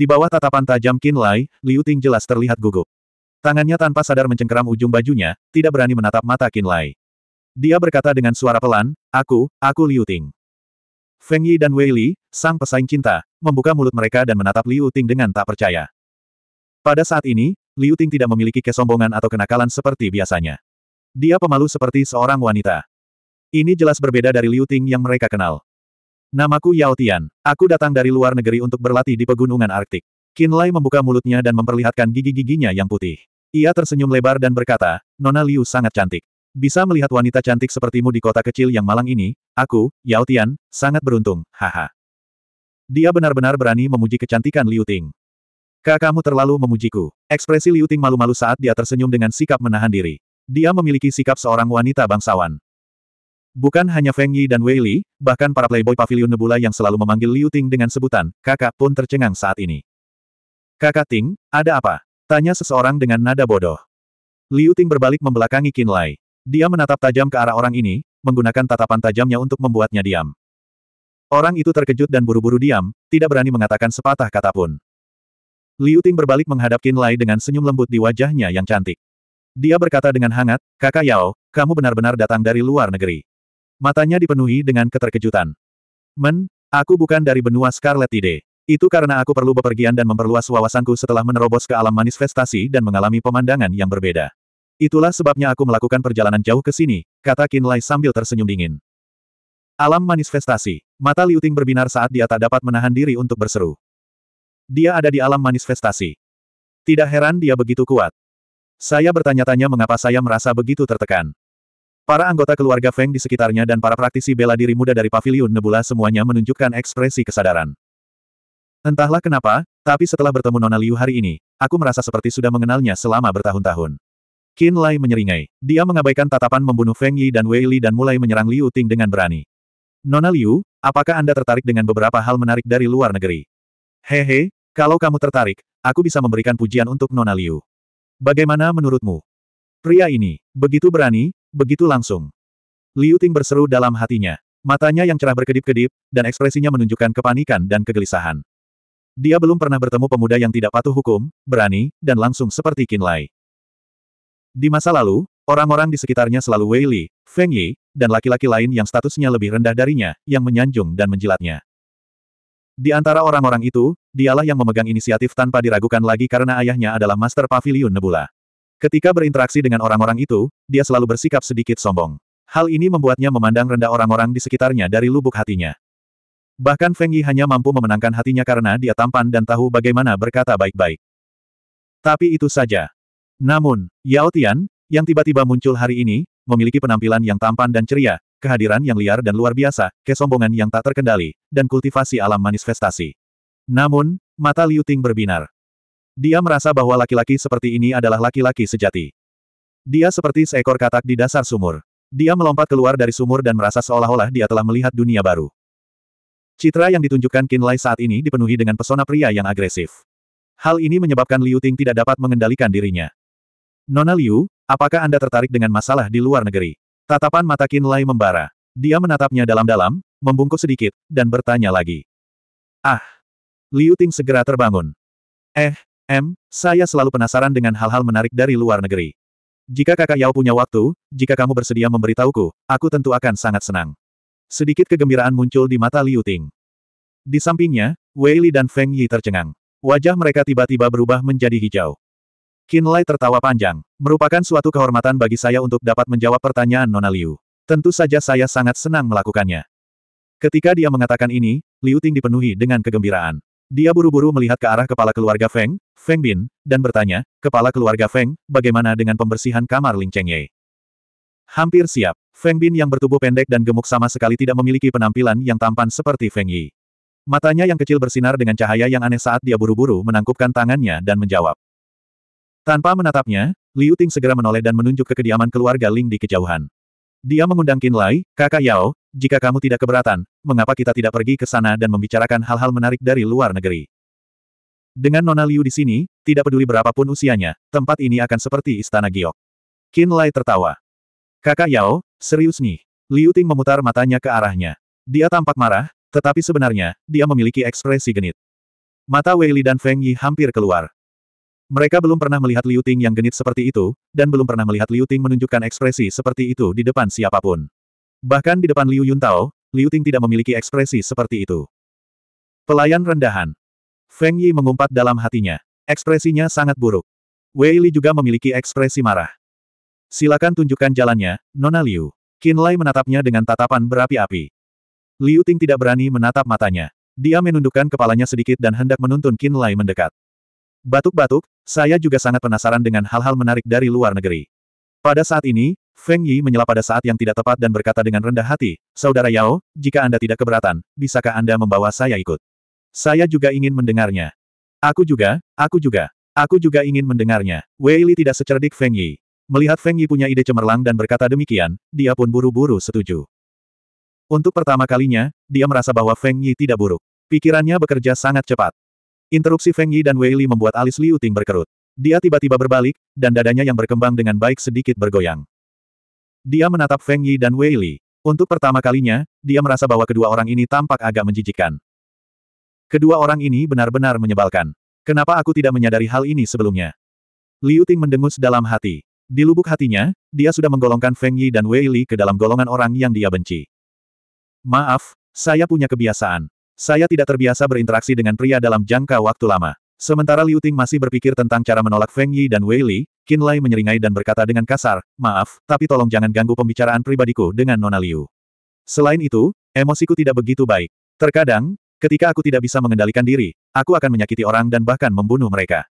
Di bawah tatapan tajam Qin Lai, Liu Ting jelas terlihat gugup. Tangannya tanpa sadar mencengkeram ujung bajunya, tidak berani menatap mata Qin Lai. Dia berkata dengan suara pelan, Aku, aku Liu Ting. Feng Yi dan Wei Li, sang pesaing cinta, membuka mulut mereka dan menatap Liu Ting dengan tak percaya. Pada saat ini, Liu Ting tidak memiliki kesombongan atau kenakalan seperti biasanya. Dia pemalu seperti seorang wanita. Ini jelas berbeda dari Liu Ting yang mereka kenal. Namaku Yao Tian. Aku datang dari luar negeri untuk berlatih di pegunungan Arktik. Lai membuka mulutnya dan memperlihatkan gigi-giginya yang putih. Ia tersenyum lebar dan berkata, Nona Liu sangat cantik. Bisa melihat wanita cantik sepertimu di kota kecil yang malang ini, aku, Yao Tian, sangat beruntung, haha. Dia benar-benar berani memuji kecantikan Liu Ting. Kakakmu terlalu memujiku. Ekspresi Liu Ting malu-malu saat dia tersenyum dengan sikap menahan diri. Dia memiliki sikap seorang wanita bangsawan. Bukan hanya Feng Yi dan Wei Li, bahkan para playboy pavilion Nebula yang selalu memanggil Liu Ting dengan sebutan, kakak pun tercengang saat ini. Kakak Ting, ada apa? Tanya seseorang dengan nada bodoh. Liu Ting berbalik membelakangi Qin Lai. Dia menatap tajam ke arah orang ini, menggunakan tatapan tajamnya untuk membuatnya diam. Orang itu terkejut dan buru-buru diam, tidak berani mengatakan sepatah kata pun. Liu Ting berbalik menghadap Qin Lai dengan senyum lembut di wajahnya yang cantik. Dia berkata dengan hangat, Kakak Yao, kamu benar-benar datang dari luar negeri. Matanya dipenuhi dengan keterkejutan. Men, aku bukan dari benua Scarlet Tide. Itu karena aku perlu bepergian dan memperluas wawasanku setelah menerobos ke alam manifestasi dan mengalami pemandangan yang berbeda. Itulah sebabnya aku melakukan perjalanan jauh ke sini, kata Kinlay sambil tersenyum dingin. Alam manifestasi. Mata Liuting berbinar saat dia tak dapat menahan diri untuk berseru. Dia ada di alam manifestasi. Tidak heran dia begitu kuat. Saya bertanya-tanya mengapa saya merasa begitu tertekan. Para anggota keluarga Feng di sekitarnya dan para praktisi bela diri muda dari paviliun Nebula semuanya menunjukkan ekspresi kesadaran. Entahlah kenapa, tapi setelah bertemu Nona Liu hari ini, aku merasa seperti sudah mengenalnya selama bertahun-tahun. Qin Lai menyeringai. Dia mengabaikan tatapan membunuh Feng Yi dan Wei Li dan mulai menyerang Liu Ting dengan berani. Nona Liu, apakah Anda tertarik dengan beberapa hal menarik dari luar negeri? Hehe, kalau kamu tertarik, aku bisa memberikan pujian untuk Nona Liu. Bagaimana menurutmu? Pria ini, begitu berani, Begitu langsung. Liu Ting berseru dalam hatinya. Matanya yang cerah berkedip-kedip, dan ekspresinya menunjukkan kepanikan dan kegelisahan. Dia belum pernah bertemu pemuda yang tidak patuh hukum, berani, dan langsung seperti Qin Lai. Di masa lalu, orang-orang di sekitarnya selalu Wei Li, Feng Yi, dan laki-laki lain yang statusnya lebih rendah darinya, yang menyanjung dan menjilatnya. Di antara orang-orang itu, dialah yang memegang inisiatif tanpa diragukan lagi karena ayahnya adalah Master Pavilion Nebula. Ketika berinteraksi dengan orang-orang itu, dia selalu bersikap sedikit sombong. Hal ini membuatnya memandang rendah orang-orang di sekitarnya dari lubuk hatinya. Bahkan Feng Yi hanya mampu memenangkan hatinya karena dia tampan dan tahu bagaimana berkata baik-baik. Tapi itu saja. Namun, Yao Tian, yang tiba-tiba muncul hari ini, memiliki penampilan yang tampan dan ceria, kehadiran yang liar dan luar biasa, kesombongan yang tak terkendali, dan kultivasi alam manifestasi. Namun, mata Liu Ting berbinar. Dia merasa bahwa laki-laki seperti ini adalah laki-laki sejati. Dia seperti seekor katak di dasar sumur. Dia melompat keluar dari sumur dan merasa seolah-olah dia telah melihat dunia baru. Citra yang ditunjukkan Lai saat ini dipenuhi dengan pesona pria yang agresif. Hal ini menyebabkan Liu Ting tidak dapat mengendalikan dirinya. Nona Liu, apakah Anda tertarik dengan masalah di luar negeri? Tatapan mata Lai membara. Dia menatapnya dalam-dalam, membungkuk sedikit, dan bertanya lagi. Ah! Liu Ting segera terbangun. Eh, M, saya selalu penasaran dengan hal-hal menarik dari luar negeri. Jika kakak Yao punya waktu, jika kamu bersedia memberitahuku, aku tentu akan sangat senang. Sedikit kegembiraan muncul di mata Liu Ting. Di sampingnya, Wei Li dan Feng Yi tercengang. Wajah mereka tiba-tiba berubah menjadi hijau. Qin Lai tertawa panjang. Merupakan suatu kehormatan bagi saya untuk dapat menjawab pertanyaan Nona Liu. Tentu saja saya sangat senang melakukannya. Ketika dia mengatakan ini, Liu Ting dipenuhi dengan kegembiraan. Dia buru-buru melihat ke arah kepala keluarga Feng, Feng Bin, dan bertanya, kepala keluarga Feng, bagaimana dengan pembersihan kamar Ling Cheng Ye? Hampir siap, Feng Bin yang bertubuh pendek dan gemuk sama sekali tidak memiliki penampilan yang tampan seperti Feng Yi. Matanya yang kecil bersinar dengan cahaya yang aneh saat dia buru-buru menangkupkan tangannya dan menjawab. Tanpa menatapnya, Liu Ting segera menoleh dan menunjuk ke kediaman keluarga Ling di kejauhan. Dia mengundang Qin Lai, kakak Yao, jika kamu tidak keberatan, mengapa kita tidak pergi ke sana dan membicarakan hal-hal menarik dari luar negeri? Dengan Nona Liu di sini, tidak peduli berapapun usianya, tempat ini akan seperti istana giok. Qin Lai tertawa. Kakak Yao, serius nih. Liu Ting memutar matanya ke arahnya. Dia tampak marah, tetapi sebenarnya, dia memiliki ekspresi genit. Mata Wei Li dan Feng Yi hampir keluar. Mereka belum pernah melihat Liu Ting yang genit seperti itu, dan belum pernah melihat Liu Ting menunjukkan ekspresi seperti itu di depan siapapun. Bahkan di depan Liu Yuntao, Liu Ting tidak memiliki ekspresi seperti itu. Pelayan rendahan. Feng Yi mengumpat dalam hatinya. Ekspresinya sangat buruk. Wei Li juga memiliki ekspresi marah. Silakan tunjukkan jalannya, Nona Liu. Qin Lai menatapnya dengan tatapan berapi-api. Liu Ting tidak berani menatap matanya. Dia menundukkan kepalanya sedikit dan hendak menuntun Qin Lai mendekat. Batuk-batuk, saya juga sangat penasaran dengan hal-hal menarik dari luar negeri. Pada saat ini, Feng Yi menyela pada saat yang tidak tepat dan berkata dengan rendah hati, Saudara Yao, jika Anda tidak keberatan, bisakah Anda membawa saya ikut? Saya juga ingin mendengarnya. Aku juga, aku juga, aku juga ingin mendengarnya. Wei Li tidak secerdik Feng Yi. Melihat Feng Yi punya ide cemerlang dan berkata demikian, dia pun buru-buru setuju. Untuk pertama kalinya, dia merasa bahwa Feng Yi tidak buruk. Pikirannya bekerja sangat cepat. Interupsi Feng Yi dan Wei Li membuat alis Liu Ting berkerut. Dia tiba-tiba berbalik, dan dadanya yang berkembang dengan baik sedikit bergoyang. Dia menatap Feng Yi dan Wei Li. Untuk pertama kalinya, dia merasa bahwa kedua orang ini tampak agak menjijikkan. Kedua orang ini benar-benar menyebalkan. Kenapa aku tidak menyadari hal ini sebelumnya? Liu Ting mendengus dalam hati. Di lubuk hatinya, dia sudah menggolongkan Feng Yi dan Wei Li ke dalam golongan orang yang dia benci. Maaf, saya punya kebiasaan. Saya tidak terbiasa berinteraksi dengan pria dalam jangka waktu lama. Sementara Liu Ting masih berpikir tentang cara menolak Feng Yi dan Wei Li, Qin Lai menyeringai dan berkata dengan kasar, maaf, tapi tolong jangan ganggu pembicaraan pribadiku dengan Nona Liu. Selain itu, emosiku tidak begitu baik. Terkadang, ketika aku tidak bisa mengendalikan diri, aku akan menyakiti orang dan bahkan membunuh mereka.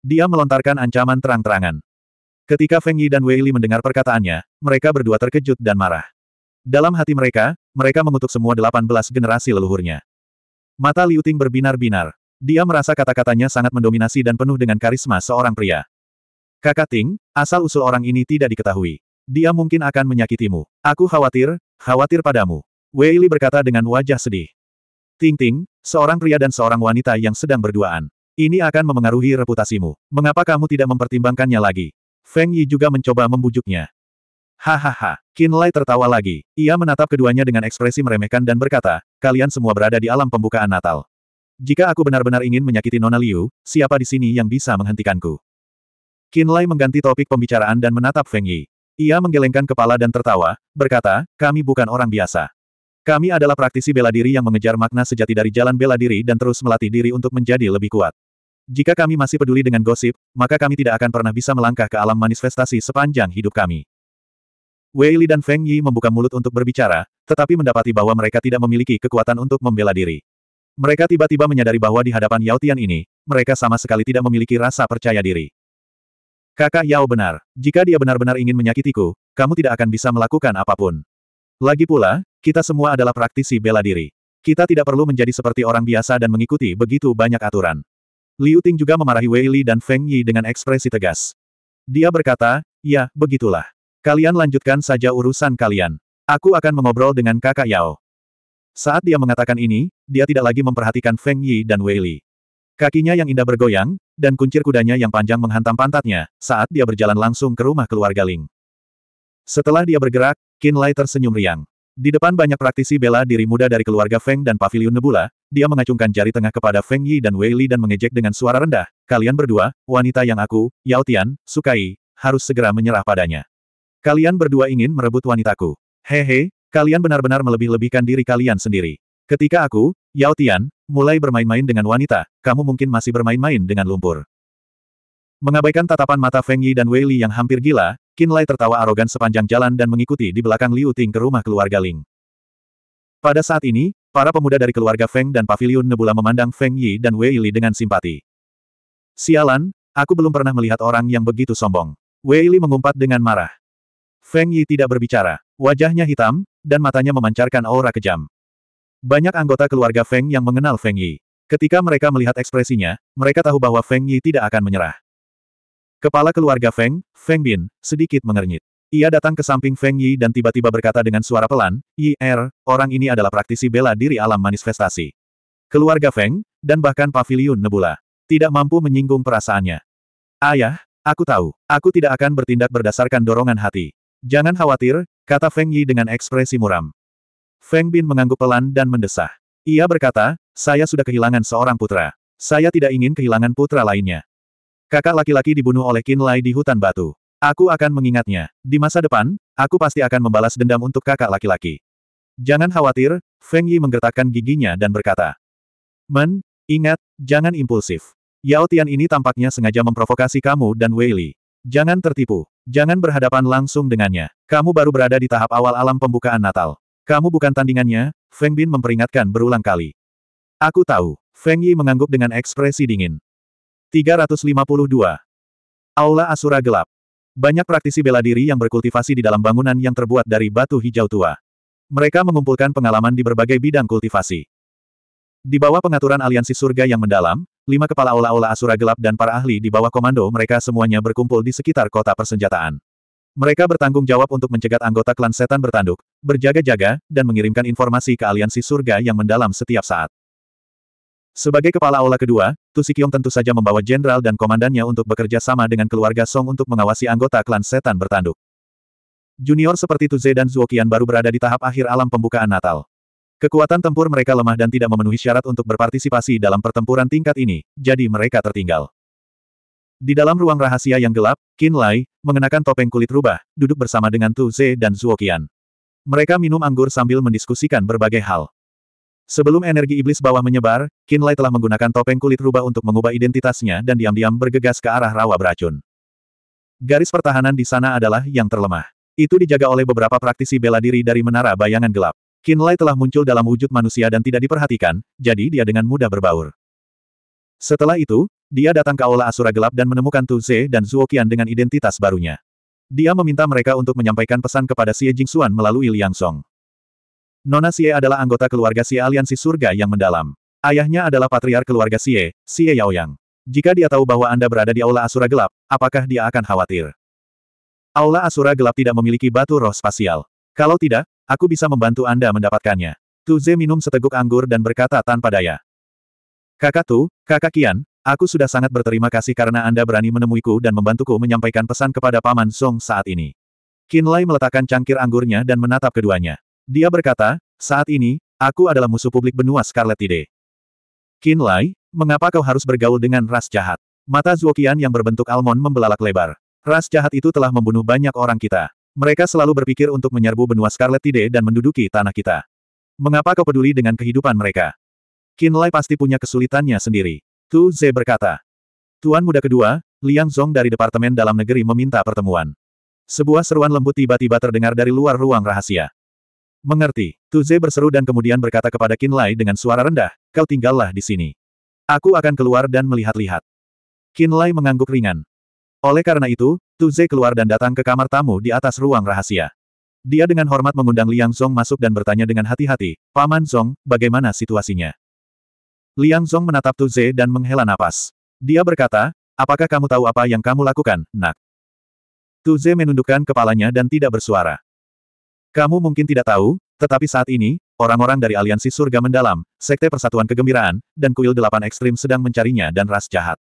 Dia melontarkan ancaman terang-terangan. Ketika Feng Yi dan Wei Li mendengar perkataannya, mereka berdua terkejut dan marah. Dalam hati mereka, mereka mengutuk semua 18 generasi leluhurnya. Mata Liu Ting berbinar-binar. Dia merasa kata-katanya sangat mendominasi dan penuh dengan karisma seorang pria. Kakak Ting, asal-usul orang ini tidak diketahui. Dia mungkin akan menyakitimu. Aku khawatir, khawatir padamu. Wei Li berkata dengan wajah sedih. Ting Ting, seorang pria dan seorang wanita yang sedang berduaan. Ini akan memengaruhi reputasimu. Mengapa kamu tidak mempertimbangkannya lagi? Feng Yi juga mencoba membujuknya. Hahaha, Qin Lai tertawa lagi. Ia menatap keduanya dengan ekspresi meremehkan dan berkata, kalian semua berada di alam pembukaan Natal. Jika aku benar-benar ingin menyakiti Nona Liu, siapa di sini yang bisa menghentikanku? Qin Lai mengganti topik pembicaraan dan menatap Feng Yi. Ia menggelengkan kepala dan tertawa, berkata, kami bukan orang biasa. Kami adalah praktisi bela diri yang mengejar makna sejati dari jalan bela diri dan terus melatih diri untuk menjadi lebih kuat. Jika kami masih peduli dengan gosip, maka kami tidak akan pernah bisa melangkah ke alam manifestasi sepanjang hidup kami. Wei Li dan Feng Yi membuka mulut untuk berbicara, tetapi mendapati bahwa mereka tidak memiliki kekuatan untuk membela diri. Mereka tiba-tiba menyadari bahwa di hadapan Yao Tian ini, mereka sama sekali tidak memiliki rasa percaya diri. Kakak Yao benar, jika dia benar-benar ingin menyakitiku, kamu tidak akan bisa melakukan apapun. Lagi pula, kita semua adalah praktisi bela diri. Kita tidak perlu menjadi seperti orang biasa dan mengikuti begitu banyak aturan. Liu Ting juga memarahi Wei Li dan Feng Yi dengan ekspresi tegas. Dia berkata, ya, begitulah. Kalian lanjutkan saja urusan kalian. Aku akan mengobrol dengan kakak Yao. Saat dia mengatakan ini, dia tidak lagi memperhatikan Feng Yi dan Wei Li. Kakinya yang indah bergoyang, dan kuncir kudanya yang panjang menghantam pantatnya, saat dia berjalan langsung ke rumah keluarga Ling. Setelah dia bergerak, Qin Lai tersenyum riang. Di depan banyak praktisi bela diri muda dari keluarga Feng dan Pavilion Nebula, dia mengacungkan jari tengah kepada Feng Yi dan Wei Li dan mengejek dengan suara rendah, kalian berdua, wanita yang aku, Yao Tian, sukai, harus segera menyerah padanya. Kalian berdua ingin merebut wanitaku. Hehe, Kalian benar-benar melebih-lebihkan diri kalian sendiri. Ketika aku, Yao Tian, mulai bermain-main dengan wanita, kamu mungkin masih bermain-main dengan lumpur. Mengabaikan tatapan mata Feng Yi dan Wei Li yang hampir gila, Qin Lai tertawa arogan sepanjang jalan dan mengikuti di belakang Liu Ting ke rumah keluarga Ling. Pada saat ini, para pemuda dari keluarga Feng dan Pavilion Nebula memandang Feng Yi dan Wei Li dengan simpati. Sialan, aku belum pernah melihat orang yang begitu sombong. Wei Li mengumpat dengan marah. Feng Yi tidak berbicara. Wajahnya hitam, dan matanya memancarkan aura kejam. Banyak anggota keluarga Feng yang mengenal Feng Yi. Ketika mereka melihat ekspresinya, mereka tahu bahwa Feng Yi tidak akan menyerah. Kepala keluarga Feng, Feng Bin, sedikit mengernyit. Ia datang ke samping Feng Yi dan tiba-tiba berkata dengan suara pelan, Yi Er, orang ini adalah praktisi bela diri alam manifestasi. Keluarga Feng, dan bahkan Paviliun Nebula. Tidak mampu menyinggung perasaannya. Ayah, aku tahu, aku tidak akan bertindak berdasarkan dorongan hati. Jangan khawatir, kata Feng Yi dengan ekspresi muram. Feng Bin mengangguk pelan dan mendesah. Ia berkata, saya sudah kehilangan seorang putra. Saya tidak ingin kehilangan putra lainnya. Kakak laki-laki dibunuh oleh Qin Lai di hutan batu. Aku akan mengingatnya. Di masa depan, aku pasti akan membalas dendam untuk kakak laki-laki. Jangan khawatir, Feng Yi menggertakkan giginya dan berkata. Men, ingat, jangan impulsif. Yao Tian ini tampaknya sengaja memprovokasi kamu dan Wei Li. Jangan tertipu. Jangan berhadapan langsung dengannya. Kamu baru berada di tahap awal alam pembukaan Natal. Kamu bukan tandingannya, Feng Bin memperingatkan berulang kali. Aku tahu. Feng Yi mengangguk dengan ekspresi dingin. 352. Aula Asura Gelap. Banyak praktisi bela diri yang berkultivasi di dalam bangunan yang terbuat dari batu hijau tua. Mereka mengumpulkan pengalaman di berbagai bidang kultivasi. Di bawah pengaturan aliansi surga yang mendalam, lima kepala ola-ola Asura gelap dan para ahli di bawah komando mereka semuanya berkumpul di sekitar kota persenjataan. Mereka bertanggung jawab untuk mencegat anggota klan setan bertanduk, berjaga-jaga, dan mengirimkan informasi ke aliansi surga yang mendalam setiap saat. Sebagai kepala aula kedua, Tusikyong tentu saja membawa jenderal dan komandannya untuk bekerja sama dengan keluarga Song untuk mengawasi anggota klan setan bertanduk. Junior seperti Tuze dan Zuokian baru berada di tahap akhir alam pembukaan Natal. Kekuatan tempur mereka lemah dan tidak memenuhi syarat untuk berpartisipasi dalam pertempuran tingkat ini, jadi mereka tertinggal. Di dalam ruang rahasia yang gelap, Qin Lai, mengenakan topeng kulit rubah, duduk bersama dengan Tu Ze dan Zuo Qian. Mereka minum anggur sambil mendiskusikan berbagai hal. Sebelum energi iblis bawah menyebar, Qin Lai telah menggunakan topeng kulit rubah untuk mengubah identitasnya dan diam-diam bergegas ke arah rawa beracun. Garis pertahanan di sana adalah yang terlemah. Itu dijaga oleh beberapa praktisi bela diri dari menara bayangan gelap. Kinlay telah muncul dalam wujud manusia dan tidak diperhatikan, jadi dia dengan mudah berbaur. Setelah itu, dia datang ke Aula Asura Gelap dan menemukan Tu Ze dan Zuo Qian dengan identitas barunya. Dia meminta mereka untuk menyampaikan pesan kepada Xie Jingxuan melalui Liang Song. Nona Xie adalah anggota keluarga Xie Aliansi Surga yang mendalam. Ayahnya adalah patriar keluarga Xie, Xie Yaoyang. Jika dia tahu bahwa Anda berada di Aula Asura Gelap, apakah dia akan khawatir? Aula Asura Gelap tidak memiliki batu roh spasial. Kalau tidak, Aku bisa membantu Anda mendapatkannya. Tuze minum seteguk anggur dan berkata tanpa daya. Kakak Tu, kakak Kian, aku sudah sangat berterima kasih karena Anda berani menemuiku dan membantuku menyampaikan pesan kepada Paman Song saat ini. Lai meletakkan cangkir anggurnya dan menatap keduanya. Dia berkata, saat ini, aku adalah musuh publik benua Scarlet Tide. Lai, mengapa kau harus bergaul dengan ras jahat? Mata Zuo Qian yang berbentuk almond membelalak lebar. Ras jahat itu telah membunuh banyak orang kita. Mereka selalu berpikir untuk menyerbu benua Scarlet Tide dan menduduki tanah kita. Mengapa kau peduli dengan kehidupan mereka? Kinlay pasti punya kesulitannya sendiri. Tu Ze berkata. Tuan muda kedua, Liang Zhong dari Departemen Dalam Negeri meminta pertemuan. Sebuah seruan lembut tiba-tiba terdengar dari luar ruang rahasia. Mengerti, Tu Ze berseru dan kemudian berkata kepada Kinlay dengan suara rendah, kau tinggallah di sini. Aku akan keluar dan melihat-lihat. Kinlay mengangguk ringan. Oleh karena itu, Tu Ze keluar dan datang ke kamar tamu di atas ruang rahasia. Dia dengan hormat mengundang Liang Song masuk dan bertanya dengan hati-hati, Paman Song, bagaimana situasinya? Liang Song menatap Tu Ze dan menghela napas. Dia berkata, apakah kamu tahu apa yang kamu lakukan, nak? Tu Ze menundukkan kepalanya dan tidak bersuara. Kamu mungkin tidak tahu, tetapi saat ini, orang-orang dari Aliansi Surga Mendalam, Sekte Persatuan Kegembiraan, dan Kuil Delapan Ekstrim sedang mencarinya dan ras jahat.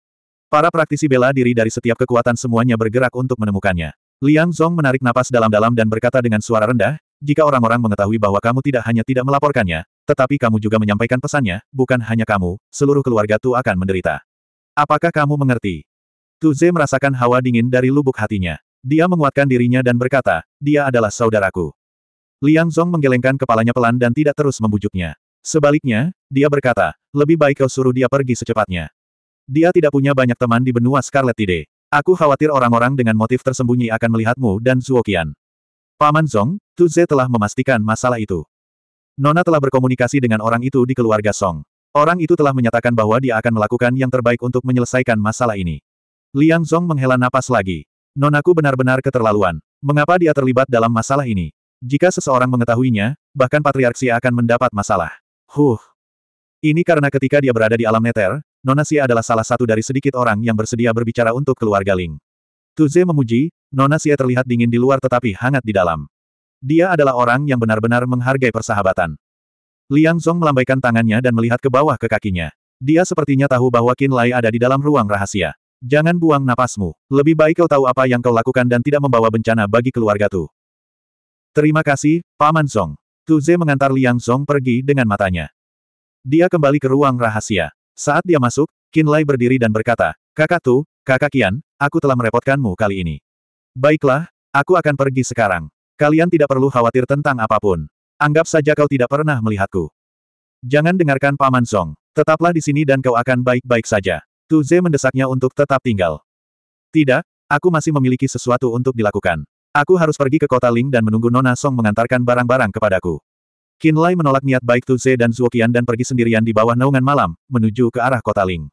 Para praktisi bela diri dari setiap kekuatan semuanya bergerak untuk menemukannya. Liang Zhong menarik napas dalam-dalam dan berkata dengan suara rendah, jika orang-orang mengetahui bahwa kamu tidak hanya tidak melaporkannya, tetapi kamu juga menyampaikan pesannya, bukan hanya kamu, seluruh keluarga Tu akan menderita. Apakah kamu mengerti? Tu Tuze merasakan hawa dingin dari lubuk hatinya. Dia menguatkan dirinya dan berkata, dia adalah saudaraku. Liang Zhong menggelengkan kepalanya pelan dan tidak terus membujuknya. Sebaliknya, dia berkata, lebih baik kau suruh dia pergi secepatnya. Dia tidak punya banyak teman di benua Scarlet Tide. Aku khawatir orang-orang dengan motif tersembunyi akan melihatmu dan Zuokian. Paman Zong, Tuze telah memastikan masalah itu. Nona telah berkomunikasi dengan orang itu di keluarga Song. Orang itu telah menyatakan bahwa dia akan melakukan yang terbaik untuk menyelesaikan masalah ini. Liang Zong menghela napas lagi. Nonaku benar-benar keterlaluan. Mengapa dia terlibat dalam masalah ini? Jika seseorang mengetahuinya, bahkan patriarksi akan mendapat masalah. Huh. Ini karena ketika dia berada di alam neter, Nona Si adalah salah satu dari sedikit orang yang bersedia berbicara untuk keluarga Ling. Tuze memuji, Nona Si terlihat dingin di luar tetapi hangat di dalam. Dia adalah orang yang benar-benar menghargai persahabatan. Liang Zong melambaikan tangannya dan melihat ke bawah ke kakinya. Dia sepertinya tahu bahwa Qin Lai ada di dalam ruang rahasia. Jangan buang napasmu. Lebih baik kau tahu apa yang kau lakukan dan tidak membawa bencana bagi keluarga Tu. Terima kasih, Paman Tu Ze mengantar Liang Zong pergi dengan matanya. Dia kembali ke ruang rahasia. Saat dia masuk, Kinlay berdiri dan berkata, Kakak Tu, Kakak Kian, aku telah merepotkanmu kali ini. Baiklah, aku akan pergi sekarang. Kalian tidak perlu khawatir tentang apapun. Anggap saja kau tidak pernah melihatku. Jangan dengarkan Paman Song. Tetaplah di sini dan kau akan baik-baik saja. Tu Ze mendesaknya untuk tetap tinggal. Tidak, aku masih memiliki sesuatu untuk dilakukan. Aku harus pergi ke kota Ling dan menunggu Nona Song mengantarkan barang-barang kepadaku. Lai menolak niat baik Tuze dan Zuokian dan pergi sendirian di bawah naungan malam, menuju ke arah kota Ling.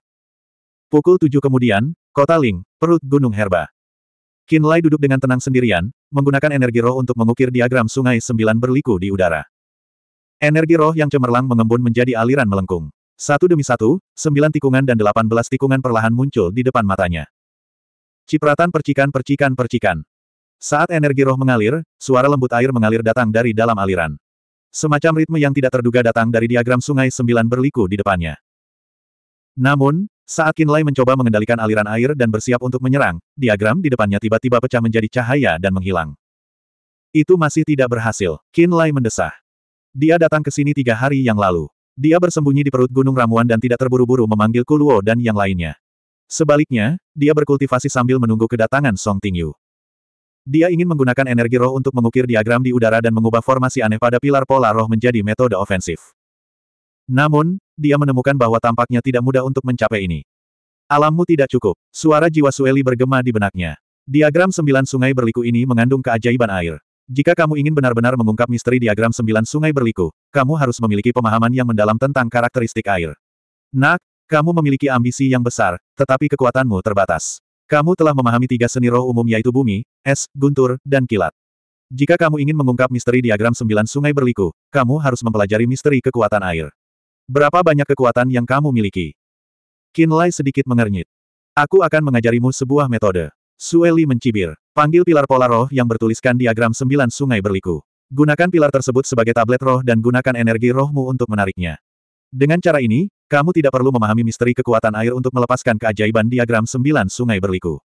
Pukul tujuh kemudian, kota Ling, perut Gunung Herba. Lai duduk dengan tenang sendirian, menggunakan energi roh untuk mengukir diagram sungai sembilan berliku di udara. Energi roh yang cemerlang mengembun menjadi aliran melengkung. Satu demi satu, sembilan tikungan dan delapan belas tikungan perlahan muncul di depan matanya. Cipratan percikan-percikan-percikan. Saat energi roh mengalir, suara lembut air mengalir datang dari dalam aliran. Semacam ritme yang tidak terduga datang dari diagram sungai sembilan berliku di depannya. Namun, saat Lai mencoba mengendalikan aliran air dan bersiap untuk menyerang, diagram di depannya tiba-tiba pecah menjadi cahaya dan menghilang. Itu masih tidak berhasil. Lai mendesah. Dia datang ke sini tiga hari yang lalu. Dia bersembunyi di perut Gunung Ramuan dan tidak terburu-buru memanggil Kuluo dan yang lainnya. Sebaliknya, dia berkultivasi sambil menunggu kedatangan Song Tingyu. Dia ingin menggunakan energi roh untuk mengukir diagram di udara dan mengubah formasi aneh pada pilar pola roh menjadi metode ofensif. Namun, dia menemukan bahwa tampaknya tidak mudah untuk mencapai ini. Alammu tidak cukup. Suara jiwa Sueli bergema di benaknya. Diagram sembilan sungai berliku ini mengandung keajaiban air. Jika kamu ingin benar-benar mengungkap misteri diagram sembilan sungai berliku, kamu harus memiliki pemahaman yang mendalam tentang karakteristik air. Nak, kamu memiliki ambisi yang besar, tetapi kekuatanmu terbatas. Kamu telah memahami tiga seni roh umum yaitu bumi, es, guntur, dan kilat. Jika kamu ingin mengungkap misteri diagram sembilan sungai berliku, kamu harus mempelajari misteri kekuatan air. Berapa banyak kekuatan yang kamu miliki? Lai sedikit mengernyit. Aku akan mengajarimu sebuah metode. Sueli mencibir. Panggil pilar pola roh yang bertuliskan diagram sembilan sungai berliku. Gunakan pilar tersebut sebagai tablet roh dan gunakan energi rohmu untuk menariknya. Dengan cara ini, kamu tidak perlu memahami misteri kekuatan air untuk melepaskan keajaiban diagram sembilan sungai berliku.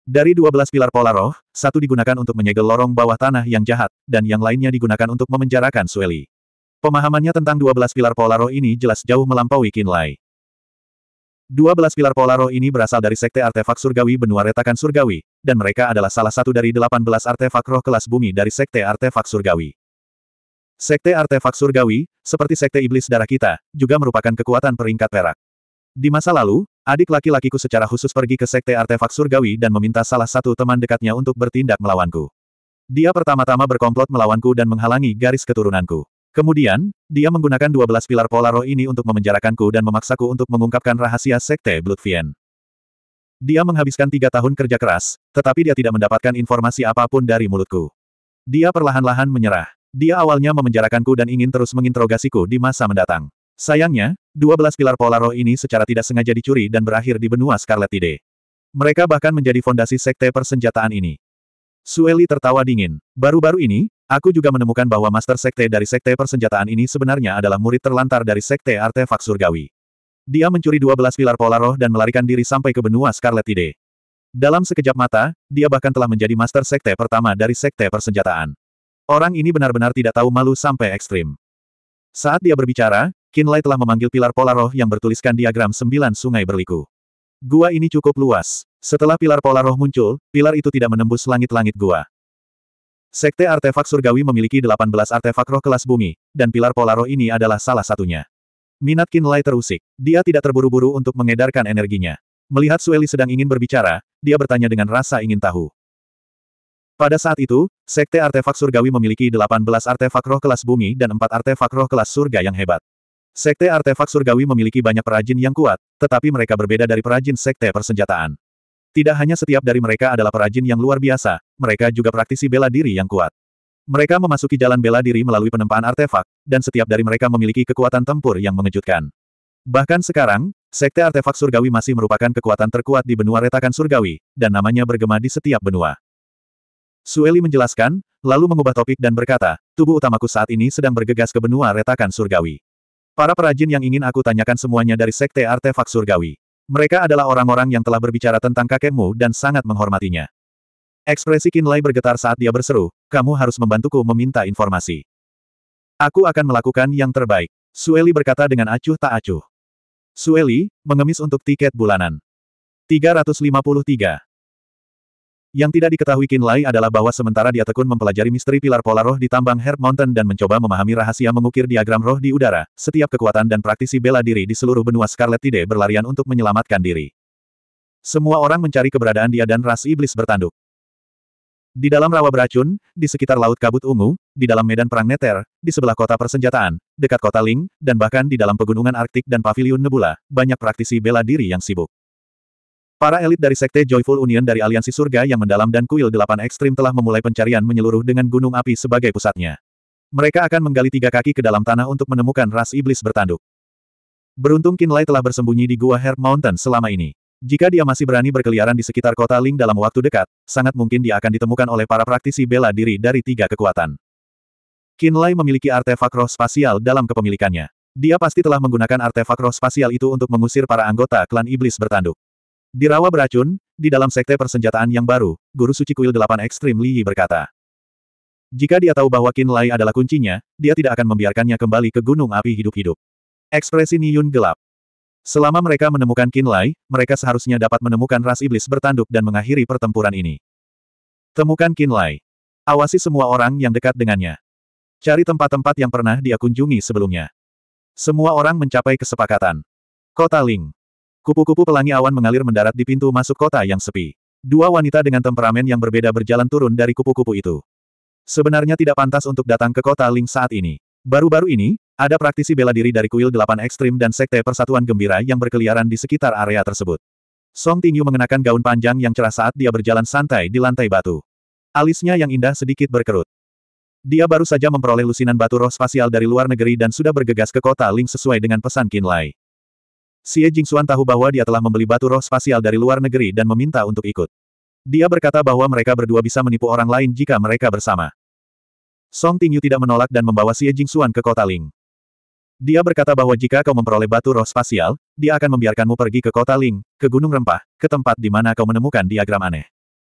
Dari 12 pilar pola roh, satu digunakan untuk menyegel lorong bawah tanah yang jahat, dan yang lainnya digunakan untuk memenjarakan Sueli. Pemahamannya tentang 12 pilar pola roh ini jelas jauh melampaui Kinlay. 12 pilar pola roh ini berasal dari sekte artefak surgawi benua retakan surgawi, dan mereka adalah salah satu dari 18 artefak roh kelas bumi dari sekte artefak surgawi. Sekte artefak surgawi, seperti sekte iblis darah kita, juga merupakan kekuatan peringkat perak. Di masa lalu, adik laki-lakiku secara khusus pergi ke sekte artefak surgawi dan meminta salah satu teman dekatnya untuk bertindak melawanku. Dia pertama-tama berkomplot melawanku dan menghalangi garis keturunanku. Kemudian, dia menggunakan 12 pilar pola roh ini untuk memenjarakanku dan memaksaku untuk mengungkapkan rahasia sekte Bloodfien. Dia menghabiskan tiga tahun kerja keras, tetapi dia tidak mendapatkan informasi apapun dari mulutku. Dia perlahan-lahan menyerah. Dia awalnya memenjarakanku dan ingin terus menginterogasiku di masa mendatang. Sayangnya, 12 pilar pola roh ini secara tidak sengaja dicuri dan berakhir di benua Scarlet Tide. Mereka bahkan menjadi fondasi sekte persenjataan ini. Sueli tertawa dingin. Baru-baru ini, aku juga menemukan bahwa master sekte dari sekte persenjataan ini sebenarnya adalah murid terlantar dari sekte artefak surgawi. Dia mencuri 12 pilar pola roh dan melarikan diri sampai ke benua Scarlet Tide. Dalam sekejap mata, dia bahkan telah menjadi master sekte pertama dari sekte persenjataan. Orang ini benar-benar tidak tahu malu sampai ekstrim. Saat dia berbicara, Kinlay telah memanggil pilar pola roh yang bertuliskan diagram sembilan sungai berliku. Gua ini cukup luas. Setelah pilar pola roh muncul, pilar itu tidak menembus langit-langit gua. Sekte artefak surgawi memiliki 18 artefak roh kelas bumi, dan pilar pola roh ini adalah salah satunya. Minat Kinlay terusik. Dia tidak terburu-buru untuk mengedarkan energinya. Melihat Sueli sedang ingin berbicara, dia bertanya dengan rasa ingin tahu. Pada saat itu, Sekte Artefak Surgawi memiliki 18 artefak roh kelas bumi dan 4 artefak roh kelas surga yang hebat. Sekte Artefak Surgawi memiliki banyak perajin yang kuat, tetapi mereka berbeda dari perajin Sekte Persenjataan. Tidak hanya setiap dari mereka adalah perajin yang luar biasa, mereka juga praktisi bela diri yang kuat. Mereka memasuki jalan bela diri melalui penempaan artefak, dan setiap dari mereka memiliki kekuatan tempur yang mengejutkan. Bahkan sekarang, Sekte Artefak Surgawi masih merupakan kekuatan terkuat di benua retakan surgawi, dan namanya bergema di setiap benua. Sueli menjelaskan, lalu mengubah topik dan berkata, tubuh utamaku saat ini sedang bergegas ke benua retakan surgawi. Para perajin yang ingin aku tanyakan semuanya dari Sekte Artefak Surgawi. Mereka adalah orang-orang yang telah berbicara tentang kakekmu dan sangat menghormatinya. Ekspresi Kinlay bergetar saat dia berseru, kamu harus membantuku meminta informasi. Aku akan melakukan yang terbaik. Sueli berkata dengan acuh tak acuh. Sueli, mengemis untuk tiket bulanan. 353. Yang tidak diketahui Qin Lai adalah bahwa sementara dia tekun mempelajari misteri pilar pola roh di tambang Herb Mountain dan mencoba memahami rahasia mengukir diagram roh di udara, setiap kekuatan dan praktisi bela diri di seluruh benua Scarlet Tide berlarian untuk menyelamatkan diri. Semua orang mencari keberadaan dia dan ras iblis bertanduk. Di dalam rawa beracun, di sekitar Laut Kabut Ungu, di dalam medan perang Neter, di sebelah kota persenjataan, dekat kota Ling, dan bahkan di dalam pegunungan Arktik dan Paviliun Nebula, banyak praktisi bela diri yang sibuk. Para elit dari Sekte Joyful Union dari Aliansi Surga yang mendalam dan Kuil Delapan Ekstrim telah memulai pencarian menyeluruh dengan Gunung Api sebagai pusatnya. Mereka akan menggali tiga kaki ke dalam tanah untuk menemukan ras iblis bertanduk. Beruntung Kinlay telah bersembunyi di Gua Herb Mountain selama ini. Jika dia masih berani berkeliaran di sekitar kota Ling dalam waktu dekat, sangat mungkin dia akan ditemukan oleh para praktisi bela diri dari tiga kekuatan. Kinlay memiliki artefak roh spasial dalam kepemilikannya. Dia pasti telah menggunakan artefak roh spasial itu untuk mengusir para anggota klan iblis bertanduk. Di rawa beracun, di dalam sekte persenjataan yang baru, Guru Suci Kuil Delapan Ekstrim Li Yi berkata. Jika dia tahu bahwa Qin Lai adalah kuncinya, dia tidak akan membiarkannya kembali ke gunung api hidup-hidup. Ekspresi Niyun gelap. Selama mereka menemukan Qin Lai, mereka seharusnya dapat menemukan ras iblis bertanduk dan mengakhiri pertempuran ini. Temukan Qin Lai. Awasi semua orang yang dekat dengannya. Cari tempat-tempat yang pernah dia kunjungi sebelumnya. Semua orang mencapai kesepakatan. Kota Ling. Kupu-kupu pelangi awan mengalir mendarat di pintu masuk kota yang sepi. Dua wanita dengan temperamen yang berbeda berjalan turun dari kupu-kupu itu. Sebenarnya tidak pantas untuk datang ke kota Ling saat ini. Baru-baru ini, ada praktisi bela diri dari kuil delapan ekstrim dan sekte persatuan gembira yang berkeliaran di sekitar area tersebut. Song Tingyu mengenakan gaun panjang yang cerah saat dia berjalan santai di lantai batu. Alisnya yang indah sedikit berkerut. Dia baru saja memperoleh lusinan batu roh spasial dari luar negeri dan sudah bergegas ke kota Ling sesuai dengan pesan Kinlay. Lai. Xie Jingxuan tahu bahwa dia telah membeli batu roh spasial dari luar negeri dan meminta untuk ikut. Dia berkata bahwa mereka berdua bisa menipu orang lain jika mereka bersama. Song Tingyu tidak menolak dan membawa Xie Jingxuan ke kota Ling. Dia berkata bahwa jika kau memperoleh batu roh spasial, dia akan membiarkanmu pergi ke kota Ling, ke Gunung Rempah, ke tempat di mana kau menemukan diagram aneh.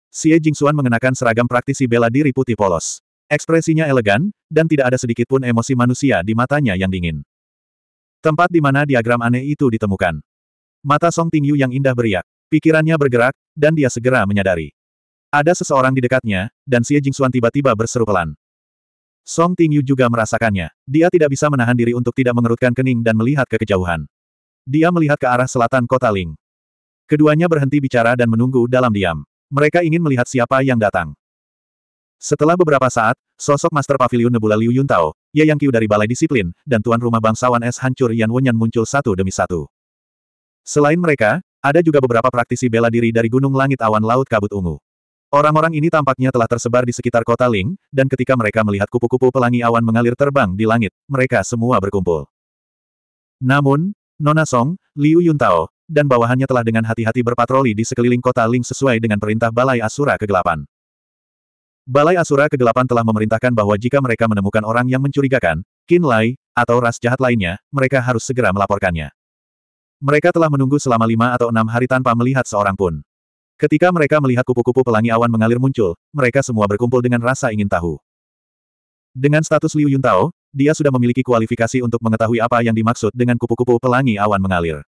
Xie Jingxuan mengenakan seragam praktisi bela diri putih polos. Ekspresinya elegan, dan tidak ada sedikitpun emosi manusia di matanya yang dingin. Tempat di mana diagram aneh itu ditemukan. Mata Song Tingyu yang indah beriak. Pikirannya bergerak, dan dia segera menyadari. Ada seseorang di dekatnya, dan Xie Jingxuan tiba-tiba berseru pelan. Song Tingyu juga merasakannya. Dia tidak bisa menahan diri untuk tidak mengerutkan kening dan melihat ke kejauhan. Dia melihat ke arah selatan kota Ling. Keduanya berhenti bicara dan menunggu dalam diam. Mereka ingin melihat siapa yang datang. Setelah beberapa saat, sosok Master Pavilion Nebula Liu Yuntao, Ye Yang Qiu dari Balai Disiplin, dan tuan rumah bangsawan es hancur Yan Wenyan muncul satu demi satu. Selain mereka, ada juga beberapa praktisi bela diri dari Gunung Langit Awan Laut Kabut Ungu. Orang-orang ini tampaknya telah tersebar di sekitar kota Ling, dan ketika mereka melihat kupu-kupu pelangi awan mengalir terbang di langit, mereka semua berkumpul. Namun, Nona Song, Liu Yuntao, dan bawahannya telah dengan hati-hati berpatroli di sekeliling kota Ling sesuai dengan perintah Balai Asura Kegelapan. Balai Asura Kegelapan telah memerintahkan bahwa jika mereka menemukan orang yang mencurigakan, Qin Lai, atau ras jahat lainnya, mereka harus segera melaporkannya. Mereka telah menunggu selama lima atau enam hari tanpa melihat seorang pun. Ketika mereka melihat kupu-kupu pelangi awan mengalir muncul, mereka semua berkumpul dengan rasa ingin tahu. Dengan status Liu Yuntao, dia sudah memiliki kualifikasi untuk mengetahui apa yang dimaksud dengan kupu-kupu pelangi awan mengalir.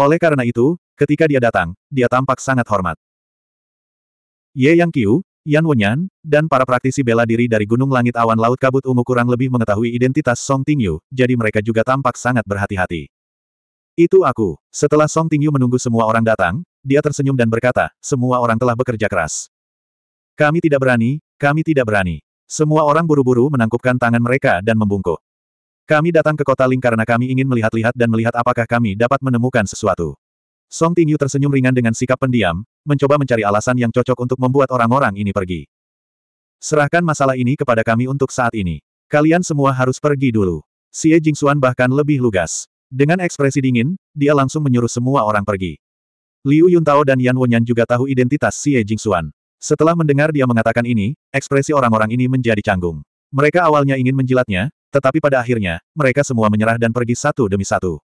Oleh karena itu, ketika dia datang, dia tampak sangat hormat. Ye Yang Qiu, Yan Wenyan dan para praktisi bela diri dari Gunung Langit Awan Laut Kabut Ungu kurang lebih mengetahui identitas Song Tingyu, jadi mereka juga tampak sangat berhati-hati. Itu aku. Setelah Song Tingyu menunggu semua orang datang, dia tersenyum dan berkata, semua orang telah bekerja keras. Kami tidak berani, kami tidak berani. Semua orang buru-buru menangkupkan tangan mereka dan membungkuk. Kami datang ke kota Ling karena kami ingin melihat-lihat dan melihat apakah kami dapat menemukan sesuatu. Song Tingyu tersenyum ringan dengan sikap pendiam, mencoba mencari alasan yang cocok untuk membuat orang-orang ini pergi. Serahkan masalah ini kepada kami untuk saat ini. Kalian semua harus pergi dulu. Xie Jingxuan bahkan lebih lugas. Dengan ekspresi dingin, dia langsung menyuruh semua orang pergi. Liu Yuntao dan Yan Wenyan juga tahu identitas Xie Jingxuan. Setelah mendengar dia mengatakan ini, ekspresi orang-orang ini menjadi canggung. Mereka awalnya ingin menjilatnya, tetapi pada akhirnya, mereka semua menyerah dan pergi satu demi satu.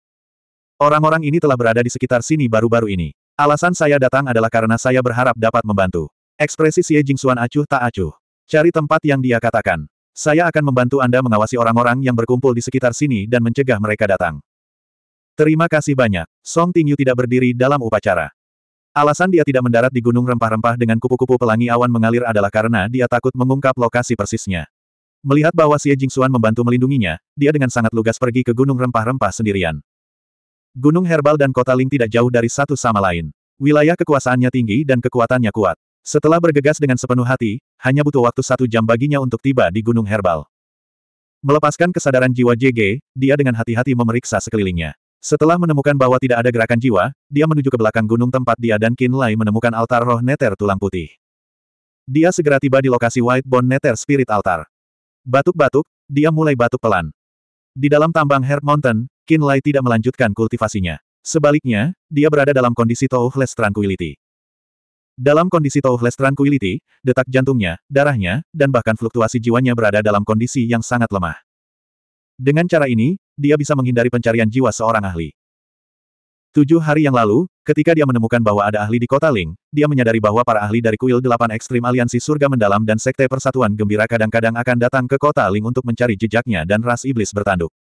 Orang-orang ini telah berada di sekitar sini baru-baru ini. Alasan saya datang adalah karena saya berharap dapat membantu. Ekspresi Xie Jingxuan acuh tak acuh. Cari tempat yang dia katakan. Saya akan membantu Anda mengawasi orang-orang yang berkumpul di sekitar sini dan mencegah mereka datang. Terima kasih banyak. Song Tingyu tidak berdiri dalam upacara. Alasan dia tidak mendarat di gunung rempah-rempah dengan kupu-kupu pelangi awan mengalir adalah karena dia takut mengungkap lokasi persisnya. Melihat bahwa Xie Jingxuan membantu melindunginya, dia dengan sangat lugas pergi ke gunung rempah-rempah sendirian. Gunung Herbal dan Kota Ling tidak jauh dari satu sama lain. Wilayah kekuasaannya tinggi dan kekuatannya kuat. Setelah bergegas dengan sepenuh hati, hanya butuh waktu satu jam baginya untuk tiba di Gunung Herbal. Melepaskan kesadaran jiwa JG, dia dengan hati-hati memeriksa sekelilingnya. Setelah menemukan bahwa tidak ada gerakan jiwa, dia menuju ke belakang gunung tempat dia dan Qin Lai menemukan altar roh neter tulang putih. Dia segera tiba di lokasi White Bone Neter Spirit Altar. Batuk-batuk, dia mulai batuk pelan. Di dalam tambang Herb Mountain, Qin Lai tidak melanjutkan kultivasinya. Sebaliknya, dia berada dalam kondisi Touhless Tranquility. Dalam kondisi Touhless Tranquility, detak jantungnya, darahnya, dan bahkan fluktuasi jiwanya berada dalam kondisi yang sangat lemah. Dengan cara ini, dia bisa menghindari pencarian jiwa seorang ahli. Tujuh hari yang lalu, ketika dia menemukan bahwa ada ahli di kota Ling, dia menyadari bahwa para ahli dari kuil delapan ekstrim aliansi surga mendalam dan sekte persatuan gembira kadang-kadang akan datang ke kota Ling untuk mencari jejaknya dan ras iblis bertanduk.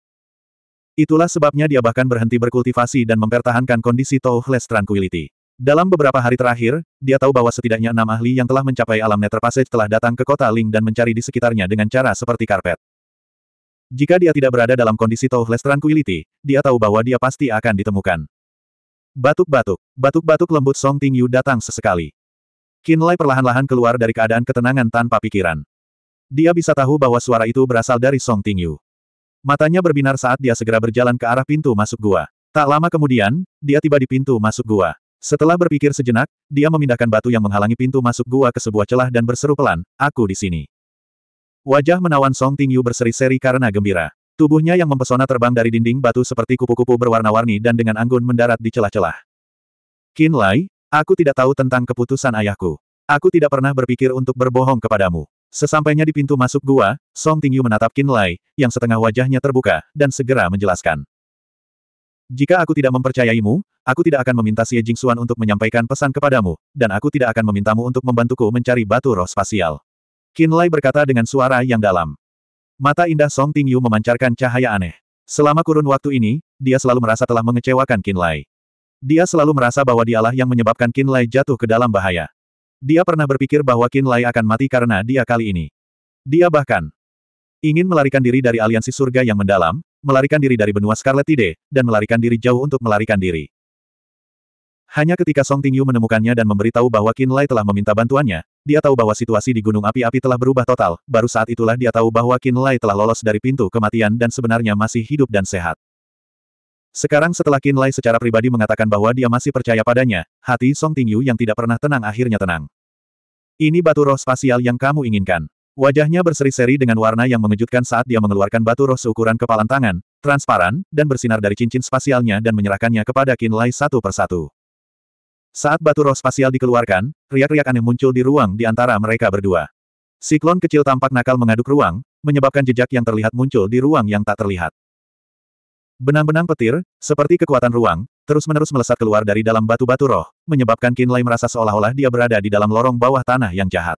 Itulah sebabnya dia bahkan berhenti berkultivasi dan mempertahankan kondisi Touchless Tranquility. Dalam beberapa hari terakhir, dia tahu bahwa setidaknya enam ahli yang telah mencapai alam Nether Passage telah datang ke kota Ling dan mencari di sekitarnya dengan cara seperti karpet. Jika dia tidak berada dalam kondisi Touchless Tranquility, dia tahu bahwa dia pasti akan ditemukan. Batuk-batuk, batuk-batuk lembut Song Tingyu datang sesekali. Kinlay perlahan-lahan keluar dari keadaan ketenangan tanpa pikiran. Dia bisa tahu bahwa suara itu berasal dari Song Tingyu. Matanya berbinar saat dia segera berjalan ke arah pintu masuk gua. Tak lama kemudian, dia tiba di pintu masuk gua. Setelah berpikir sejenak, dia memindahkan batu yang menghalangi pintu masuk gua ke sebuah celah dan berseru pelan, aku di sini. Wajah menawan Song Tingyu berseri-seri karena gembira. Tubuhnya yang mempesona terbang dari dinding batu seperti kupu-kupu berwarna-warni dan dengan anggun mendarat di celah-celah. Kin Lai, aku tidak tahu tentang keputusan ayahku. Aku tidak pernah berpikir untuk berbohong kepadamu. Sesampainya di pintu masuk gua, Song Tingyu menatap Qin Lai, yang setengah wajahnya terbuka, dan segera menjelaskan. Jika aku tidak mempercayaimu, aku tidak akan meminta Xie Jingxuan untuk menyampaikan pesan kepadamu, dan aku tidak akan memintamu untuk membantuku mencari batu roh spasial. Qin Lai berkata dengan suara yang dalam. Mata indah Song Tingyu memancarkan cahaya aneh. Selama kurun waktu ini, dia selalu merasa telah mengecewakan Qin Lai. Dia selalu merasa bahwa dialah yang menyebabkan Qin Lai jatuh ke dalam bahaya. Dia pernah berpikir bahwa Qin Lai akan mati karena dia kali ini. Dia bahkan ingin melarikan diri dari aliansi surga yang mendalam, melarikan diri dari benua Scarlet Tide, dan melarikan diri jauh untuk melarikan diri. Hanya ketika Song Tingyu menemukannya dan memberitahu bahwa Qin Lai telah meminta bantuannya, dia tahu bahwa situasi di Gunung Api-Api telah berubah total, baru saat itulah dia tahu bahwa Qin Lai telah lolos dari pintu kematian dan sebenarnya masih hidup dan sehat. Sekarang setelah Qin Lai secara pribadi mengatakan bahwa dia masih percaya padanya, hati Song Tingyu yang tidak pernah tenang akhirnya tenang. Ini batu roh spasial yang kamu inginkan. Wajahnya berseri-seri dengan warna yang mengejutkan saat dia mengeluarkan batu roh seukuran kepalan tangan, transparan, dan bersinar dari cincin spasialnya dan menyerahkannya kepada Qin Lai satu persatu. Saat batu roh spasial dikeluarkan, riak-riak aneh muncul di ruang di antara mereka berdua. Siklon kecil tampak nakal mengaduk ruang, menyebabkan jejak yang terlihat muncul di ruang yang tak terlihat. Benang-benang petir, seperti kekuatan ruang, terus-menerus melesat keluar dari dalam batu-batu roh, menyebabkan Kinlay merasa seolah-olah dia berada di dalam lorong bawah tanah yang jahat.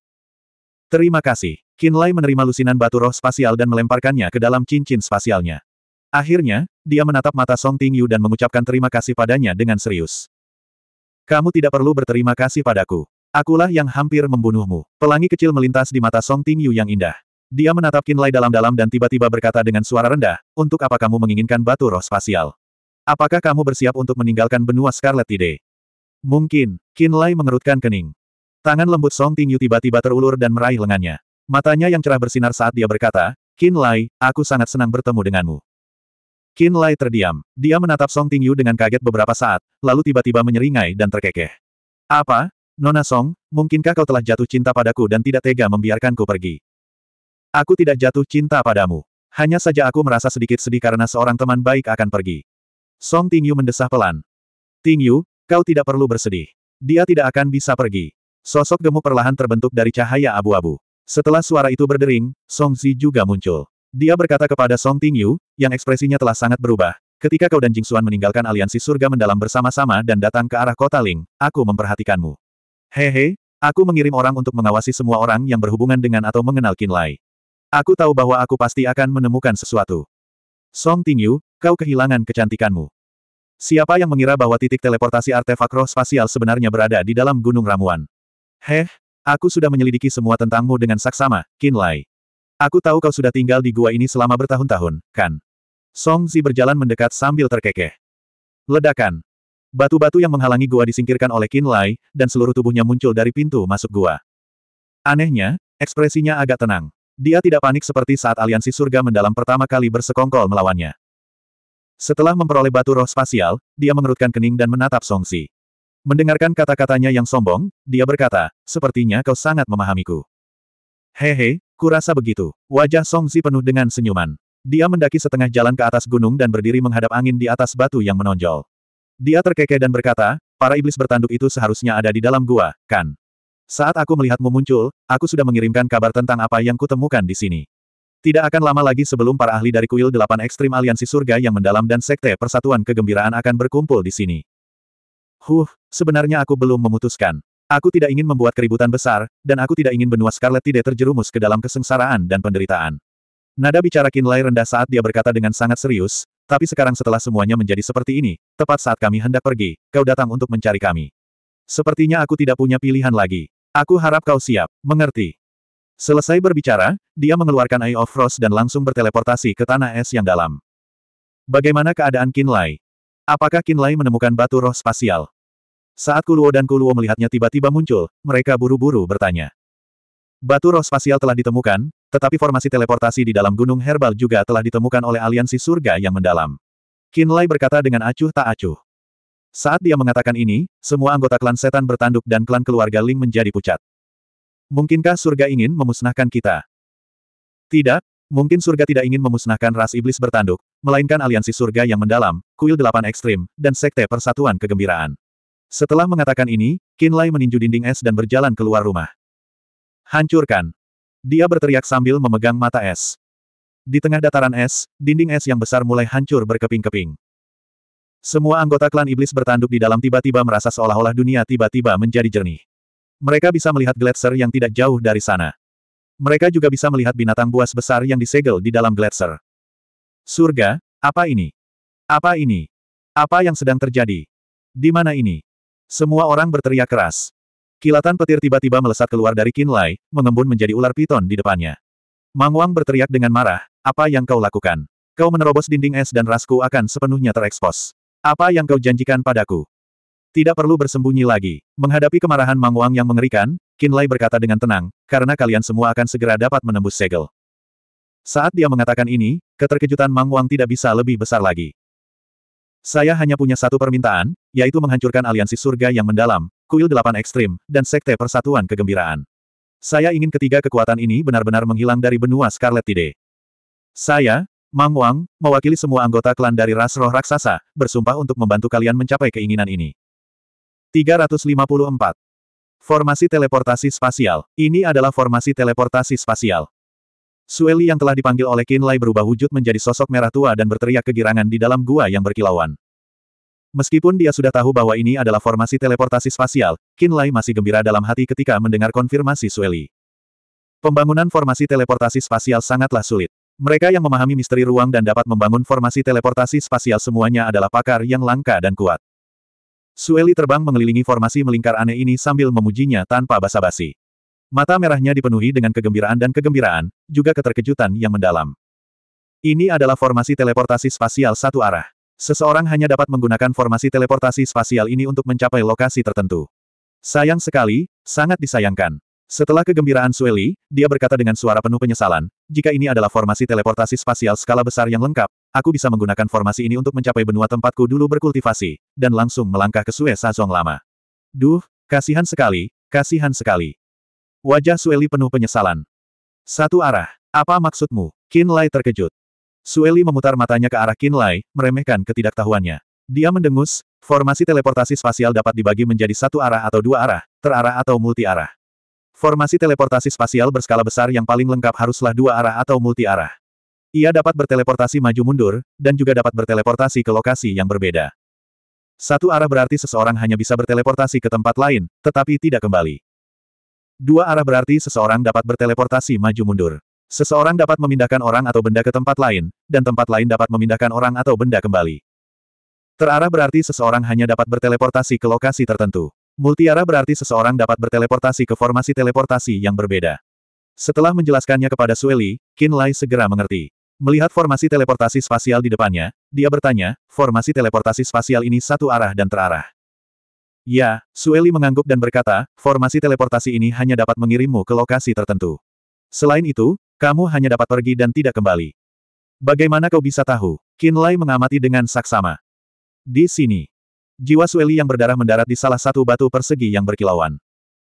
Terima kasih. Kinlay menerima lusinan batu roh spasial dan melemparkannya ke dalam cincin spasialnya. Akhirnya, dia menatap mata Song Tingyu dan mengucapkan terima kasih padanya dengan serius. Kamu tidak perlu berterima kasih padaku. Akulah yang hampir membunuhmu. Pelangi kecil melintas di mata Song Tingyu yang indah. Dia menatap Kinlay dalam-dalam dan tiba-tiba berkata dengan suara rendah, untuk apa kamu menginginkan batu roh spasial? Apakah kamu bersiap untuk meninggalkan benua Scarlet Tide? Mungkin, Kinlay mengerutkan kening. Tangan lembut Song Tingyu tiba-tiba terulur dan meraih lengannya. Matanya yang cerah bersinar saat dia berkata, Kinlay, aku sangat senang bertemu denganmu. Kinlay terdiam. Dia menatap Song Tingyu dengan kaget beberapa saat, lalu tiba-tiba menyeringai dan terkekeh. Apa? Nona Song, mungkinkah kau telah jatuh cinta padaku dan tidak tega membiarkanku pergi? Aku tidak jatuh cinta padamu. Hanya saja aku merasa sedikit sedih karena seorang teman baik akan pergi. Song Tingyu mendesah pelan. Tingyu, kau tidak perlu bersedih. Dia tidak akan bisa pergi. Sosok gemuk perlahan terbentuk dari cahaya abu-abu. Setelah suara itu berdering, Song Zi juga muncul. Dia berkata kepada Song Tingyu, yang ekspresinya telah sangat berubah, Ketika kau dan Jing Xuan meninggalkan aliansi surga mendalam bersama-sama dan datang ke arah kota Ling, aku memperhatikanmu. Hehe, aku mengirim orang untuk mengawasi semua orang yang berhubungan dengan atau mengenal Qin Lai. Aku tahu bahwa aku pasti akan menemukan sesuatu. Song Tingyu, kau kehilangan kecantikanmu. Siapa yang mengira bahwa titik teleportasi artefak roh spasial sebenarnya berada di dalam Gunung Ramuan? Heh, aku sudah menyelidiki semua tentangmu dengan saksama, Qin Lai. Aku tahu kau sudah tinggal di gua ini selama bertahun-tahun, kan? Song Zi berjalan mendekat sambil terkekeh. Ledakan. Batu-batu yang menghalangi gua disingkirkan oleh Qin Lai, dan seluruh tubuhnya muncul dari pintu masuk gua. Anehnya, ekspresinya agak tenang. Dia tidak panik seperti saat aliansi surga mendalam pertama kali bersekongkol melawannya. Setelah memperoleh batu roh spasial, dia mengerutkan kening dan menatap Songsi. Mendengarkan kata-katanya yang sombong, dia berkata, sepertinya kau sangat memahamiku. Hehe, kurasa begitu. Wajah Songsi penuh dengan senyuman. Dia mendaki setengah jalan ke atas gunung dan berdiri menghadap angin di atas batu yang menonjol. Dia terkekeh dan berkata, para iblis bertanduk itu seharusnya ada di dalam gua, kan? Saat aku melihatmu muncul, aku sudah mengirimkan kabar tentang apa yang kutemukan di sini. Tidak akan lama lagi sebelum para ahli dari kuil delapan ekstrim aliansi surga yang mendalam dan sekte persatuan kegembiraan akan berkumpul di sini. Huh, sebenarnya aku belum memutuskan. Aku tidak ingin membuat keributan besar, dan aku tidak ingin benua Scarlet tidak terjerumus ke dalam kesengsaraan dan penderitaan. Nada bicara Kinlay rendah saat dia berkata dengan sangat serius, tapi sekarang setelah semuanya menjadi seperti ini, tepat saat kami hendak pergi, kau datang untuk mencari kami. Sepertinya aku tidak punya pilihan lagi. Aku harap kau siap, mengerti. Selesai berbicara, dia mengeluarkan Eye of Frost dan langsung berteleportasi ke tanah es yang dalam. Bagaimana keadaan Kinlay? Apakah Kinlay menemukan batu roh spasial? Saat Kuluo dan Kuluo melihatnya tiba-tiba muncul, mereka buru-buru bertanya. Batu roh spasial telah ditemukan, tetapi formasi teleportasi di dalam gunung herbal juga telah ditemukan oleh aliansi surga yang mendalam. Kinlay berkata dengan acuh tak acuh. Saat dia mengatakan ini, semua anggota klan setan bertanduk dan klan keluarga Ling menjadi pucat. Mungkinkah surga ingin memusnahkan kita? Tidak, mungkin surga tidak ingin memusnahkan ras iblis bertanduk, melainkan aliansi surga yang mendalam, kuil delapan ekstrim, dan sekte persatuan kegembiraan. Setelah mengatakan ini, Kinlay meninju dinding es dan berjalan keluar rumah. Hancurkan! Dia berteriak sambil memegang mata es. Di tengah dataran es, dinding es yang besar mulai hancur berkeping-keping. Semua anggota klan iblis bertanduk di dalam tiba-tiba merasa seolah-olah dunia tiba-tiba menjadi jernih. Mereka bisa melihat gletser yang tidak jauh dari sana. Mereka juga bisa melihat binatang buas besar yang disegel di dalam gletser. Surga, apa ini? Apa ini? Apa yang sedang terjadi? Di mana ini? Semua orang berteriak keras. Kilatan petir tiba-tiba melesat keluar dari kinlay, mengembun menjadi ular piton di depannya. Mang Wang berteriak dengan marah, apa yang kau lakukan? Kau menerobos dinding es dan rasku akan sepenuhnya terekspos. Apa yang kau janjikan padaku? Tidak perlu bersembunyi lagi. Menghadapi kemarahan Mang Wang yang mengerikan, Lai berkata dengan tenang, karena kalian semua akan segera dapat menembus segel. Saat dia mengatakan ini, keterkejutan Mang Wang tidak bisa lebih besar lagi. Saya hanya punya satu permintaan, yaitu menghancurkan aliansi surga yang mendalam, kuil delapan ekstrim, dan sekte persatuan kegembiraan. Saya ingin ketiga kekuatan ini benar-benar menghilang dari benua Scarlet Tide. Saya, Mang Wang, mewakili semua anggota klan dari ras roh raksasa, bersumpah untuk membantu kalian mencapai keinginan ini. 354. Formasi teleportasi spasial. Ini adalah formasi teleportasi spasial. Sueli yang telah dipanggil oleh Qin Lai berubah wujud menjadi sosok merah tua dan berteriak kegirangan di dalam gua yang berkilauan. Meskipun dia sudah tahu bahwa ini adalah formasi teleportasi spasial, Qin Lai masih gembira dalam hati ketika mendengar konfirmasi Sueli. Pembangunan formasi teleportasi spasial sangatlah sulit. Mereka yang memahami misteri ruang dan dapat membangun formasi teleportasi spasial semuanya adalah pakar yang langka dan kuat. Sueli terbang mengelilingi formasi melingkar aneh ini sambil memujinya tanpa basa-basi. Mata merahnya dipenuhi dengan kegembiraan dan kegembiraan, juga keterkejutan yang mendalam. Ini adalah formasi teleportasi spasial satu arah. Seseorang hanya dapat menggunakan formasi teleportasi spasial ini untuk mencapai lokasi tertentu. Sayang sekali, sangat disayangkan. Setelah kegembiraan Sueli, dia berkata dengan suara penuh penyesalan, jika ini adalah formasi teleportasi spasial skala besar yang lengkap, aku bisa menggunakan formasi ini untuk mencapai benua tempatku dulu berkultivasi, dan langsung melangkah ke Sue Sazong lama. Duh, kasihan sekali, kasihan sekali. Wajah Sueli penuh penyesalan. Satu arah, apa maksudmu? Qin Lai terkejut. Sueli memutar matanya ke arah Qin Lai, meremehkan ketidaktahuannya. Dia mendengus, formasi teleportasi spasial dapat dibagi menjadi satu arah atau dua arah, terarah atau multi-arah. Formasi teleportasi spasial berskala besar yang paling lengkap haruslah dua arah atau multi-arah. Ia dapat berteleportasi maju-mundur, dan juga dapat berteleportasi ke lokasi yang berbeda. Satu arah berarti seseorang hanya bisa berteleportasi ke tempat lain, tetapi tidak kembali. Dua arah berarti seseorang dapat berteleportasi maju-mundur. Seseorang dapat memindahkan orang atau benda ke tempat lain, dan tempat lain dapat memindahkan orang atau benda kembali. Terarah berarti seseorang hanya dapat berteleportasi ke lokasi tertentu. Multiara berarti seseorang dapat berteleportasi ke formasi teleportasi yang berbeda. Setelah menjelaskannya kepada Sueli, Qin Lai segera mengerti. Melihat formasi teleportasi spasial di depannya, dia bertanya, formasi teleportasi spasial ini satu arah dan terarah. Ya, Sueli mengangguk dan berkata, formasi teleportasi ini hanya dapat mengirimmu ke lokasi tertentu. Selain itu, kamu hanya dapat pergi dan tidak kembali. Bagaimana kau bisa tahu? Qin Lai mengamati dengan saksama. Di sini, Jiwa Sueli yang berdarah mendarat di salah satu batu persegi yang berkilauan.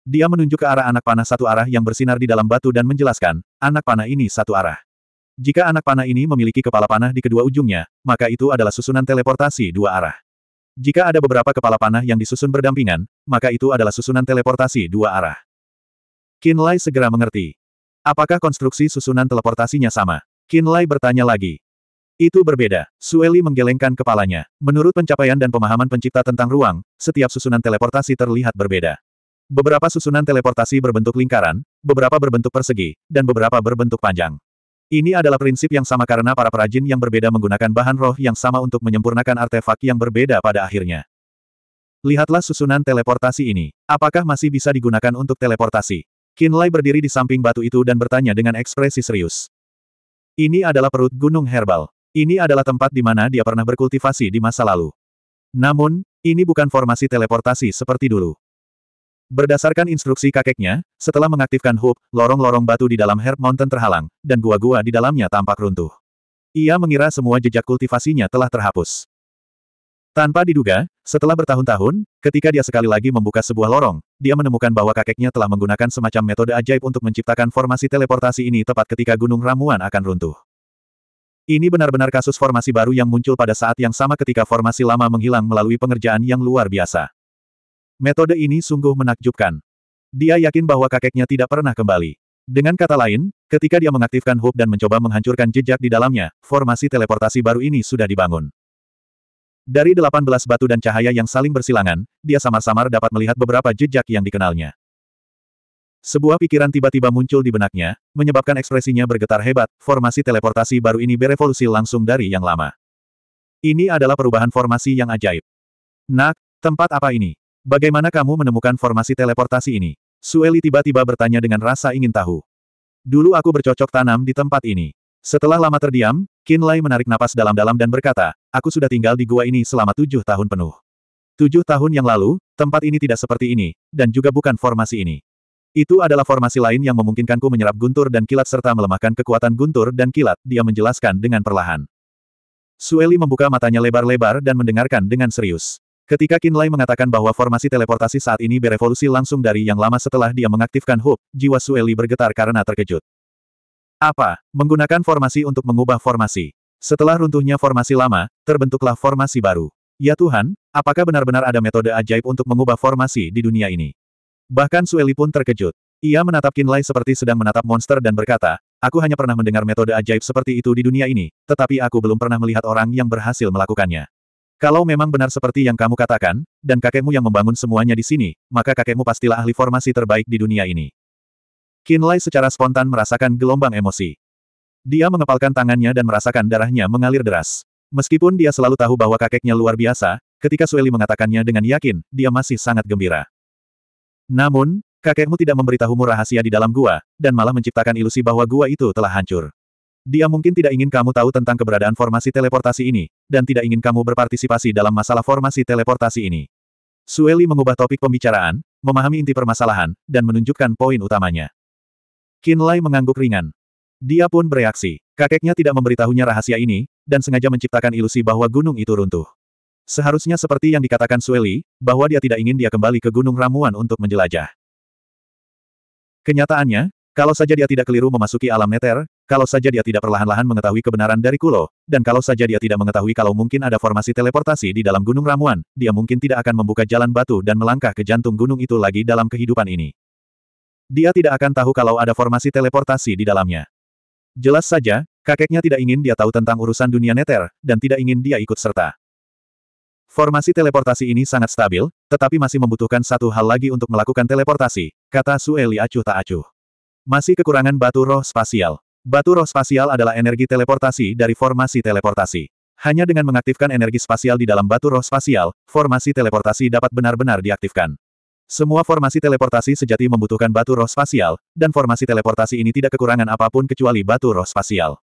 Dia menunjuk ke arah anak panah satu arah yang bersinar di dalam batu dan menjelaskan, anak panah ini satu arah. Jika anak panah ini memiliki kepala panah di kedua ujungnya, maka itu adalah susunan teleportasi dua arah. Jika ada beberapa kepala panah yang disusun berdampingan, maka itu adalah susunan teleportasi dua arah. Qin Lai segera mengerti. Apakah konstruksi susunan teleportasinya sama? Qin Lai bertanya lagi. Itu berbeda. Sueli menggelengkan kepalanya. Menurut pencapaian dan pemahaman pencipta tentang ruang, setiap susunan teleportasi terlihat berbeda. Beberapa susunan teleportasi berbentuk lingkaran, beberapa berbentuk persegi, dan beberapa berbentuk panjang. Ini adalah prinsip yang sama karena para perajin yang berbeda menggunakan bahan roh yang sama untuk menyempurnakan artefak yang berbeda pada akhirnya. Lihatlah susunan teleportasi ini. Apakah masih bisa digunakan untuk teleportasi? Kinlay berdiri di samping batu itu dan bertanya dengan ekspresi serius. Ini adalah perut gunung herbal. Ini adalah tempat di mana dia pernah berkultivasi di masa lalu. Namun, ini bukan formasi teleportasi seperti dulu. Berdasarkan instruksi kakeknya, setelah mengaktifkan hub, lorong-lorong batu di dalam Herb Mountain terhalang, dan gua-gua di dalamnya tampak runtuh. Ia mengira semua jejak kultivasinya telah terhapus. Tanpa diduga, setelah bertahun-tahun, ketika dia sekali lagi membuka sebuah lorong, dia menemukan bahwa kakeknya telah menggunakan semacam metode ajaib untuk menciptakan formasi teleportasi ini tepat ketika Gunung Ramuan akan runtuh. Ini benar-benar kasus formasi baru yang muncul pada saat yang sama ketika formasi lama menghilang melalui pengerjaan yang luar biasa. Metode ini sungguh menakjubkan. Dia yakin bahwa kakeknya tidak pernah kembali. Dengan kata lain, ketika dia mengaktifkan hub dan mencoba menghancurkan jejak di dalamnya, formasi teleportasi baru ini sudah dibangun. Dari 18 batu dan cahaya yang saling bersilangan, dia samar-samar dapat melihat beberapa jejak yang dikenalnya. Sebuah pikiran tiba-tiba muncul di benaknya, menyebabkan ekspresinya bergetar hebat, formasi teleportasi baru ini berevolusi langsung dari yang lama. Ini adalah perubahan formasi yang ajaib. Nak, tempat apa ini? Bagaimana kamu menemukan formasi teleportasi ini? Sueli tiba-tiba bertanya dengan rasa ingin tahu. Dulu aku bercocok tanam di tempat ini. Setelah lama terdiam, Kinlay menarik napas dalam-dalam dan berkata, aku sudah tinggal di gua ini selama tujuh tahun penuh. Tujuh tahun yang lalu, tempat ini tidak seperti ini, dan juga bukan formasi ini. Itu adalah formasi lain yang memungkinkanku menyerap guntur dan kilat serta melemahkan kekuatan guntur dan kilat, dia menjelaskan dengan perlahan. Sueli membuka matanya lebar-lebar dan mendengarkan dengan serius. Ketika Kinlay mengatakan bahwa formasi teleportasi saat ini berevolusi langsung dari yang lama setelah dia mengaktifkan hub, jiwa Sueli bergetar karena terkejut. Apa? Menggunakan formasi untuk mengubah formasi. Setelah runtuhnya formasi lama, terbentuklah formasi baru. Ya Tuhan, apakah benar-benar ada metode ajaib untuk mengubah formasi di dunia ini? Bahkan Sueli pun terkejut. Ia menatap Kinlay seperti sedang menatap monster dan berkata, aku hanya pernah mendengar metode ajaib seperti itu di dunia ini, tetapi aku belum pernah melihat orang yang berhasil melakukannya. Kalau memang benar seperti yang kamu katakan, dan kakekmu yang membangun semuanya di sini, maka kakekmu pastilah ahli formasi terbaik di dunia ini. Kinlay secara spontan merasakan gelombang emosi. Dia mengepalkan tangannya dan merasakan darahnya mengalir deras. Meskipun dia selalu tahu bahwa kakeknya luar biasa, ketika Sueli mengatakannya dengan yakin, dia masih sangat gembira. Namun, kakekmu tidak memberitahumu rahasia di dalam gua, dan malah menciptakan ilusi bahwa gua itu telah hancur. Dia mungkin tidak ingin kamu tahu tentang keberadaan formasi teleportasi ini, dan tidak ingin kamu berpartisipasi dalam masalah formasi teleportasi ini. Sueli mengubah topik pembicaraan, memahami inti permasalahan, dan menunjukkan poin utamanya. Kinlay mengangguk ringan. Dia pun bereaksi. Kakeknya tidak memberitahunya rahasia ini, dan sengaja menciptakan ilusi bahwa gunung itu runtuh. Seharusnya seperti yang dikatakan Sueli, bahwa dia tidak ingin dia kembali ke Gunung Ramuan untuk menjelajah. Kenyataannya, kalau saja dia tidak keliru memasuki alam neter, kalau saja dia tidak perlahan-lahan mengetahui kebenaran dari Kulo, dan kalau saja dia tidak mengetahui kalau mungkin ada formasi teleportasi di dalam Gunung Ramuan, dia mungkin tidak akan membuka jalan batu dan melangkah ke jantung gunung itu lagi dalam kehidupan ini. Dia tidak akan tahu kalau ada formasi teleportasi di dalamnya. Jelas saja, kakeknya tidak ingin dia tahu tentang urusan dunia neter, dan tidak ingin dia ikut serta. Formasi teleportasi ini sangat stabil, tetapi masih membutuhkan satu hal lagi untuk melakukan teleportasi, kata Sueli acuh tak acuh. Masih kekurangan batu roh spasial. Batu roh spasial adalah energi teleportasi dari formasi teleportasi. Hanya dengan mengaktifkan energi spasial di dalam batu roh spasial, formasi teleportasi dapat benar-benar diaktifkan. Semua formasi teleportasi sejati membutuhkan batu roh spasial, dan formasi teleportasi ini tidak kekurangan apapun kecuali batu roh spasial.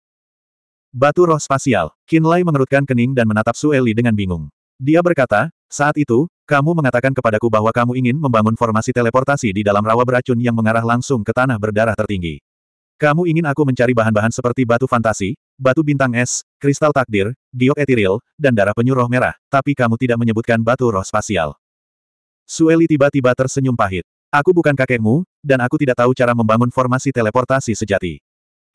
Batu roh spasial, Kinlay mengerutkan kening dan menatap Sueli dengan bingung. Dia berkata, saat itu, kamu mengatakan kepadaku bahwa kamu ingin membangun formasi teleportasi di dalam rawa beracun yang mengarah langsung ke tanah berdarah tertinggi. Kamu ingin aku mencari bahan-bahan seperti batu fantasi, batu bintang es, kristal takdir, giok etiril, dan darah penyuruh merah, tapi kamu tidak menyebutkan batu roh spasial. Sueli tiba-tiba tersenyum pahit. Aku bukan kakekmu, dan aku tidak tahu cara membangun formasi teleportasi sejati.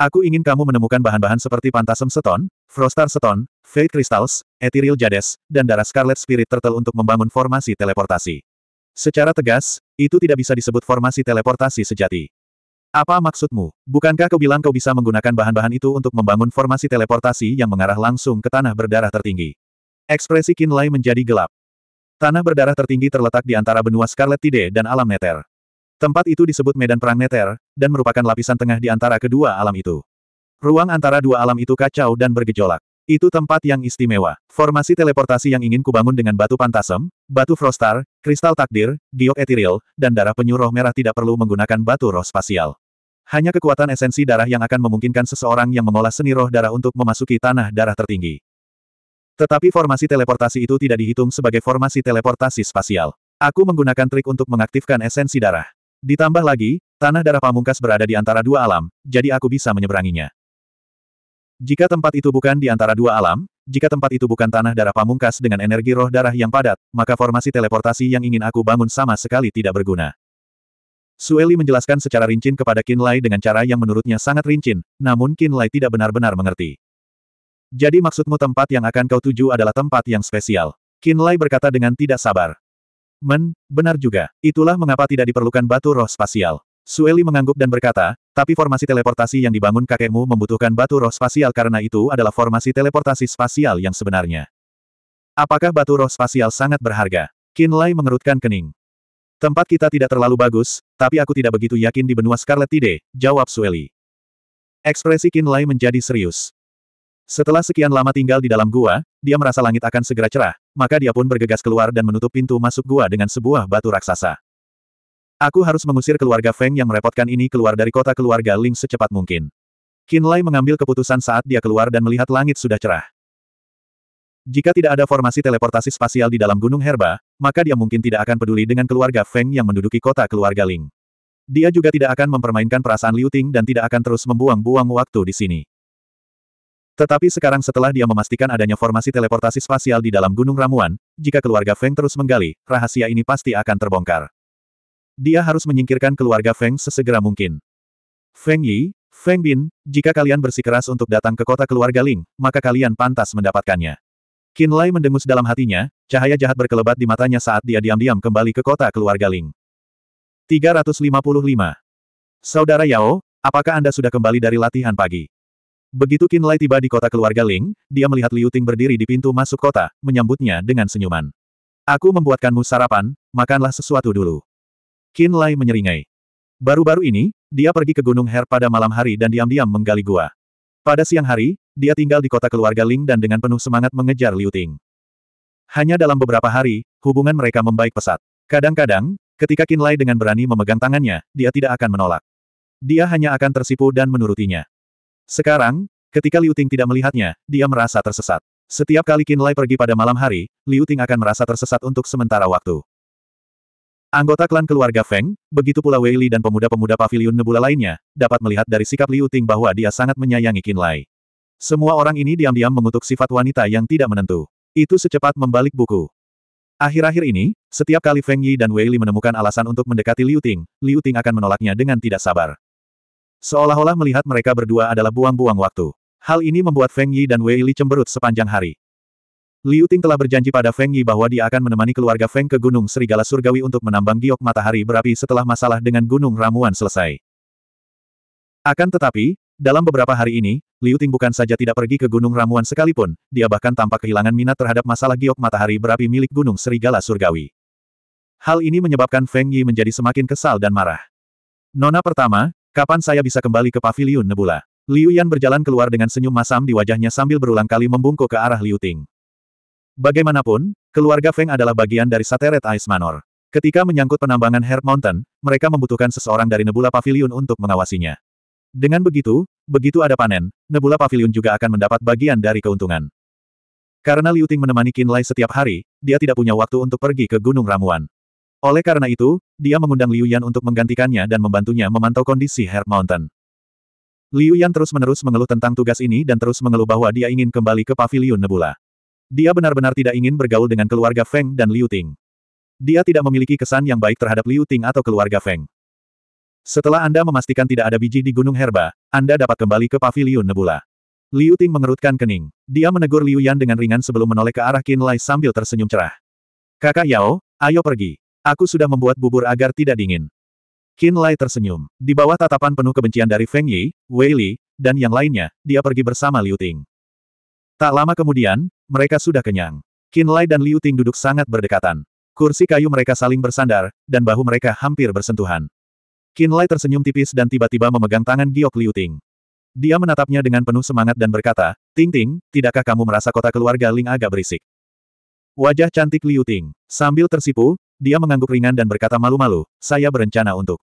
Aku ingin kamu menemukan bahan-bahan seperti Pantasem seton, Frostar seton, Fate Crystals, Ethereal Jades, dan darah Scarlet Spirit Turtle untuk membangun formasi teleportasi. Secara tegas, itu tidak bisa disebut formasi teleportasi sejati. Apa maksudmu? Bukankah kau bilang kau bisa menggunakan bahan-bahan itu untuk membangun formasi teleportasi yang mengarah langsung ke tanah berdarah tertinggi? Ekspresi Kinlay menjadi gelap. Tanah berdarah tertinggi terletak di antara benua Scarlet Tide dan alam Nether. Tempat itu disebut Medan Perang Neter, dan merupakan lapisan tengah di antara kedua alam itu. Ruang antara dua alam itu kacau dan bergejolak. Itu tempat yang istimewa. Formasi teleportasi yang ingin kubangun dengan batu pantasem, batu frostar, kristal takdir, giok etiril, dan darah Penyuruh merah tidak perlu menggunakan batu roh spasial. Hanya kekuatan esensi darah yang akan memungkinkan seseorang yang mengolah seni roh darah untuk memasuki tanah darah tertinggi. Tetapi formasi teleportasi itu tidak dihitung sebagai formasi teleportasi spasial. Aku menggunakan trik untuk mengaktifkan esensi darah. Ditambah lagi, tanah darah pamungkas berada di antara dua alam, jadi aku bisa menyeberanginya. Jika tempat itu bukan di antara dua alam, jika tempat itu bukan tanah darah pamungkas dengan energi roh darah yang padat, maka formasi teleportasi yang ingin aku bangun sama sekali tidak berguna. Sueli menjelaskan secara rincin kepada kinlay dengan cara yang menurutnya sangat rinci namun kinlay tidak benar-benar mengerti. Jadi maksudmu tempat yang akan kau tuju adalah tempat yang spesial? kinlay berkata dengan tidak sabar. Men, benar juga. Itulah mengapa tidak diperlukan batu roh spasial. Sueli mengangguk dan berkata, tapi formasi teleportasi yang dibangun kakekmu membutuhkan batu roh spasial karena itu adalah formasi teleportasi spasial yang sebenarnya. Apakah batu roh spasial sangat berharga? Kinlay mengerutkan kening. Tempat kita tidak terlalu bagus, tapi aku tidak begitu yakin di benua Scarlet Tide, jawab Sueli. Ekspresi Kinlay menjadi serius. Setelah sekian lama tinggal di dalam gua, dia merasa langit akan segera cerah, maka dia pun bergegas keluar dan menutup pintu masuk gua dengan sebuah batu raksasa. Aku harus mengusir keluarga Feng yang merepotkan ini keluar dari kota keluarga Ling secepat mungkin. Qin Lai mengambil keputusan saat dia keluar dan melihat langit sudah cerah. Jika tidak ada formasi teleportasi spasial di dalam Gunung Herba, maka dia mungkin tidak akan peduli dengan keluarga Feng yang menduduki kota keluarga Ling. Dia juga tidak akan mempermainkan perasaan Liu Ting dan tidak akan terus membuang-buang waktu di sini. Tetapi sekarang setelah dia memastikan adanya formasi teleportasi spasial di dalam Gunung Ramuan, jika keluarga Feng terus menggali, rahasia ini pasti akan terbongkar. Dia harus menyingkirkan keluarga Feng sesegera mungkin. Feng Yi, Feng Bin, jika kalian bersikeras untuk datang ke kota keluarga Ling, maka kalian pantas mendapatkannya. Qin Lai mendengus dalam hatinya, cahaya jahat berkelebat di matanya saat dia diam-diam kembali ke kota keluarga Ling. 355. Saudara Yao, apakah Anda sudah kembali dari latihan pagi? Begitu Qin Lai tiba di kota keluarga Ling, dia melihat Liu Ting berdiri di pintu masuk kota, menyambutnya dengan senyuman. Aku membuatkanmu sarapan, makanlah sesuatu dulu. Qin Lai menyeringai. Baru-baru ini, dia pergi ke Gunung Her pada malam hari dan diam-diam menggali gua. Pada siang hari, dia tinggal di kota keluarga Ling dan dengan penuh semangat mengejar Liu Ting. Hanya dalam beberapa hari, hubungan mereka membaik pesat. Kadang-kadang, ketika Qin Lai dengan berani memegang tangannya, dia tidak akan menolak. Dia hanya akan tersipu dan menurutinya. Sekarang, ketika Liu Ting tidak melihatnya, dia merasa tersesat. Setiap kali Qin Lai pergi pada malam hari, Liu Ting akan merasa tersesat untuk sementara waktu. Anggota klan keluarga Feng, begitu pula Wei Li dan pemuda-pemuda Paviliun Nebula lainnya, dapat melihat dari sikap Liu Ting bahwa dia sangat menyayangi Qin Lai. Semua orang ini diam-diam mengutuk sifat wanita yang tidak menentu. Itu secepat membalik buku. Akhir-akhir ini, setiap kali Feng Yi dan Wei Li menemukan alasan untuk mendekati Liu Ting, Liu Ting akan menolaknya dengan tidak sabar. Seolah-olah melihat mereka berdua adalah buang-buang waktu. Hal ini membuat Feng Yi dan Wei Li cemberut sepanjang hari. Liu Ting telah berjanji pada Feng Yi bahwa dia akan menemani keluarga Feng ke Gunung Serigala Surgawi untuk menambang giok matahari berapi setelah masalah dengan Gunung Ramuan selesai. Akan tetapi, dalam beberapa hari ini, Liu Ting bukan saja tidak pergi ke Gunung Ramuan sekalipun, dia bahkan tampak kehilangan minat terhadap masalah giok matahari berapi milik Gunung Serigala Surgawi. Hal ini menyebabkan Feng Yi menjadi semakin kesal dan marah. Nona pertama, Kapan saya bisa kembali ke paviliun Nebula? Liu Yan berjalan keluar dengan senyum masam di wajahnya sambil berulang kali membungkuk ke arah Liu Ting. Bagaimanapun, keluarga Feng adalah bagian dari Sateret Ice Manor. Ketika menyangkut penambangan Herb Mountain, mereka membutuhkan seseorang dari Nebula Pavilion untuk mengawasinya. Dengan begitu, begitu ada panen, Nebula Pavilion juga akan mendapat bagian dari keuntungan. Karena Liu Ting menemani Qin Lai setiap hari, dia tidak punya waktu untuk pergi ke Gunung Ramuan. Oleh karena itu, dia mengundang Liu Yan untuk menggantikannya dan membantunya memantau kondisi Heart Mountain. Liu Yan terus-menerus mengeluh tentang tugas ini dan terus mengeluh bahwa dia ingin kembali ke Paviliun Nebula. Dia benar-benar tidak ingin bergaul dengan keluarga Feng dan Liu Ting. Dia tidak memiliki kesan yang baik terhadap Liu Ting atau keluarga Feng. Setelah Anda memastikan tidak ada biji di Gunung Herba, Anda dapat kembali ke Paviliun Nebula. Liu Ting mengerutkan kening. Dia menegur Liu Yan dengan ringan sebelum menoleh ke arah Qin Lai sambil tersenyum cerah. Kakak Yao, ayo pergi. Aku sudah membuat bubur agar tidak dingin. Qin Lai tersenyum. Di bawah tatapan penuh kebencian dari Feng Yi, Wei Li, dan yang lainnya, dia pergi bersama Liu Ting. Tak lama kemudian, mereka sudah kenyang. Qin Lai dan Liu Ting duduk sangat berdekatan. Kursi kayu mereka saling bersandar, dan bahu mereka hampir bersentuhan. Qin Lai tersenyum tipis dan tiba-tiba memegang tangan giok Liu Ting. Dia menatapnya dengan penuh semangat dan berkata, Ting Ting, tidakkah kamu merasa kota keluarga Ling agak berisik? Wajah cantik Liu Ting. Sambil tersipu, dia mengangguk ringan dan berkata malu-malu, saya berencana untuk.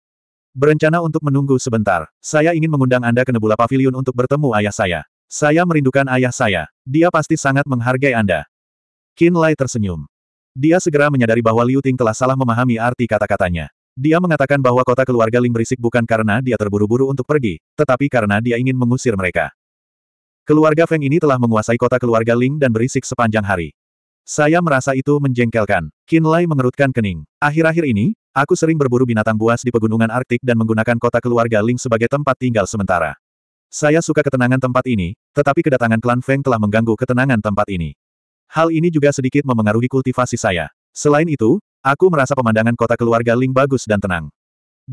Berencana untuk menunggu sebentar. Saya ingin mengundang Anda ke Nebula Pavilion untuk bertemu ayah saya. Saya merindukan ayah saya. Dia pasti sangat menghargai Anda. Qin Lai tersenyum. Dia segera menyadari bahwa Liu Ting telah salah memahami arti kata-katanya. Dia mengatakan bahwa kota keluarga Ling berisik bukan karena dia terburu-buru untuk pergi, tetapi karena dia ingin mengusir mereka. Keluarga Feng ini telah menguasai kota keluarga Ling dan berisik sepanjang hari. Saya merasa itu menjengkelkan. Kinlay mengerutkan kening. Akhir-akhir ini, aku sering berburu binatang buas di pegunungan Arktik dan menggunakan kota keluarga Ling sebagai tempat tinggal sementara. Saya suka ketenangan tempat ini, tetapi kedatangan klan Feng telah mengganggu ketenangan tempat ini. Hal ini juga sedikit memengaruhi kultivasi saya. Selain itu, aku merasa pemandangan kota keluarga Ling bagus dan tenang.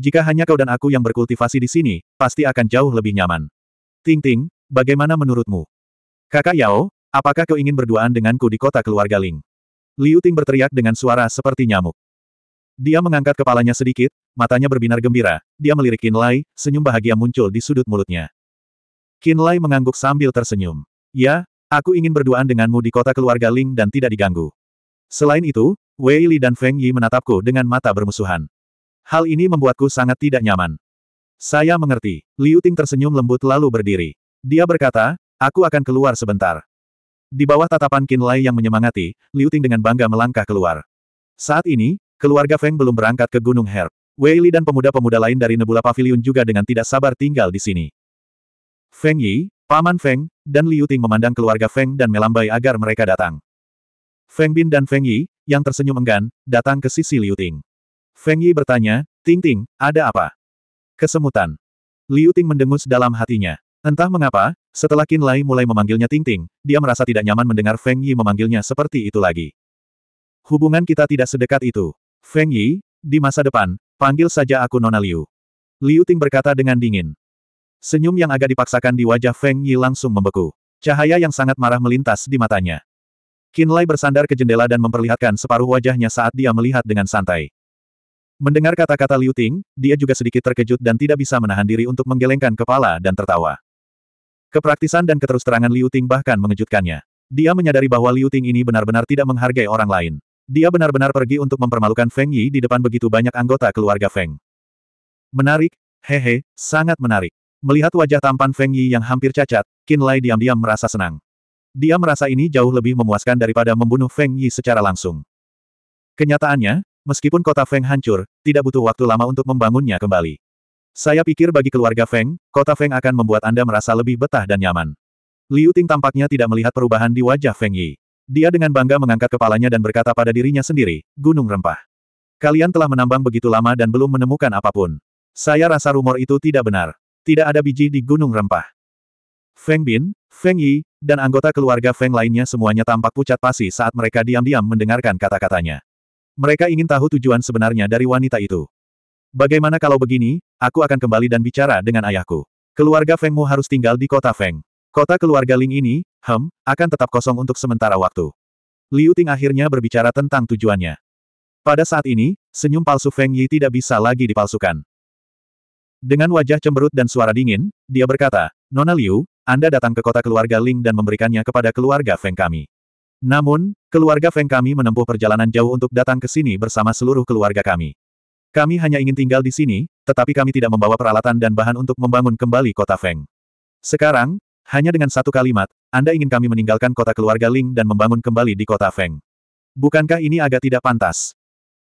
Jika hanya kau dan aku yang berkultivasi di sini, pasti akan jauh lebih nyaman. Ting Ting, bagaimana menurutmu? Kakak Yao, Apakah kau ingin berduaan denganku di kota keluarga Ling? Liu Ting berteriak dengan suara seperti nyamuk. Dia mengangkat kepalanya sedikit, matanya berbinar gembira, dia melirik Qin Lai, senyum bahagia muncul di sudut mulutnya. Qin Lai mengangguk sambil tersenyum. Ya, aku ingin berduaan denganmu di kota keluarga Ling dan tidak diganggu. Selain itu, Wei Li dan Feng Yi menatapku dengan mata bermusuhan. Hal ini membuatku sangat tidak nyaman. Saya mengerti. Liu Ting tersenyum lembut lalu berdiri. Dia berkata, aku akan keluar sebentar. Di bawah tatapan Qin Lai yang menyemangati, Liu Ting dengan bangga melangkah keluar. Saat ini, keluarga Feng belum berangkat ke Gunung Herb. Wei Li dan pemuda-pemuda lain dari Nebula Pavilion juga dengan tidak sabar tinggal di sini. Feng Yi, Paman Feng, dan Liu Ting memandang keluarga Feng dan melambai agar mereka datang. Feng Bin dan Feng Yi, yang tersenyum enggan, datang ke sisi Liu Ting. Feng Yi bertanya, Ting Ting, ada apa? Kesemutan. Liu Ting mendengus dalam hatinya. Entah mengapa, setelah Qin Lai mulai memanggilnya Ting Ting, dia merasa tidak nyaman mendengar Feng Yi memanggilnya seperti itu lagi. Hubungan kita tidak sedekat itu. Feng Yi, di masa depan, panggil saja aku Nona Liu. Liu Ting berkata dengan dingin. Senyum yang agak dipaksakan di wajah Feng Yi langsung membeku. Cahaya yang sangat marah melintas di matanya. Qin Lai bersandar ke jendela dan memperlihatkan separuh wajahnya saat dia melihat dengan santai. Mendengar kata-kata Liu Ting, dia juga sedikit terkejut dan tidak bisa menahan diri untuk menggelengkan kepala dan tertawa. Kepraktisan dan keterusterangan Liu Ting bahkan mengejutkannya. Dia menyadari bahwa Liu Ting ini benar-benar tidak menghargai orang lain. Dia benar-benar pergi untuk mempermalukan Feng Yi di depan begitu banyak anggota keluarga Feng. Menarik, hehe, sangat menarik. Melihat wajah tampan Feng Yi yang hampir cacat, Qin Lai diam-diam merasa senang. Dia merasa ini jauh lebih memuaskan daripada membunuh Feng Yi secara langsung. Kenyataannya, meskipun kota Feng hancur, tidak butuh waktu lama untuk membangunnya kembali. Saya pikir bagi keluarga Feng, kota Feng akan membuat Anda merasa lebih betah dan nyaman. Liu Ting tampaknya tidak melihat perubahan di wajah Feng Yi. Dia dengan bangga mengangkat kepalanya dan berkata pada dirinya sendiri, Gunung Rempah. Kalian telah menambang begitu lama dan belum menemukan apapun. Saya rasa rumor itu tidak benar. Tidak ada biji di Gunung Rempah. Feng Bin, Feng Yi, dan anggota keluarga Feng lainnya semuanya tampak pucat pasi saat mereka diam-diam mendengarkan kata-katanya. Mereka ingin tahu tujuan sebenarnya dari wanita itu. Bagaimana kalau begini, Aku akan kembali dan bicara dengan ayahku. Keluarga Fengmu harus tinggal di kota Feng. Kota keluarga Ling ini, hem, akan tetap kosong untuk sementara waktu. Liu Ting akhirnya berbicara tentang tujuannya. Pada saat ini, senyum palsu Feng Yi tidak bisa lagi dipalsukan. Dengan wajah cemberut dan suara dingin, dia berkata, Nona Liu, Anda datang ke kota keluarga Ling dan memberikannya kepada keluarga Feng kami. Namun, keluarga Feng kami menempuh perjalanan jauh untuk datang ke sini bersama seluruh keluarga kami. Kami hanya ingin tinggal di sini, tetapi kami tidak membawa peralatan dan bahan untuk membangun kembali kota Feng. Sekarang, hanya dengan satu kalimat, Anda ingin kami meninggalkan kota keluarga Ling dan membangun kembali di kota Feng. Bukankah ini agak tidak pantas?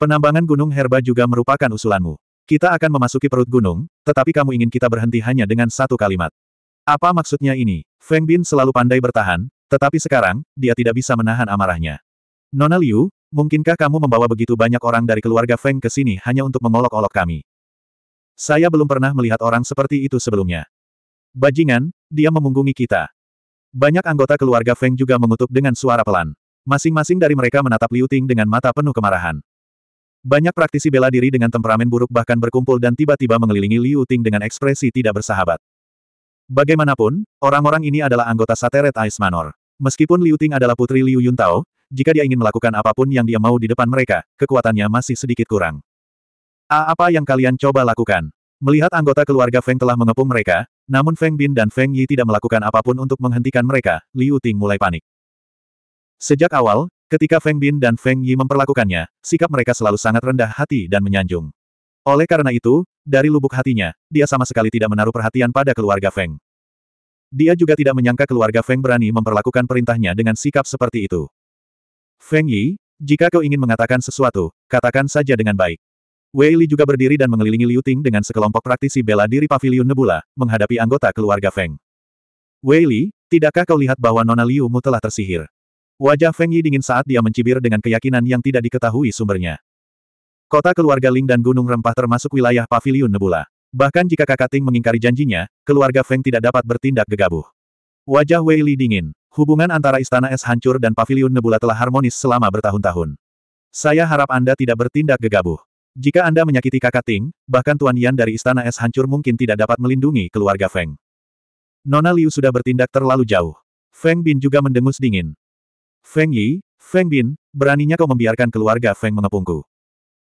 Penambangan gunung herba juga merupakan usulanmu. Kita akan memasuki perut gunung, tetapi kamu ingin kita berhenti hanya dengan satu kalimat. Apa maksudnya ini? Feng Bin selalu pandai bertahan, tetapi sekarang, dia tidak bisa menahan amarahnya. Nona Liu, Mungkinkah kamu membawa begitu banyak orang dari keluarga Feng ke sini hanya untuk mengolok-olok kami? Saya belum pernah melihat orang seperti itu sebelumnya. Bajingan, dia memunggungi kita. Banyak anggota keluarga Feng juga mengutuk dengan suara pelan. Masing-masing dari mereka menatap Liu Ting dengan mata penuh kemarahan. Banyak praktisi bela diri dengan temperamen buruk bahkan berkumpul dan tiba-tiba mengelilingi Liu Ting dengan ekspresi tidak bersahabat. Bagaimanapun, orang-orang ini adalah anggota Sateret Ice Manor. Meskipun Liu Ting adalah putri Liu Yuntao, jika dia ingin melakukan apapun yang dia mau di depan mereka, kekuatannya masih sedikit kurang. A ah, apa yang kalian coba lakukan? Melihat anggota keluarga Feng telah mengepung mereka, namun Feng Bin dan Feng Yi tidak melakukan apapun untuk menghentikan mereka, Liu Ting mulai panik. Sejak awal, ketika Feng Bin dan Feng Yi memperlakukannya, sikap mereka selalu sangat rendah hati dan menyanjung. Oleh karena itu, dari lubuk hatinya, dia sama sekali tidak menaruh perhatian pada keluarga Feng. Dia juga tidak menyangka keluarga Feng berani memperlakukan perintahnya dengan sikap seperti itu. Feng Yi, jika kau ingin mengatakan sesuatu, katakan saja dengan baik. Wei Li juga berdiri dan mengelilingi Liu Ting dengan sekelompok praktisi bela diri paviliun Nebula, menghadapi anggota keluarga Feng. Wei Li, tidakkah kau lihat bahwa Nona Liu mu telah tersihir? Wajah Feng Yi dingin saat dia mencibir dengan keyakinan yang tidak diketahui sumbernya. Kota keluarga Ling dan Gunung Rempah termasuk wilayah paviliun Nebula. Bahkan jika kakak Ting mengingkari janjinya, keluarga Feng tidak dapat bertindak gegabah. Wajah Wei Li dingin. Hubungan antara Istana Es hancur dan Paviliun Nebula telah harmonis selama bertahun-tahun. Saya harap Anda tidak bertindak gegabah. Jika Anda menyakiti kakak Ting, bahkan Tuan Yan dari Istana Es hancur mungkin tidak dapat melindungi keluarga Feng. Nona Liu sudah bertindak terlalu jauh. Feng Bin juga mendengus dingin. Feng Yi, Feng Bin, beraninya kau membiarkan keluarga Feng mengepungku.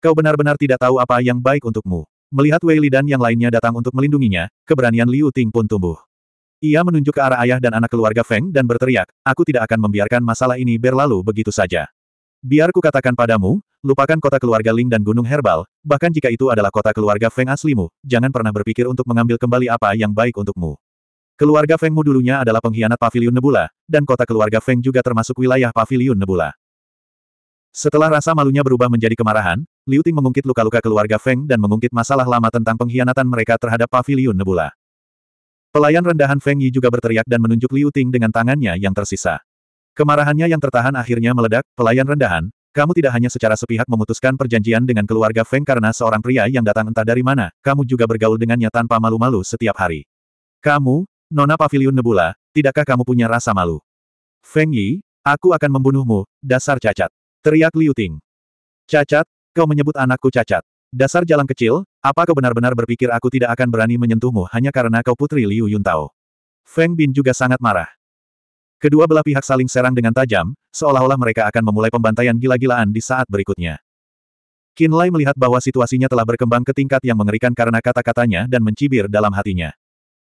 Kau benar-benar tidak tahu apa yang baik untukmu. Melihat Wei Li dan yang lainnya datang untuk melindunginya, keberanian Liu Ting pun tumbuh. Ia menunjuk ke arah ayah dan anak keluarga Feng dan berteriak, aku tidak akan membiarkan masalah ini berlalu begitu saja. Biar ku katakan padamu, lupakan kota keluarga Ling dan Gunung Herbal, bahkan jika itu adalah kota keluarga Feng aslimu, jangan pernah berpikir untuk mengambil kembali apa yang baik untukmu. Keluarga Fengmu dulunya adalah pengkhianat Paviliun Nebula, dan kota keluarga Feng juga termasuk wilayah Paviliun Nebula. Setelah rasa malunya berubah menjadi kemarahan, Liu Ting mengungkit luka-luka keluarga Feng dan mengungkit masalah lama tentang pengkhianatan mereka terhadap Paviliun Nebula. Pelayan rendahan Feng Yi juga berteriak dan menunjuk Liu Ting dengan tangannya yang tersisa. Kemarahannya yang tertahan akhirnya meledak, pelayan rendahan, kamu tidak hanya secara sepihak memutuskan perjanjian dengan keluarga Feng karena seorang pria yang datang entah dari mana, kamu juga bergaul dengannya tanpa malu-malu setiap hari. Kamu, Nona Pavilion Nebula, tidakkah kamu punya rasa malu? Feng Yi, aku akan membunuhmu, dasar cacat. Teriak Liu Ting. Cacat, kau menyebut anakku cacat. Dasar jalan kecil, apa kau benar-benar berpikir aku tidak akan berani menyentuhmu hanya karena kau putri Liu Yuntao? Feng Bin juga sangat marah. Kedua belah pihak saling serang dengan tajam, seolah-olah mereka akan memulai pembantaian gila-gilaan di saat berikutnya. Qin Lai melihat bahwa situasinya telah berkembang ke tingkat yang mengerikan karena kata-katanya dan mencibir dalam hatinya.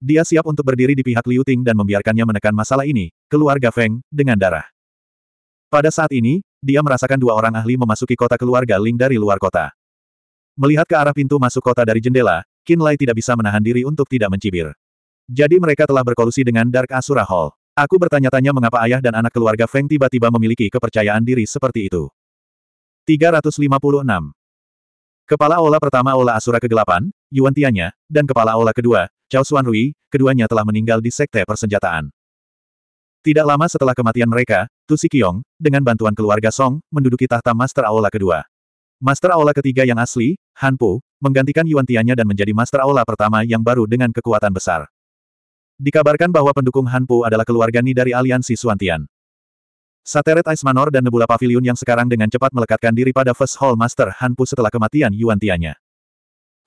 Dia siap untuk berdiri di pihak Liu Ting dan membiarkannya menekan masalah ini, keluarga Feng, dengan darah. Pada saat ini, dia merasakan dua orang ahli memasuki kota keluarga Ling dari luar kota. Melihat ke arah pintu masuk kota dari jendela, Qin Lai tidak bisa menahan diri untuk tidak mencibir. Jadi mereka telah berkolusi dengan Dark Asura Hall. Aku bertanya-tanya mengapa ayah dan anak keluarga Feng tiba-tiba memiliki kepercayaan diri seperti itu. 356. Kepala Ola pertama Ola Asura Kegelapan, Yuan Tianya, dan Kepala Ola kedua, Chao Xuan Rui, keduanya telah meninggal di Sekte Persenjataan. Tidak lama setelah kematian mereka, Tu Sikyong, dengan bantuan keluarga Song, menduduki tahta Master Aula kedua. Master Aula ketiga yang asli, Han Po, menggantikan Yuan Tianya dan menjadi Master Aula pertama yang baru dengan kekuatan besar. Dikabarkan bahwa pendukung Han Po adalah keluarga Ni dari aliansi Suantian. Sateret Ice Manor dan Nebula Pavilion yang sekarang dengan cepat melekatkan diri pada First Hall Master Han Po setelah kematian Yuan Tianya.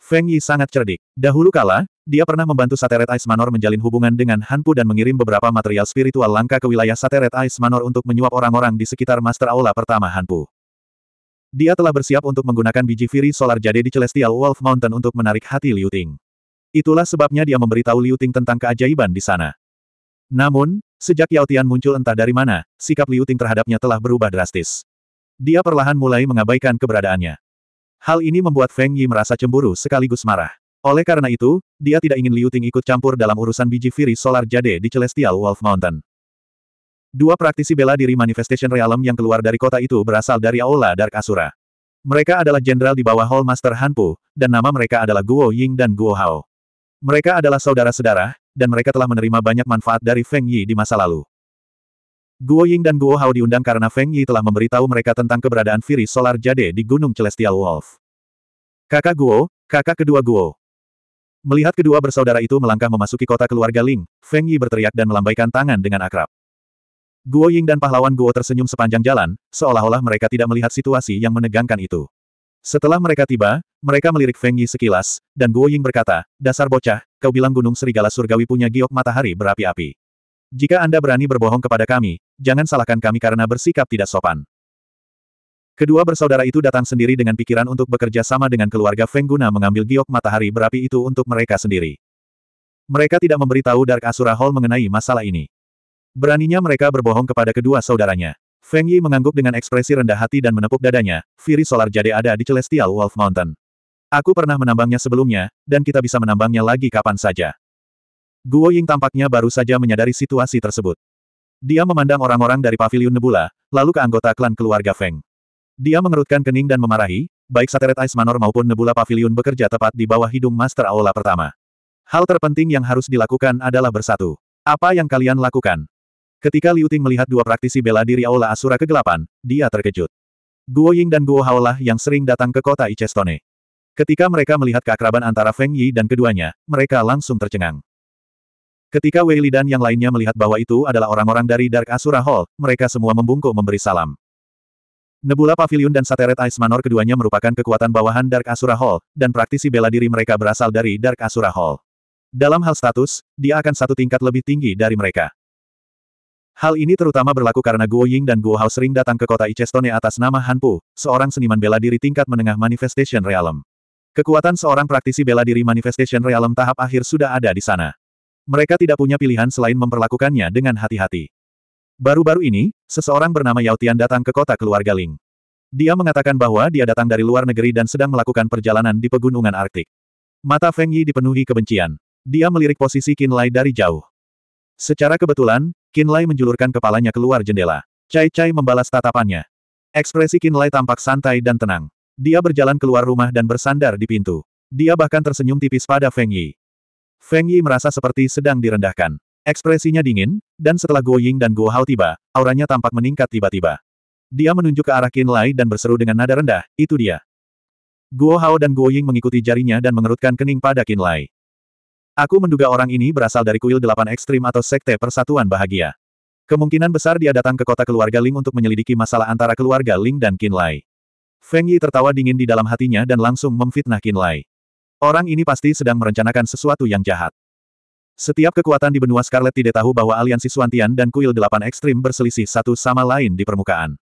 Feng Yi sangat cerdik. Dahulu kala, dia pernah membantu Sateret Ice Manor menjalin hubungan dengan Han Po dan mengirim beberapa material spiritual langka ke wilayah Sateret Ice Manor untuk menyuap orang-orang di sekitar Master Aula pertama Han Po. Dia telah bersiap untuk menggunakan biji Fury Solar Jade di Celestial Wolf Mountain untuk menarik hati Liu Ting. Itulah sebabnya dia memberitahu Liu Ting tentang keajaiban di sana. Namun, sejak Yao Tian muncul entah dari mana, sikap Liu Ting terhadapnya telah berubah drastis. Dia perlahan mulai mengabaikan keberadaannya. Hal ini membuat Feng Yi merasa cemburu sekaligus marah. Oleh karena itu, dia tidak ingin Liu Ting ikut campur dalam urusan biji Fury Solar Jade di Celestial Wolf Mountain. Dua praktisi bela diri Manifestation Realm yang keluar dari kota itu berasal dari Aula Dark Asura. Mereka adalah jenderal di bawah Hall Master Hanpu, dan nama mereka adalah Guo Ying dan Guo Hao. Mereka adalah saudara-saudara, dan mereka telah menerima banyak manfaat dari Feng Yi di masa lalu. Guo Ying dan Guo Hao diundang karena Feng Yi telah memberitahu mereka tentang keberadaan Firi Solar Jade di Gunung Celestial Wolf. Kakak Guo, kakak kedua Guo. Melihat kedua bersaudara itu melangkah memasuki kota keluarga Ling, Feng Yi berteriak dan melambaikan tangan dengan akrab. Guo Ying dan pahlawan Guo tersenyum sepanjang jalan, seolah-olah mereka tidak melihat situasi yang menegangkan itu. Setelah mereka tiba, mereka melirik Feng Yi sekilas, dan Guo Ying berkata, Dasar bocah, kau bilang gunung serigala surgawi punya giok matahari berapi-api. Jika Anda berani berbohong kepada kami, jangan salahkan kami karena bersikap tidak sopan. Kedua bersaudara itu datang sendiri dengan pikiran untuk bekerja sama dengan keluarga Feng guna mengambil giok matahari berapi itu untuk mereka sendiri. Mereka tidak memberitahu Dark Asura Hall mengenai masalah ini. Beraninya mereka berbohong kepada kedua saudaranya. Feng Yi mengangguk dengan ekspresi rendah hati dan menepuk dadanya, Firi Solar Jade ada di Celestial Wolf Mountain. Aku pernah menambangnya sebelumnya, dan kita bisa menambangnya lagi kapan saja. Guo Ying tampaknya baru saja menyadari situasi tersebut. Dia memandang orang-orang dari Paviliun Nebula, lalu ke anggota klan keluarga Feng. Dia mengerutkan kening dan memarahi, baik Sateret Ice Manor maupun Nebula Paviliun bekerja tepat di bawah hidung Master Aula pertama. Hal terpenting yang harus dilakukan adalah bersatu. Apa yang kalian lakukan? Ketika Liu Ting melihat dua praktisi bela diri Aula Asura kegelapan, dia terkejut. Guo Ying dan Guo Haolah yang sering datang ke kota Icestone. Ketika mereka melihat keakraban antara Feng Yi dan keduanya, mereka langsung tercengang. Ketika Wei Li dan yang lainnya melihat bahwa itu adalah orang-orang dari Dark Asura Hall, mereka semua membungkuk memberi salam. Nebula Pavilion dan Sateret Ice Manor keduanya merupakan kekuatan bawahan Dark Asura Hall, dan praktisi bela diri mereka berasal dari Dark Asura Hall. Dalam hal status, dia akan satu tingkat lebih tinggi dari mereka. Hal ini terutama berlaku karena Guo Ying dan Guo Hao sering datang ke kota Icestone atas nama Han Pu, seorang seniman bela diri tingkat menengah Manifestation Realm. Kekuatan seorang praktisi bela diri Manifestation Realm tahap akhir sudah ada di sana. Mereka tidak punya pilihan selain memperlakukannya dengan hati-hati. Baru-baru ini, seseorang bernama Yao Tian datang ke kota keluarga Ling. Dia mengatakan bahwa dia datang dari luar negeri dan sedang melakukan perjalanan di pegunungan Arktik. Mata Feng Yi dipenuhi kebencian. Dia melirik posisi Qin Lai dari jauh. Secara kebetulan, Qin Lai menjulurkan kepalanya keluar jendela. Cai Cai membalas tatapannya. Ekspresi Qin Lai tampak santai dan tenang. Dia berjalan keluar rumah dan bersandar di pintu. Dia bahkan tersenyum tipis pada Feng Yi. Feng Yi merasa seperti sedang direndahkan. Ekspresinya dingin, dan setelah Guo Ying dan Guo Hao tiba, auranya tampak meningkat tiba-tiba. Dia menunjuk ke arah Qin Lai dan berseru dengan nada rendah, itu dia. Guo Hao dan Guo Ying mengikuti jarinya dan mengerutkan kening pada Qin Lai. Aku menduga orang ini berasal dari kuil delapan ekstrim atau sekte persatuan bahagia. Kemungkinan besar dia datang ke kota keluarga Ling untuk menyelidiki masalah antara keluarga Ling dan Qin Lai. Feng Yi tertawa dingin di dalam hatinya dan langsung memfitnah Qin Lai. Orang ini pasti sedang merencanakan sesuatu yang jahat. Setiap kekuatan di benua Scarlet tidak tahu bahwa aliansi Suantian dan kuil delapan ekstrim berselisih satu sama lain di permukaan.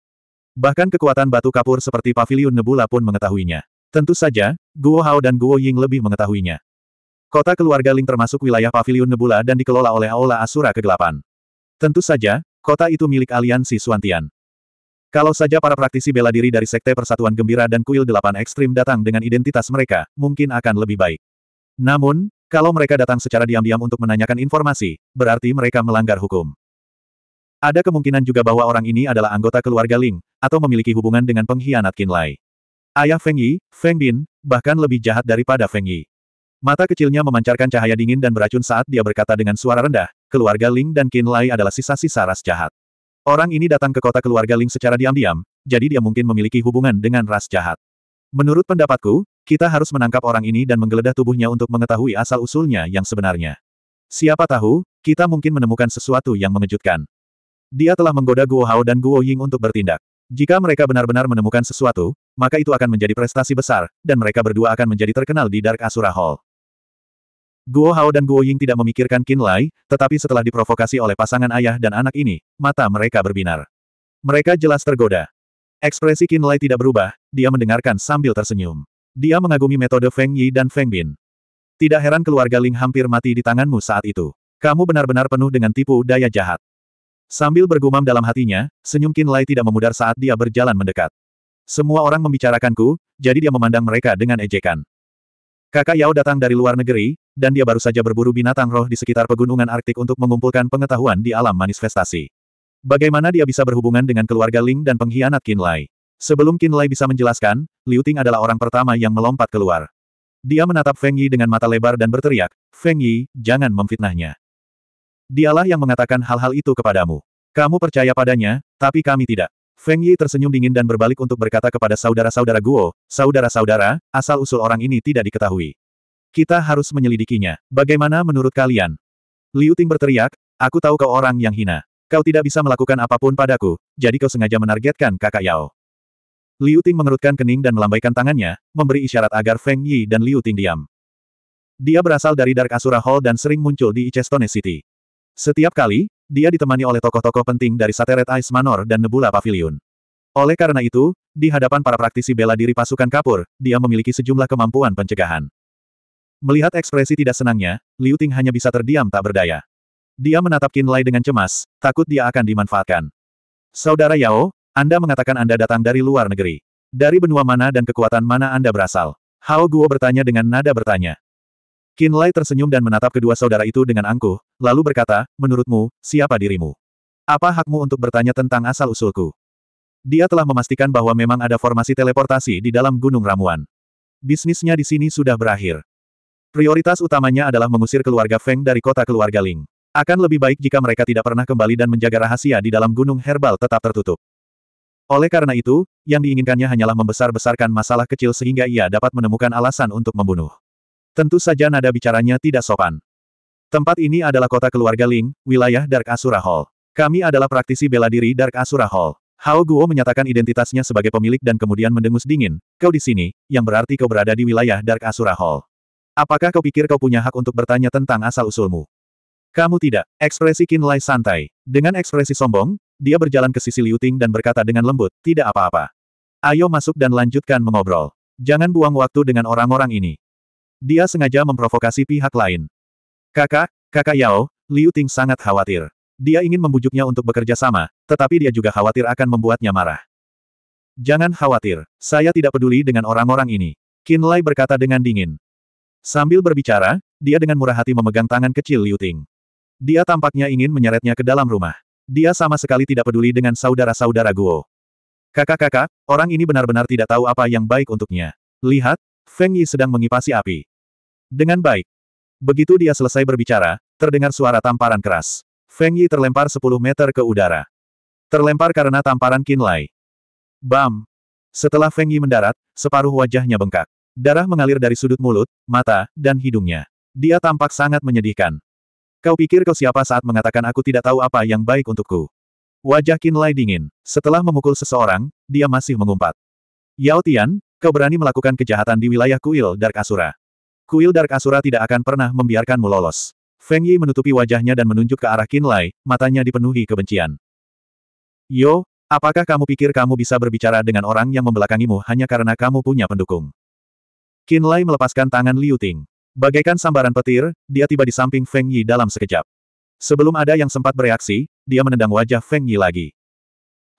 Bahkan kekuatan batu kapur seperti pavilion nebula pun mengetahuinya. Tentu saja, Guo Hao dan Guo Ying lebih mengetahuinya. Kota keluarga Ling termasuk wilayah Paviliun Nebula dan dikelola oleh Aula Asura Kegelapan. Tentu saja, kota itu milik aliansi Suantian. Kalau saja para praktisi bela diri dari Sekte Persatuan Gembira dan Kuil Delapan Ekstrim datang dengan identitas mereka, mungkin akan lebih baik. Namun, kalau mereka datang secara diam-diam untuk menanyakan informasi, berarti mereka melanggar hukum. Ada kemungkinan juga bahwa orang ini adalah anggota keluarga Ling, atau memiliki hubungan dengan pengkhianat Kinlay. Ayah Feng Yi, Feng Bin, bahkan lebih jahat daripada Feng Yi. Mata kecilnya memancarkan cahaya dingin dan beracun saat dia berkata dengan suara rendah, keluarga Ling dan Qin Lai adalah sisa-sisa ras jahat. Orang ini datang ke kota keluarga Ling secara diam-diam, jadi dia mungkin memiliki hubungan dengan ras jahat. Menurut pendapatku, kita harus menangkap orang ini dan menggeledah tubuhnya untuk mengetahui asal-usulnya yang sebenarnya. Siapa tahu, kita mungkin menemukan sesuatu yang mengejutkan. Dia telah menggoda Guo Hao dan Guo Ying untuk bertindak. Jika mereka benar-benar menemukan sesuatu, maka itu akan menjadi prestasi besar, dan mereka berdua akan menjadi terkenal di Dark Asura Hall. Guo Hao dan Guo Ying tidak memikirkan Qin Lai, tetapi setelah diprovokasi oleh pasangan ayah dan anak ini, mata mereka berbinar. Mereka jelas tergoda. Ekspresi Qin Lai tidak berubah, dia mendengarkan sambil tersenyum. Dia mengagumi metode Feng Yi dan Feng Bin. Tidak heran keluarga Ling hampir mati di tanganmu saat itu. Kamu benar-benar penuh dengan tipu daya jahat. Sambil bergumam dalam hatinya, senyum Qin Lai tidak memudar saat dia berjalan mendekat. Semua orang membicarakanku, jadi dia memandang mereka dengan ejekan. Kakak Yao datang dari luar negeri, dan dia baru saja berburu binatang roh di sekitar pegunungan Arktik untuk mengumpulkan pengetahuan di alam manifestasi. Bagaimana dia bisa berhubungan dengan keluarga Ling dan pengkhianat Qin Lai? Sebelum Qin Lai bisa menjelaskan, Liu Ting adalah orang pertama yang melompat keluar. Dia menatap Feng Yi dengan mata lebar dan berteriak, Feng Yi, jangan memfitnahnya. Dialah yang mengatakan hal-hal itu kepadamu. Kamu percaya padanya, tapi kami tidak. Feng Yi tersenyum dingin dan berbalik untuk berkata kepada saudara-saudara Guo, saudara-saudara, asal-usul orang ini tidak diketahui. Kita harus menyelidikinya. Bagaimana menurut kalian? Liu Ting berteriak, aku tahu kau orang yang hina. Kau tidak bisa melakukan apapun padaku, jadi kau sengaja menargetkan kakak Yao. Liu Ting mengerutkan kening dan melambaikan tangannya, memberi isyarat agar Feng Yi dan Liu Ting diam. Dia berasal dari Dark Asura Hall dan sering muncul di Icestone City. Setiap kali, dia ditemani oleh tokoh-tokoh penting dari Sateret Ice Manor dan Nebula Pavilion. Oleh karena itu, di hadapan para praktisi bela diri pasukan kapur, dia memiliki sejumlah kemampuan pencegahan. Melihat ekspresi tidak senangnya, Liu Ting hanya bisa terdiam tak berdaya. Dia menatap Qin Lai dengan cemas, takut dia akan dimanfaatkan. Saudara Yao, Anda mengatakan Anda datang dari luar negeri. Dari benua mana dan kekuatan mana Anda berasal? Hao Guo bertanya dengan nada bertanya. Kinlay tersenyum dan menatap kedua saudara itu dengan angkuh, lalu berkata, menurutmu, siapa dirimu? Apa hakmu untuk bertanya tentang asal-usulku? Dia telah memastikan bahwa memang ada formasi teleportasi di dalam Gunung Ramuan. Bisnisnya di sini sudah berakhir. Prioritas utamanya adalah mengusir keluarga Feng dari kota keluarga Ling. Akan lebih baik jika mereka tidak pernah kembali dan menjaga rahasia di dalam gunung herbal tetap tertutup. Oleh karena itu, yang diinginkannya hanyalah membesar-besarkan masalah kecil sehingga ia dapat menemukan alasan untuk membunuh. Tentu saja nada bicaranya tidak sopan. Tempat ini adalah kota keluarga Ling, wilayah Dark Asura Hall. Kami adalah praktisi bela diri Dark Asura Hall. Hao Guo menyatakan identitasnya sebagai pemilik dan kemudian mendengus dingin, kau di sini, yang berarti kau berada di wilayah Dark Asura Hall. Apakah kau pikir kau punya hak untuk bertanya tentang asal-usulmu? Kamu tidak, ekspresi Qin Lai santai. Dengan ekspresi sombong, dia berjalan ke sisi Liu Ting dan berkata dengan lembut, tidak apa-apa. Ayo masuk dan lanjutkan mengobrol. Jangan buang waktu dengan orang-orang ini. Dia sengaja memprovokasi pihak lain. Kakak, kakak Yao, Liu Ting sangat khawatir. Dia ingin membujuknya untuk bekerja sama, tetapi dia juga khawatir akan membuatnya marah. Jangan khawatir, saya tidak peduli dengan orang-orang ini. Qin Lai berkata dengan dingin. Sambil berbicara, dia dengan murah hati memegang tangan kecil Liu Ting. Dia tampaknya ingin menyeretnya ke dalam rumah. Dia sama sekali tidak peduli dengan saudara-saudara Guo. Kakak-kakak, orang ini benar-benar tidak tahu apa yang baik untuknya. Lihat, Feng Yi sedang mengipasi api. Dengan baik. Begitu dia selesai berbicara, terdengar suara tamparan keras. Feng Yi terlempar 10 meter ke udara. Terlempar karena tamparan Qin Lai. Bam! Setelah Feng Yi mendarat, separuh wajahnya bengkak. Darah mengalir dari sudut mulut, mata, dan hidungnya. Dia tampak sangat menyedihkan. Kau pikir kau siapa saat mengatakan aku tidak tahu apa yang baik untukku? Wajah Qin Lai dingin. Setelah memukul seseorang, dia masih mengumpat. Yao Tian, kau berani melakukan kejahatan di wilayah kuil Dark Asura. Kuil Dark Asura tidak akan pernah membiarkanmu lolos. Feng Yi menutupi wajahnya dan menunjuk ke arah Qin Lai, matanya dipenuhi kebencian. Yo, apakah kamu pikir kamu bisa berbicara dengan orang yang membelakangimu hanya karena kamu punya pendukung? Qin Lai melepaskan tangan Liu Ting. Bagaikan sambaran petir, dia tiba di samping Feng Yi dalam sekejap. Sebelum ada yang sempat bereaksi, dia menendang wajah Feng Yi lagi.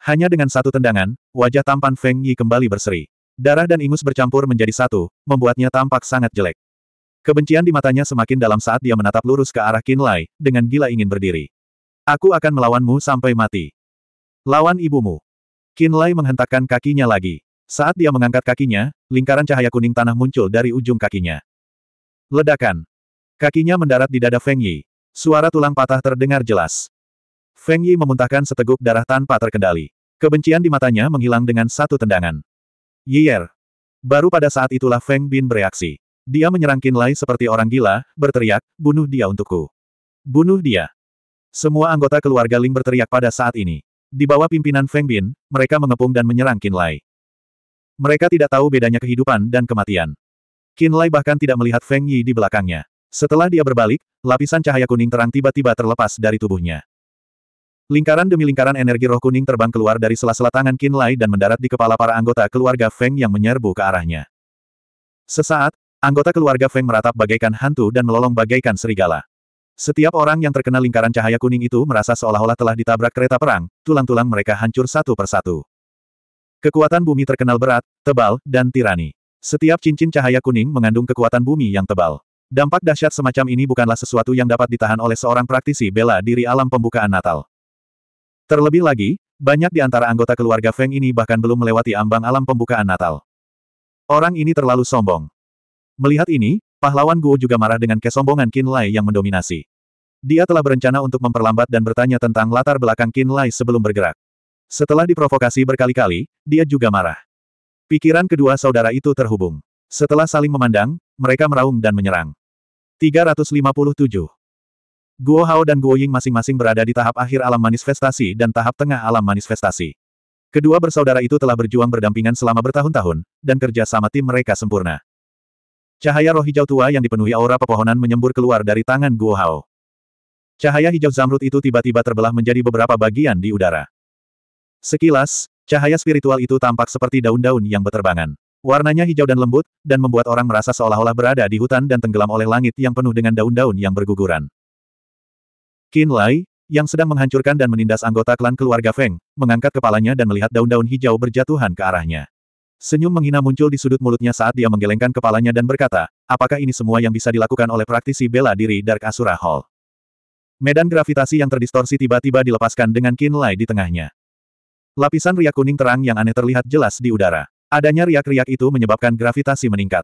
Hanya dengan satu tendangan, wajah tampan Feng Yi kembali berseri. Darah dan ingus bercampur menjadi satu, membuatnya tampak sangat jelek. Kebencian di matanya semakin dalam saat dia menatap lurus ke arah Qin Lai, dengan gila ingin berdiri. Aku akan melawanmu sampai mati. Lawan ibumu. Qin Lai menghentakkan kakinya lagi. Saat dia mengangkat kakinya, lingkaran cahaya kuning tanah muncul dari ujung kakinya. Ledakan. Kakinya mendarat di dada Feng Yi. Suara tulang patah terdengar jelas. Feng Yi memuntahkan seteguk darah tanpa terkendali. Kebencian di matanya menghilang dengan satu tendangan. Yier. Baru pada saat itulah Feng Bin bereaksi. Dia menyerang Kinlay seperti orang gila, berteriak, bunuh dia untukku. Bunuh dia. Semua anggota keluarga Ling berteriak pada saat ini. Di bawah pimpinan Feng Bin, mereka mengepung dan menyerang Kinlay. Mereka tidak tahu bedanya kehidupan dan kematian. Kinlay bahkan tidak melihat Feng Yi di belakangnya. Setelah dia berbalik, lapisan cahaya kuning terang tiba-tiba terlepas dari tubuhnya. Lingkaran demi lingkaran energi roh kuning terbang keluar dari sela-sela tangan Kinlay dan mendarat di kepala para anggota keluarga Feng yang menyerbu ke arahnya. Sesaat, Anggota keluarga Feng meratap bagaikan hantu dan melolong bagaikan serigala. Setiap orang yang terkena lingkaran cahaya kuning itu merasa seolah-olah telah ditabrak kereta perang, tulang-tulang mereka hancur satu persatu. Kekuatan bumi terkenal berat, tebal, dan tirani. Setiap cincin cahaya kuning mengandung kekuatan bumi yang tebal. Dampak dahsyat semacam ini bukanlah sesuatu yang dapat ditahan oleh seorang praktisi bela diri alam pembukaan Natal. Terlebih lagi, banyak di antara anggota keluarga Feng ini bahkan belum melewati ambang alam pembukaan Natal. Orang ini terlalu sombong. Melihat ini, pahlawan Guo juga marah dengan kesombongan Qin Lai yang mendominasi. Dia telah berencana untuk memperlambat dan bertanya tentang latar belakang Qin Lai sebelum bergerak. Setelah diprovokasi berkali-kali, dia juga marah. Pikiran kedua saudara itu terhubung. Setelah saling memandang, mereka meraung dan menyerang. 357. Guo Hao dan Guo Ying masing-masing berada di tahap akhir alam manifestasi dan tahap tengah alam manifestasi. Kedua bersaudara itu telah berjuang berdampingan selama bertahun-tahun, dan kerja sama tim mereka sempurna. Cahaya roh hijau tua yang dipenuhi aura pepohonan menyembur keluar dari tangan Guo Hao. Cahaya hijau zamrud itu tiba-tiba terbelah menjadi beberapa bagian di udara. Sekilas, cahaya spiritual itu tampak seperti daun-daun yang berterbangan. Warnanya hijau dan lembut, dan membuat orang merasa seolah-olah berada di hutan dan tenggelam oleh langit yang penuh dengan daun-daun yang berguguran. Qin Lai, yang sedang menghancurkan dan menindas anggota klan keluarga Feng, mengangkat kepalanya dan melihat daun-daun hijau berjatuhan ke arahnya. Senyum menghina muncul di sudut mulutnya saat dia menggelengkan kepalanya dan berkata, apakah ini semua yang bisa dilakukan oleh praktisi bela diri Dark Asura Hall? Medan gravitasi yang terdistorsi tiba-tiba dilepaskan dengan Kinlay di tengahnya. Lapisan riak kuning terang yang aneh terlihat jelas di udara. Adanya riak-riak itu menyebabkan gravitasi meningkat.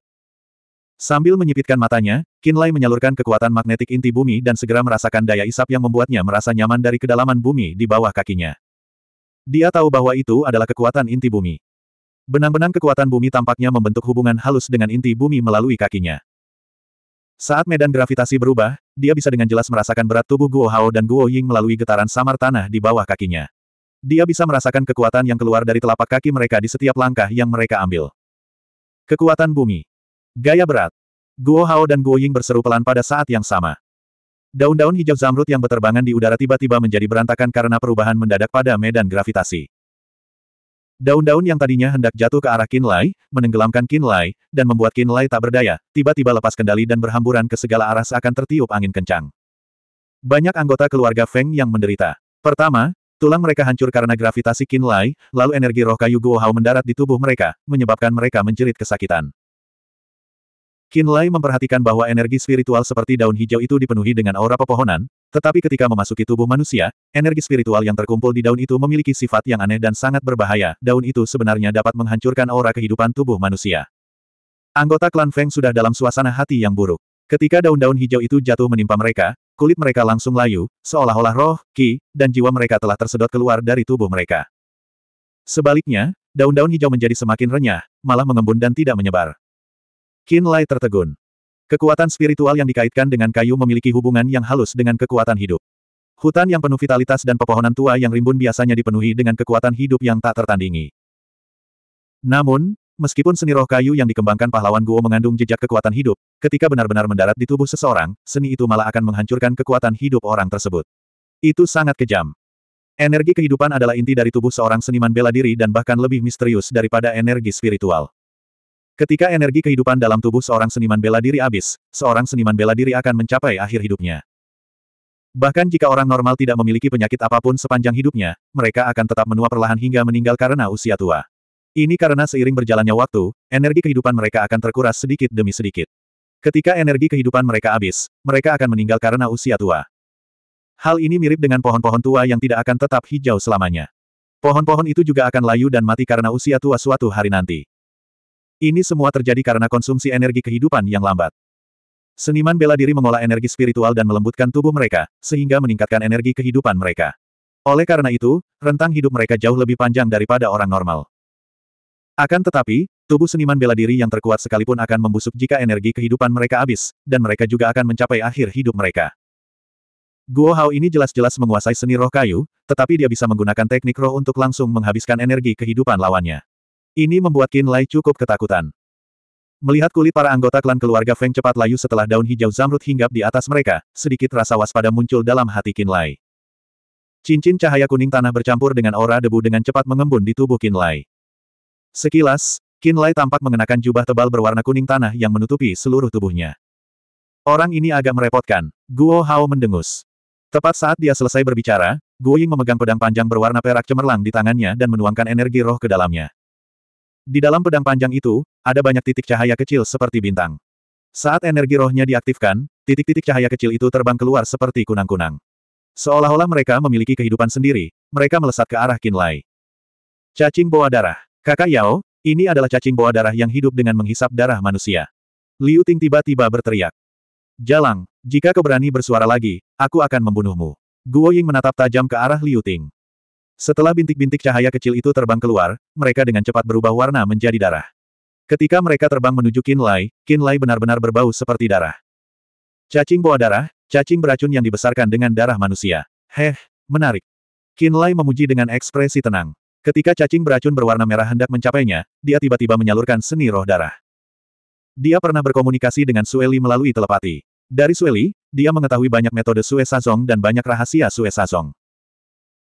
Sambil menyipitkan matanya, Kinlay menyalurkan kekuatan magnetik inti bumi dan segera merasakan daya isap yang membuatnya merasa nyaman dari kedalaman bumi di bawah kakinya. Dia tahu bahwa itu adalah kekuatan inti bumi. Benang-benang kekuatan bumi tampaknya membentuk hubungan halus dengan inti bumi melalui kakinya. Saat medan gravitasi berubah, dia bisa dengan jelas merasakan berat tubuh Guo Hao dan Guo Ying melalui getaran samar tanah di bawah kakinya. Dia bisa merasakan kekuatan yang keluar dari telapak kaki mereka di setiap langkah yang mereka ambil. Kekuatan bumi. Gaya berat. Guo Hao dan Guo Ying berseru pelan pada saat yang sama. Daun-daun hijau zamrud yang berterbangan di udara tiba-tiba menjadi berantakan karena perubahan mendadak pada medan gravitasi. Daun-daun yang tadinya hendak jatuh ke arah Kinlay, menenggelamkan Kinlai, dan membuat Kinlay tak berdaya, tiba-tiba lepas kendali dan berhamburan ke segala arah seakan tertiup angin kencang. Banyak anggota keluarga Feng yang menderita. Pertama, tulang mereka hancur karena gravitasi Kinlay, lalu energi roh kayu Guohao mendarat di tubuh mereka, menyebabkan mereka menjerit kesakitan. Lai memperhatikan bahwa energi spiritual seperti daun hijau itu dipenuhi dengan aura pepohonan, tetapi ketika memasuki tubuh manusia, energi spiritual yang terkumpul di daun itu memiliki sifat yang aneh dan sangat berbahaya. Daun itu sebenarnya dapat menghancurkan aura kehidupan tubuh manusia. Anggota klan Feng sudah dalam suasana hati yang buruk. Ketika daun-daun hijau itu jatuh menimpa mereka, kulit mereka langsung layu, seolah-olah roh, ki, dan jiwa mereka telah tersedot keluar dari tubuh mereka. Sebaliknya, daun-daun hijau menjadi semakin renyah, malah mengembun dan tidak menyebar. Qin Lai tertegun. Kekuatan spiritual yang dikaitkan dengan kayu memiliki hubungan yang halus dengan kekuatan hidup. Hutan yang penuh vitalitas dan pepohonan tua yang rimbun biasanya dipenuhi dengan kekuatan hidup yang tak tertandingi. Namun, meskipun seni roh kayu yang dikembangkan pahlawan Guo mengandung jejak kekuatan hidup, ketika benar-benar mendarat di tubuh seseorang, seni itu malah akan menghancurkan kekuatan hidup orang tersebut. Itu sangat kejam. Energi kehidupan adalah inti dari tubuh seorang seniman bela diri dan bahkan lebih misterius daripada energi spiritual. Ketika energi kehidupan dalam tubuh seorang seniman bela diri habis, seorang seniman bela diri akan mencapai akhir hidupnya. Bahkan jika orang normal tidak memiliki penyakit apapun sepanjang hidupnya, mereka akan tetap menua perlahan hingga meninggal karena usia tua. Ini karena seiring berjalannya waktu, energi kehidupan mereka akan terkuras sedikit demi sedikit. Ketika energi kehidupan mereka habis, mereka akan meninggal karena usia tua. Hal ini mirip dengan pohon-pohon tua yang tidak akan tetap hijau selamanya. Pohon-pohon itu juga akan layu dan mati karena usia tua suatu hari nanti. Ini semua terjadi karena konsumsi energi kehidupan yang lambat. Seniman bela diri mengolah energi spiritual dan melembutkan tubuh mereka, sehingga meningkatkan energi kehidupan mereka. Oleh karena itu, rentang hidup mereka jauh lebih panjang daripada orang normal. Akan tetapi, tubuh seniman bela diri yang terkuat sekalipun akan membusuk jika energi kehidupan mereka habis, dan mereka juga akan mencapai akhir hidup mereka. Guo Hao ini jelas-jelas menguasai seni roh kayu, tetapi dia bisa menggunakan teknik roh untuk langsung menghabiskan energi kehidupan lawannya. Ini membuat Qin Lai cukup ketakutan. Melihat kulit para anggota klan keluarga Feng cepat layu setelah daun hijau zamrud hinggap di atas mereka, sedikit rasa waspada muncul dalam hati Qin Lai. Cincin cahaya kuning tanah bercampur dengan aura debu dengan cepat mengembun di tubuh Qin Lai. Sekilas, Qin Lai tampak mengenakan jubah tebal berwarna kuning tanah yang menutupi seluruh tubuhnya. Orang ini agak merepotkan. Guo Hao mendengus. Tepat saat dia selesai berbicara, Guo Ying memegang pedang panjang berwarna perak cemerlang di tangannya dan menuangkan energi roh ke dalamnya. Di dalam pedang panjang itu, ada banyak titik cahaya kecil seperti bintang. Saat energi rohnya diaktifkan, titik-titik cahaya kecil itu terbang keluar seperti kunang-kunang. Seolah-olah mereka memiliki kehidupan sendiri, mereka melesat ke arah Kinlai. Cacing boa darah. Kakak Yao, ini adalah cacing boa darah yang hidup dengan menghisap darah manusia. Liu Ting tiba-tiba berteriak. Jalang, jika kau berani bersuara lagi, aku akan membunuhmu. Guo Ying menatap tajam ke arah Liu Ting. Setelah bintik-bintik cahaya kecil itu terbang keluar, mereka dengan cepat berubah warna menjadi darah. Ketika mereka terbang menuju Kinlai, Kinlai benar-benar berbau seperti darah. Cacing buah darah, cacing beracun yang dibesarkan dengan darah manusia. Heh, menarik. Kinlai memuji dengan ekspresi tenang. Ketika cacing beracun berwarna merah hendak mencapainya, dia tiba-tiba menyalurkan seni roh darah. Dia pernah berkomunikasi dengan Sueli melalui telepati. Dari Sueli, dia mengetahui banyak metode Sue Sazong dan banyak rahasia Sue Sazong.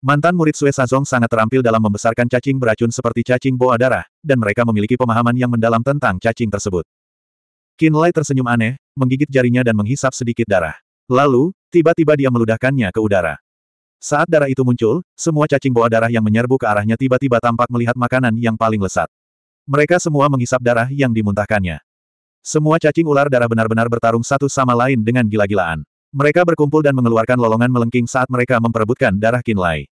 Mantan murid Sue Sazong sangat terampil dalam membesarkan cacing beracun seperti cacing boa darah, dan mereka memiliki pemahaman yang mendalam tentang cacing tersebut. Qin Lai tersenyum aneh, menggigit jarinya dan menghisap sedikit darah. Lalu, tiba-tiba dia meludahkannya ke udara. Saat darah itu muncul, semua cacing boa darah yang menyerbu ke arahnya tiba-tiba tampak melihat makanan yang paling lesat. Mereka semua menghisap darah yang dimuntahkannya. Semua cacing ular darah benar-benar bertarung satu sama lain dengan gila-gilaan. Mereka berkumpul dan mengeluarkan lolongan melengking saat mereka memperebutkan darah Kinlay.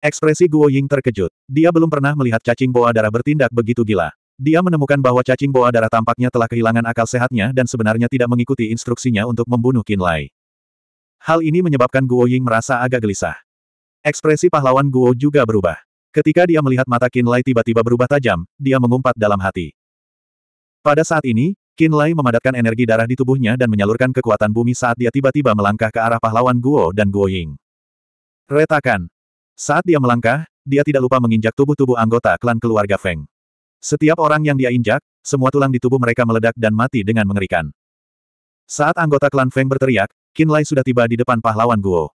Ekspresi Guo Ying terkejut. Dia belum pernah melihat cacing boa darah bertindak begitu gila. Dia menemukan bahwa cacing boa darah tampaknya telah kehilangan akal sehatnya dan sebenarnya tidak mengikuti instruksinya untuk membunuh Qin Lai. Hal ini menyebabkan Guo Ying merasa agak gelisah. Ekspresi pahlawan Guo juga berubah. Ketika dia melihat mata Qin Lai tiba-tiba berubah tajam, dia mengumpat dalam hati. Pada saat ini, Qin Lai memadatkan energi darah di tubuhnya dan menyalurkan kekuatan bumi saat dia tiba-tiba melangkah ke arah pahlawan Guo dan Guo Ying. Retakan, saat dia melangkah, dia tidak lupa menginjak tubuh-tubuh anggota klan keluarga Feng. Setiap orang yang dia injak, semua tulang di tubuh mereka meledak dan mati dengan mengerikan. Saat anggota klan Feng berteriak, Qin Lai sudah tiba di depan pahlawan Guo.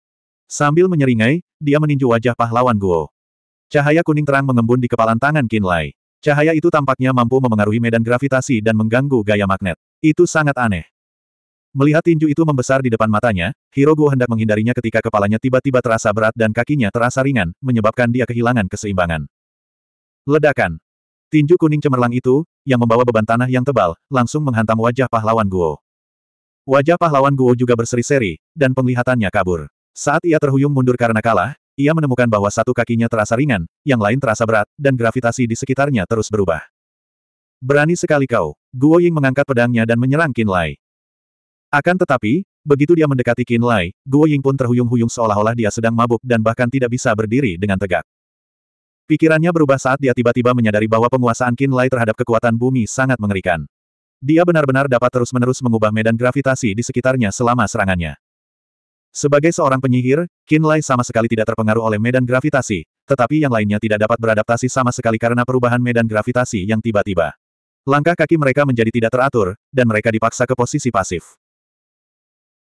Sambil menyeringai, dia meninju wajah pahlawan Guo. Cahaya kuning terang mengembun di kepalan tangan Qin Lai. Cahaya itu tampaknya mampu memengaruhi medan gravitasi dan mengganggu gaya magnet. Itu sangat aneh. Melihat tinju itu membesar di depan matanya, Hirogo hendak menghindarinya ketika kepalanya tiba-tiba terasa berat dan kakinya terasa ringan, menyebabkan dia kehilangan keseimbangan. Ledakan. Tinju kuning cemerlang itu, yang membawa beban tanah yang tebal, langsung menghantam wajah pahlawan Guo. Wajah pahlawan Guo juga berseri-seri, dan penglihatannya kabur. Saat ia terhuyung mundur karena kalah, ia menemukan bahwa satu kakinya terasa ringan, yang lain terasa berat, dan gravitasi di sekitarnya terus berubah. Berani sekali kau. Guo Ying mengangkat pedangnya dan menyerang Qin Lai. Akan tetapi, begitu dia mendekati Qin Lai, Guo Ying pun terhuyung-huyung seolah-olah dia sedang mabuk dan bahkan tidak bisa berdiri dengan tegak. Pikirannya berubah saat dia tiba-tiba menyadari bahwa penguasaan Qin Lai terhadap kekuatan bumi sangat mengerikan. Dia benar-benar dapat terus-menerus mengubah medan gravitasi di sekitarnya selama serangannya. Sebagai seorang penyihir, Qin Lai sama sekali tidak terpengaruh oleh medan gravitasi, tetapi yang lainnya tidak dapat beradaptasi sama sekali karena perubahan medan gravitasi yang tiba-tiba. Langkah kaki mereka menjadi tidak teratur, dan mereka dipaksa ke posisi pasif.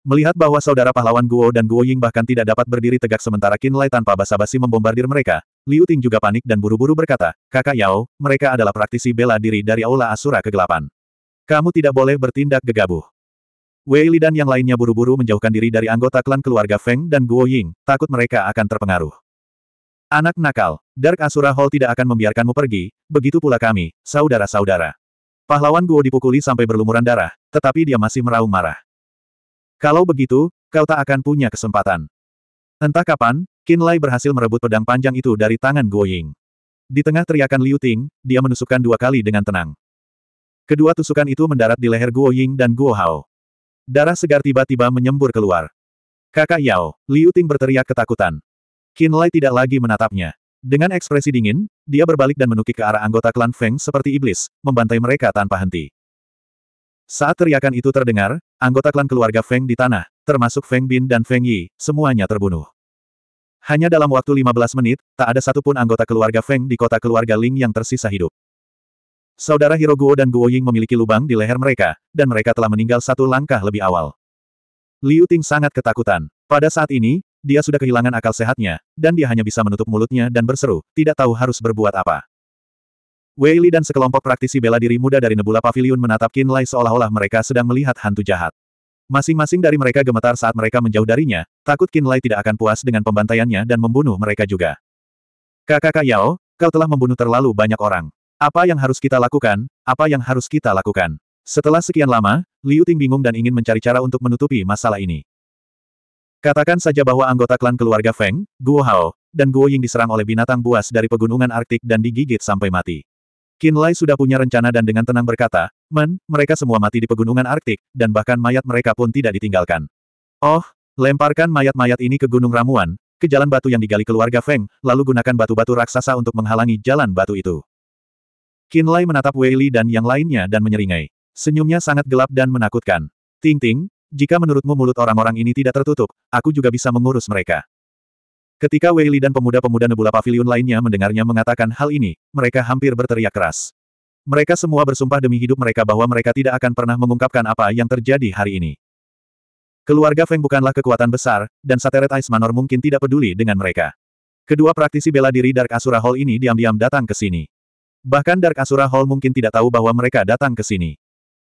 Melihat bahwa saudara pahlawan Guo dan Guo Ying bahkan tidak dapat berdiri tegak sementara Qin Lai tanpa basa-basi membombardir mereka, Liu Ting juga panik dan buru-buru berkata, Kakak Yao, mereka adalah praktisi bela diri dari Aula Asura Kegelapan. Kamu tidak boleh bertindak gegabah. Wei Li dan yang lainnya buru-buru menjauhkan diri dari anggota klan keluarga Feng dan Guo Ying, takut mereka akan terpengaruh. Anak nakal, Dark Asura Hall tidak akan membiarkanmu pergi, begitu pula kami, saudara-saudara. Pahlawan Guo dipukuli sampai berlumuran darah, tetapi dia masih meraung marah. Kalau begitu, kau tak akan punya kesempatan. Entah kapan, Qin Lai berhasil merebut pedang panjang itu dari tangan Guo Ying. Di tengah teriakan Liu Ting, dia menusukkan dua kali dengan tenang. Kedua tusukan itu mendarat di leher Guo Ying dan Guo Hao. Darah segar tiba-tiba menyembur keluar. Kakak Yao, Liu Ting berteriak ketakutan. Qin Lai tidak lagi menatapnya. Dengan ekspresi dingin, dia berbalik dan menukik ke arah anggota klan Feng seperti iblis, membantai mereka tanpa henti. Saat teriakan itu terdengar, Anggota klan keluarga Feng di tanah, termasuk Feng Bin dan Feng Yi, semuanya terbunuh. Hanya dalam waktu 15 menit, tak ada satupun anggota keluarga Feng di kota keluarga Ling yang tersisa hidup. Saudara Hiroguo dan Guo Ying memiliki lubang di leher mereka, dan mereka telah meninggal satu langkah lebih awal. Liu Ting sangat ketakutan. Pada saat ini, dia sudah kehilangan akal sehatnya, dan dia hanya bisa menutup mulutnya dan berseru, tidak tahu harus berbuat apa. Wei Li dan sekelompok praktisi bela diri muda dari Nebula Pavilion menatap Qin Lai seolah-olah mereka sedang melihat hantu jahat. Masing-masing dari mereka gemetar saat mereka menjauh darinya, takut Qin Lai tidak akan puas dengan pembantaiannya dan membunuh mereka juga. Kakak Yao, kau telah membunuh terlalu banyak orang. Apa yang harus kita lakukan? Apa yang harus kita lakukan? Setelah sekian lama, Liu Ting bingung dan ingin mencari cara untuk menutupi masalah ini. Katakan saja bahwa anggota klan keluarga Feng, Guo Hao, dan Guo Ying diserang oleh binatang buas dari pegunungan Arktik dan digigit sampai mati. Lai sudah punya rencana dan dengan tenang berkata, Men, mereka semua mati di pegunungan Arktik, dan bahkan mayat mereka pun tidak ditinggalkan. Oh, lemparkan mayat-mayat ini ke Gunung Ramuan, ke jalan batu yang digali keluarga Feng, lalu gunakan batu-batu raksasa untuk menghalangi jalan batu itu. Lai menatap Wei Li dan yang lainnya dan menyeringai. Senyumnya sangat gelap dan menakutkan. Ting Ting, jika menurutmu mulut orang-orang ini tidak tertutup, aku juga bisa mengurus mereka. Ketika Wei Li dan pemuda-pemuda Nebula Pavilion lainnya mendengarnya mengatakan hal ini, mereka hampir berteriak keras. Mereka semua bersumpah demi hidup mereka bahwa mereka tidak akan pernah mengungkapkan apa yang terjadi hari ini. Keluarga Feng bukanlah kekuatan besar, dan Sateret Ice Manor mungkin tidak peduli dengan mereka. Kedua praktisi bela diri Dark Asura Hall ini diam-diam datang ke sini. Bahkan Dark Asura Hall mungkin tidak tahu bahwa mereka datang ke sini.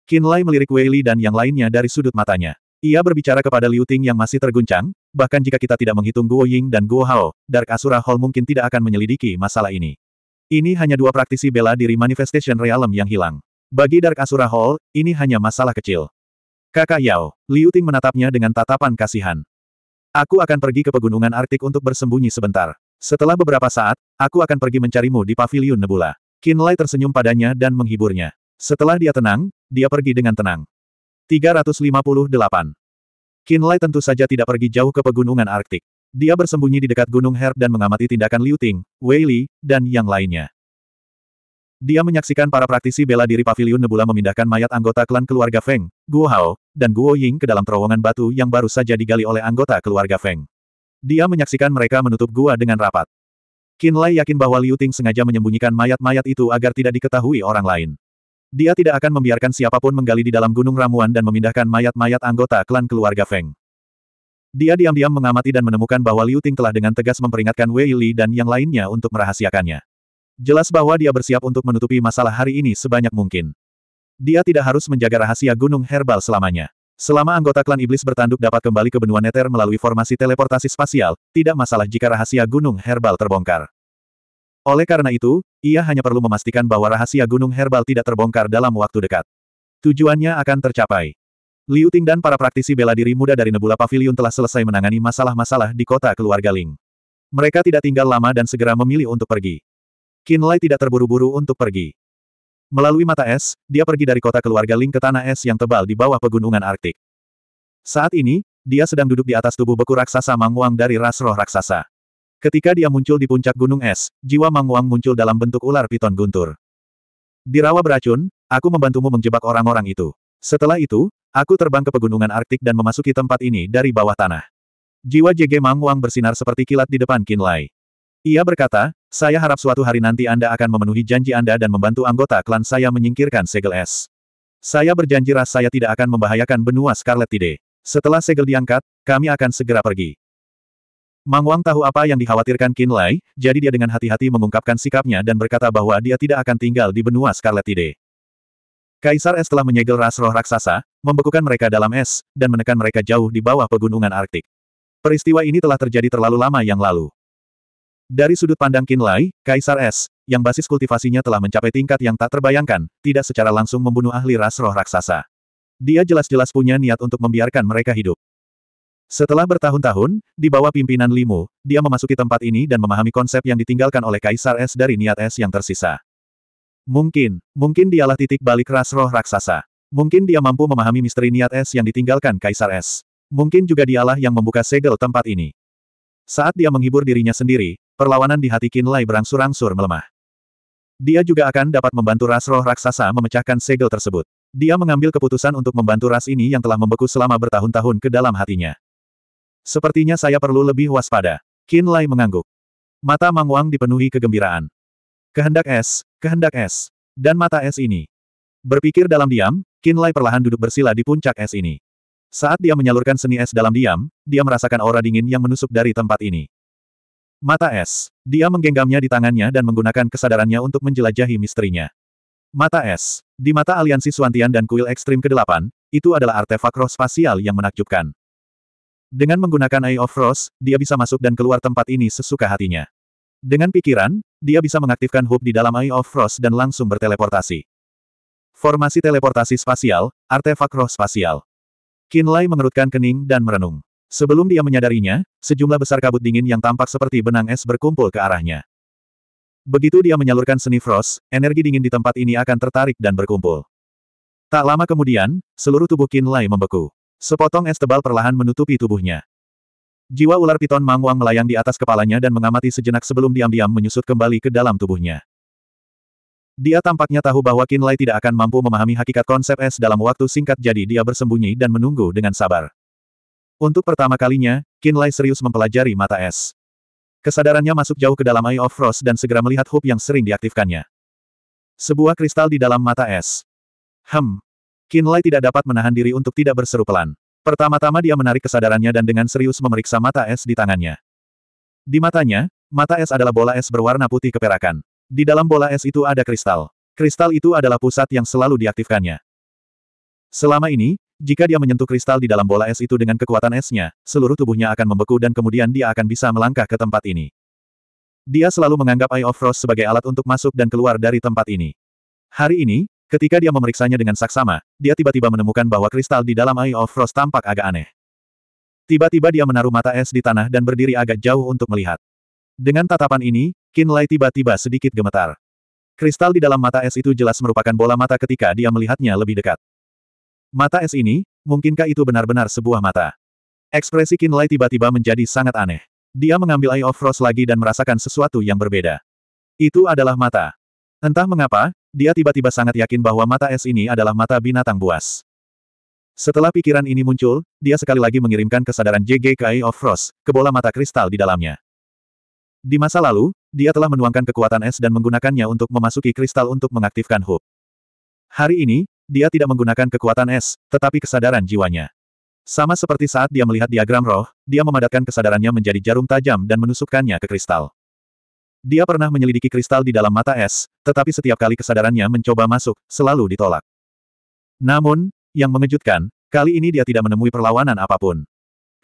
Qin Lai melirik Wei Li dan yang lainnya dari sudut matanya. Ia berbicara kepada Liu Ting yang masih terguncang, bahkan jika kita tidak menghitung Guo Ying dan Guo Hao, Dark Asura Hall mungkin tidak akan menyelidiki masalah ini. Ini hanya dua praktisi bela diri Manifestation Realm yang hilang. Bagi Dark Asura Hall, ini hanya masalah kecil. Kakak Yao, Liu Ting menatapnya dengan tatapan kasihan. Aku akan pergi ke pegunungan Arktik untuk bersembunyi sebentar. Setelah beberapa saat, aku akan pergi mencarimu di paviliun Nebula. Kinlay tersenyum padanya dan menghiburnya. Setelah dia tenang, dia pergi dengan tenang. 358. Kinlay tentu saja tidak pergi jauh ke pegunungan Arktik. Dia bersembunyi di dekat Gunung Herb dan mengamati tindakan Liu Ting, Wei Li, dan yang lainnya. Dia menyaksikan para praktisi bela diri pavilion Nebula memindahkan mayat anggota klan keluarga Feng, Guo Hao, dan Guo Ying ke dalam terowongan batu yang baru saja digali oleh anggota keluarga Feng. Dia menyaksikan mereka menutup gua dengan rapat. Kinlay yakin bahwa Liu Ting sengaja menyembunyikan mayat-mayat itu agar tidak diketahui orang lain. Dia tidak akan membiarkan siapapun menggali di dalam gunung ramuan dan memindahkan mayat-mayat anggota klan keluarga Feng. Dia diam-diam mengamati dan menemukan bahwa Liu Ting telah dengan tegas memperingatkan Wei Li dan yang lainnya untuk merahasiakannya. Jelas bahwa dia bersiap untuk menutupi masalah hari ini sebanyak mungkin. Dia tidak harus menjaga rahasia gunung herbal selamanya. Selama anggota klan iblis bertanduk dapat kembali ke benua neter melalui formasi teleportasi spasial, tidak masalah jika rahasia gunung herbal terbongkar. Oleh karena itu, ia hanya perlu memastikan bahwa rahasia gunung herbal tidak terbongkar dalam waktu dekat. Tujuannya akan tercapai. Liu Ting dan para praktisi bela diri muda dari Nebula Pavilion telah selesai menangani masalah-masalah di kota keluarga Ling. Mereka tidak tinggal lama dan segera memilih untuk pergi. Qin Lai tidak terburu-buru untuk pergi. Melalui mata es, dia pergi dari kota keluarga Ling ke tanah es yang tebal di bawah pegunungan Arktik. Saat ini, dia sedang duduk di atas tubuh beku raksasa Mang Wang dari ras roh raksasa. Ketika dia muncul di puncak gunung es, jiwa Manguang muncul dalam bentuk ular piton guntur. Di rawa beracun, aku membantumu menjebak orang-orang itu. Setelah itu, aku terbang ke pegunungan Arktik dan memasuki tempat ini dari bawah tanah. Jiwa JG Manguang bersinar seperti kilat di depan Kinlay. Ia berkata, saya harap suatu hari nanti Anda akan memenuhi janji Anda dan membantu anggota klan saya menyingkirkan segel es. Saya berjanji ras saya tidak akan membahayakan benua Scarlet Tide. Setelah segel diangkat, kami akan segera pergi. Mang Wang tahu apa yang dikhawatirkan Qin Lai, jadi dia dengan hati-hati mengungkapkan sikapnya dan berkata bahwa dia tidak akan tinggal di benua Scarlet Tide. Kaisar Es telah menyegel ras roh raksasa, membekukan mereka dalam es, dan menekan mereka jauh di bawah pegunungan Arktik. Peristiwa ini telah terjadi terlalu lama yang lalu. Dari sudut pandang Qin Lai, Kaisar Es, yang basis kultivasinya telah mencapai tingkat yang tak terbayangkan, tidak secara langsung membunuh ahli ras roh raksasa. Dia jelas-jelas punya niat untuk membiarkan mereka hidup. Setelah bertahun-tahun, di bawah pimpinan Limu, dia memasuki tempat ini dan memahami konsep yang ditinggalkan oleh Kaisar Es dari niat es yang tersisa. Mungkin, mungkin dialah titik balik ras roh raksasa. Mungkin dia mampu memahami misteri niat es yang ditinggalkan Kaisar Es. Mungkin juga dialah yang membuka segel tempat ini. Saat dia menghibur dirinya sendiri, perlawanan di hati Kinlay berangsur-angsur melemah. Dia juga akan dapat membantu ras roh raksasa memecahkan segel tersebut. Dia mengambil keputusan untuk membantu ras ini yang telah membeku selama bertahun-tahun ke dalam hatinya. Sepertinya saya perlu lebih waspada. Qin Lai mengangguk. Mata Mang Wang dipenuhi kegembiraan. Kehendak es, kehendak es. Dan mata es ini. Berpikir dalam diam, Qin Lai perlahan duduk bersila di puncak es ini. Saat dia menyalurkan seni es dalam diam, dia merasakan aura dingin yang menusuk dari tempat ini. Mata es. Dia menggenggamnya di tangannya dan menggunakan kesadarannya untuk menjelajahi misterinya. Mata es. Di mata aliansi Suantian dan kuil ekstrim ke-8, itu adalah artefak roh spasial yang menakjubkan. Dengan menggunakan Eye of Frost, dia bisa masuk dan keluar tempat ini sesuka hatinya. Dengan pikiran, dia bisa mengaktifkan hub di dalam Eye of Frost dan langsung berteleportasi. Formasi teleportasi spasial, artefak roh spasial. Kinlay mengerutkan kening dan merenung. Sebelum dia menyadarinya, sejumlah besar kabut dingin yang tampak seperti benang es berkumpul ke arahnya. Begitu dia menyalurkan seni frost, energi dingin di tempat ini akan tertarik dan berkumpul. Tak lama kemudian, seluruh tubuh Kinlay membeku. Sepotong es tebal perlahan menutupi tubuhnya. Jiwa ular piton Mangwang melayang di atas kepalanya dan mengamati sejenak sebelum diam-diam menyusut kembali ke dalam tubuhnya. Dia tampaknya tahu bahwa Kinlay tidak akan mampu memahami hakikat konsep es dalam waktu singkat jadi dia bersembunyi dan menunggu dengan sabar. Untuk pertama kalinya, Kinlay serius mempelajari mata es. Kesadarannya masuk jauh ke dalam Eye of Frost dan segera melihat hub yang sering diaktifkannya. Sebuah kristal di dalam mata es. Hem, Kinlay tidak dapat menahan diri untuk tidak berseru pelan. Pertama-tama dia menarik kesadarannya dan dengan serius memeriksa mata es di tangannya. Di matanya, mata es adalah bola es berwarna putih keperakan. Di dalam bola es itu ada kristal. Kristal itu adalah pusat yang selalu diaktifkannya. Selama ini, jika dia menyentuh kristal di dalam bola es itu dengan kekuatan esnya, seluruh tubuhnya akan membeku dan kemudian dia akan bisa melangkah ke tempat ini. Dia selalu menganggap Eye of Frost sebagai alat untuk masuk dan keluar dari tempat ini. Hari ini, Ketika dia memeriksanya dengan saksama, dia tiba-tiba menemukan bahwa kristal di dalam Eye of Frost tampak agak aneh. Tiba-tiba dia menaruh mata es di tanah dan berdiri agak jauh untuk melihat. Dengan tatapan ini, Lai tiba-tiba sedikit gemetar. Kristal di dalam mata es itu jelas merupakan bola mata ketika dia melihatnya lebih dekat. Mata es ini, mungkinkah itu benar-benar sebuah mata? Ekspresi Lai tiba-tiba menjadi sangat aneh. Dia mengambil Eye of Frost lagi dan merasakan sesuatu yang berbeda. Itu adalah mata. Entah mengapa, dia tiba-tiba sangat yakin bahwa mata es ini adalah mata binatang buas. Setelah pikiran ini muncul, dia sekali lagi mengirimkan kesadaran JGKI of Frost, ke bola mata kristal di dalamnya. Di masa lalu, dia telah menuangkan kekuatan es dan menggunakannya untuk memasuki kristal untuk mengaktifkan hub. Hari ini, dia tidak menggunakan kekuatan es, tetapi kesadaran jiwanya. Sama seperti saat dia melihat diagram roh, dia memadatkan kesadarannya menjadi jarum tajam dan menusukkannya ke kristal. Dia pernah menyelidiki kristal di dalam mata es, tetapi setiap kali kesadarannya mencoba masuk, selalu ditolak. Namun, yang mengejutkan, kali ini dia tidak menemui perlawanan apapun.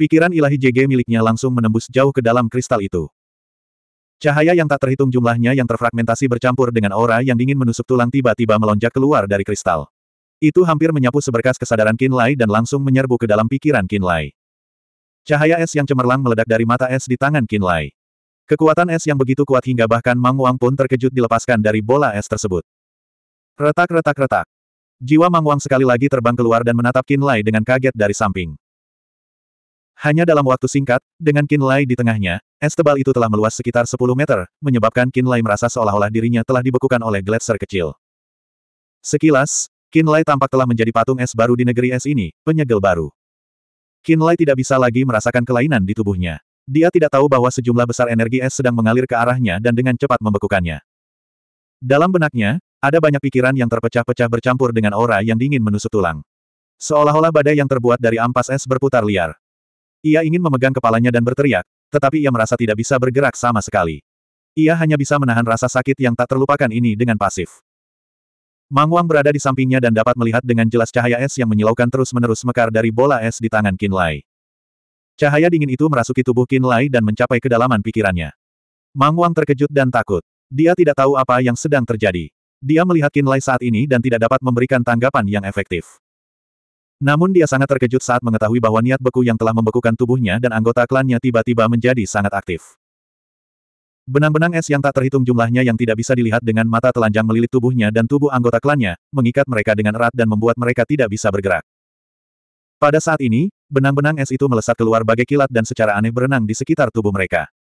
Pikiran ilahi JG miliknya langsung menembus jauh ke dalam kristal itu. Cahaya yang tak terhitung jumlahnya yang terfragmentasi bercampur dengan aura yang dingin menusuk tulang tiba-tiba melonjak keluar dari kristal. Itu hampir menyapu seberkas kesadaran Kinlay dan langsung menyerbu ke dalam pikiran Kinlay. Cahaya es yang cemerlang meledak dari mata es di tangan Kinlay. Kekuatan es yang begitu kuat hingga bahkan Mang Wang pun terkejut dilepaskan dari bola es tersebut. Retak-retak-retak. Jiwa Mang Wang sekali lagi terbang keluar dan menatap Qin Lai dengan kaget dari samping. Hanya dalam waktu singkat, dengan Qin Lai di tengahnya, es tebal itu telah meluas sekitar 10 meter, menyebabkan Qin Lai merasa seolah-olah dirinya telah dibekukan oleh gletser kecil. Sekilas, Qin Lai tampak telah menjadi patung es baru di negeri es ini, penyegel baru. Qin Lai tidak bisa lagi merasakan kelainan di tubuhnya. Dia tidak tahu bahwa sejumlah besar energi es sedang mengalir ke arahnya dan dengan cepat membekukannya. Dalam benaknya, ada banyak pikiran yang terpecah-pecah bercampur dengan aura yang dingin menusuk tulang. Seolah-olah badai yang terbuat dari ampas es berputar liar. Ia ingin memegang kepalanya dan berteriak, tetapi ia merasa tidak bisa bergerak sama sekali. Ia hanya bisa menahan rasa sakit yang tak terlupakan ini dengan pasif. Mang Wang berada di sampingnya dan dapat melihat dengan jelas cahaya es yang menyilaukan terus-menerus mekar dari bola es di tangan Qin Lai. Cahaya dingin itu merasuki tubuh Qin Lai dan mencapai kedalaman pikirannya. Mang Wang terkejut dan takut. Dia tidak tahu apa yang sedang terjadi. Dia melihat Qin Lai saat ini dan tidak dapat memberikan tanggapan yang efektif. Namun dia sangat terkejut saat mengetahui bahwa niat beku yang telah membekukan tubuhnya dan anggota klannya tiba-tiba menjadi sangat aktif. Benang-benang es yang tak terhitung jumlahnya yang tidak bisa dilihat dengan mata telanjang melilit tubuhnya dan tubuh anggota klannya, mengikat mereka dengan erat dan membuat mereka tidak bisa bergerak. Pada saat ini, Benang-benang es itu melesat keluar bagai kilat dan secara aneh berenang di sekitar tubuh mereka.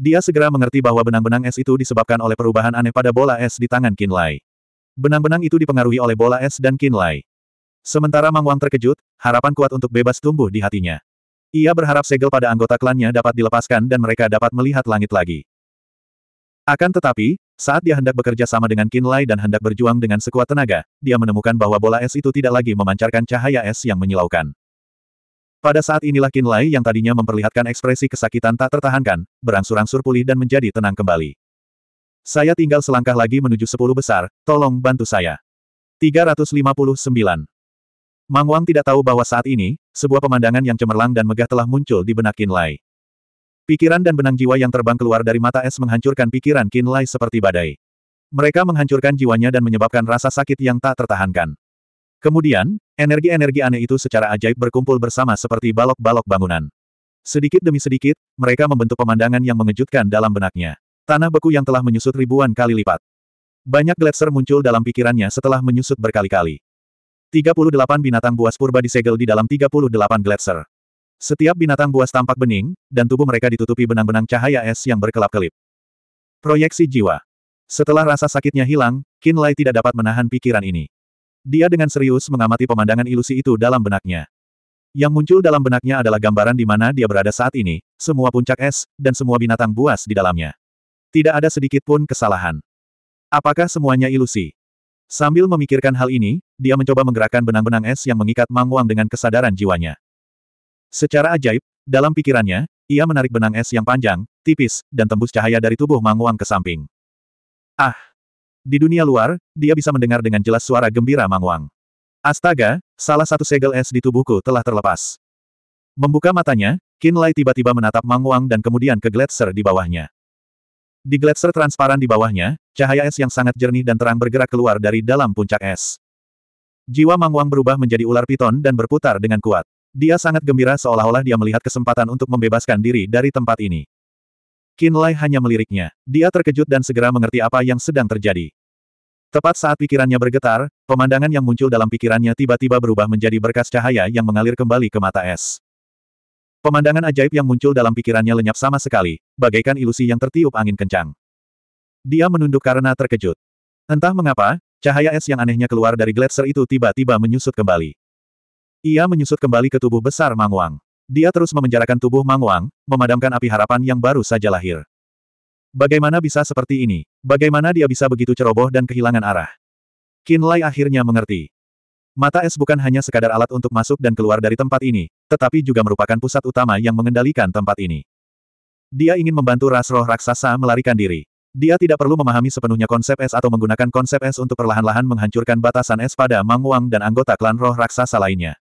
Dia segera mengerti bahwa benang-benang es itu disebabkan oleh perubahan aneh pada bola es di tangan Kinlay. Benang-benang itu dipengaruhi oleh bola es dan Kinlay. Sementara Mang Wang terkejut, harapan kuat untuk bebas tumbuh di hatinya. Ia berharap segel pada anggota klannya dapat dilepaskan dan mereka dapat melihat langit lagi. Akan tetapi, saat dia hendak bekerja sama dengan Kinlay dan hendak berjuang dengan sekuat tenaga, dia menemukan bahwa bola es itu tidak lagi memancarkan cahaya es yang menyilaukan. Pada saat inilah Kinlay yang tadinya memperlihatkan ekspresi kesakitan tak tertahankan, berangsur-angsur pulih dan menjadi tenang kembali. Saya tinggal selangkah lagi menuju sepuluh besar, tolong bantu saya. 359. Mang Wang tidak tahu bahwa saat ini, sebuah pemandangan yang cemerlang dan megah telah muncul di benak Kinlay. Pikiran dan benang jiwa yang terbang keluar dari mata es menghancurkan pikiran Kinlay seperti badai. Mereka menghancurkan jiwanya dan menyebabkan rasa sakit yang tak tertahankan. Kemudian, Energi-energi aneh itu secara ajaib berkumpul bersama seperti balok-balok bangunan. Sedikit demi sedikit, mereka membentuk pemandangan yang mengejutkan dalam benaknya. Tanah beku yang telah menyusut ribuan kali lipat. Banyak gletser muncul dalam pikirannya setelah menyusut berkali-kali. 38 binatang buas purba disegel di dalam 38 gletser. Setiap binatang buas tampak bening, dan tubuh mereka ditutupi benang-benang cahaya es yang berkelap-kelip. Proyeksi jiwa. Setelah rasa sakitnya hilang, Kinlay tidak dapat menahan pikiran ini. Dia dengan serius mengamati pemandangan ilusi itu dalam benaknya. Yang muncul dalam benaknya adalah gambaran di mana dia berada saat ini, semua puncak es, dan semua binatang buas di dalamnya. Tidak ada sedikit pun kesalahan. Apakah semuanya ilusi? Sambil memikirkan hal ini, dia mencoba menggerakkan benang-benang es yang mengikat Mang Wang dengan kesadaran jiwanya. Secara ajaib, dalam pikirannya, ia menarik benang es yang panjang, tipis, dan tembus cahaya dari tubuh Mang Wang ke samping. Ah! Di dunia luar, dia bisa mendengar dengan jelas suara gembira Mang Wang. Astaga, salah satu segel es di tubuhku telah terlepas. Membuka matanya, Qin Lai tiba-tiba menatap Mang Wang dan kemudian ke gletser di bawahnya. Di gletser transparan di bawahnya, cahaya es yang sangat jernih dan terang bergerak keluar dari dalam puncak es. Jiwa Mang Wang berubah menjadi ular piton dan berputar dengan kuat. Dia sangat gembira seolah-olah dia melihat kesempatan untuk membebaskan diri dari tempat ini. Lai hanya meliriknya. Dia terkejut dan segera mengerti apa yang sedang terjadi. Tepat saat pikirannya bergetar, pemandangan yang muncul dalam pikirannya tiba-tiba berubah menjadi berkas cahaya yang mengalir kembali ke mata es. Pemandangan ajaib yang muncul dalam pikirannya lenyap sama sekali, bagaikan ilusi yang tertiup angin kencang. Dia menunduk karena terkejut. Entah mengapa, cahaya es yang anehnya keluar dari gletser itu tiba-tiba menyusut kembali. Ia menyusut kembali ke tubuh besar Mang Wang. Dia terus memenjarakan tubuh Mang Wang, memadamkan api harapan yang baru saja lahir. Bagaimana bisa seperti ini? Bagaimana dia bisa begitu ceroboh dan kehilangan arah? Qin Lai akhirnya mengerti. Mata es bukan hanya sekadar alat untuk masuk dan keluar dari tempat ini, tetapi juga merupakan pusat utama yang mengendalikan tempat ini. Dia ingin membantu ras roh raksasa melarikan diri. Dia tidak perlu memahami sepenuhnya konsep es atau menggunakan konsep es untuk perlahan-lahan menghancurkan batasan es pada Mang Wang dan anggota klan roh raksasa lainnya.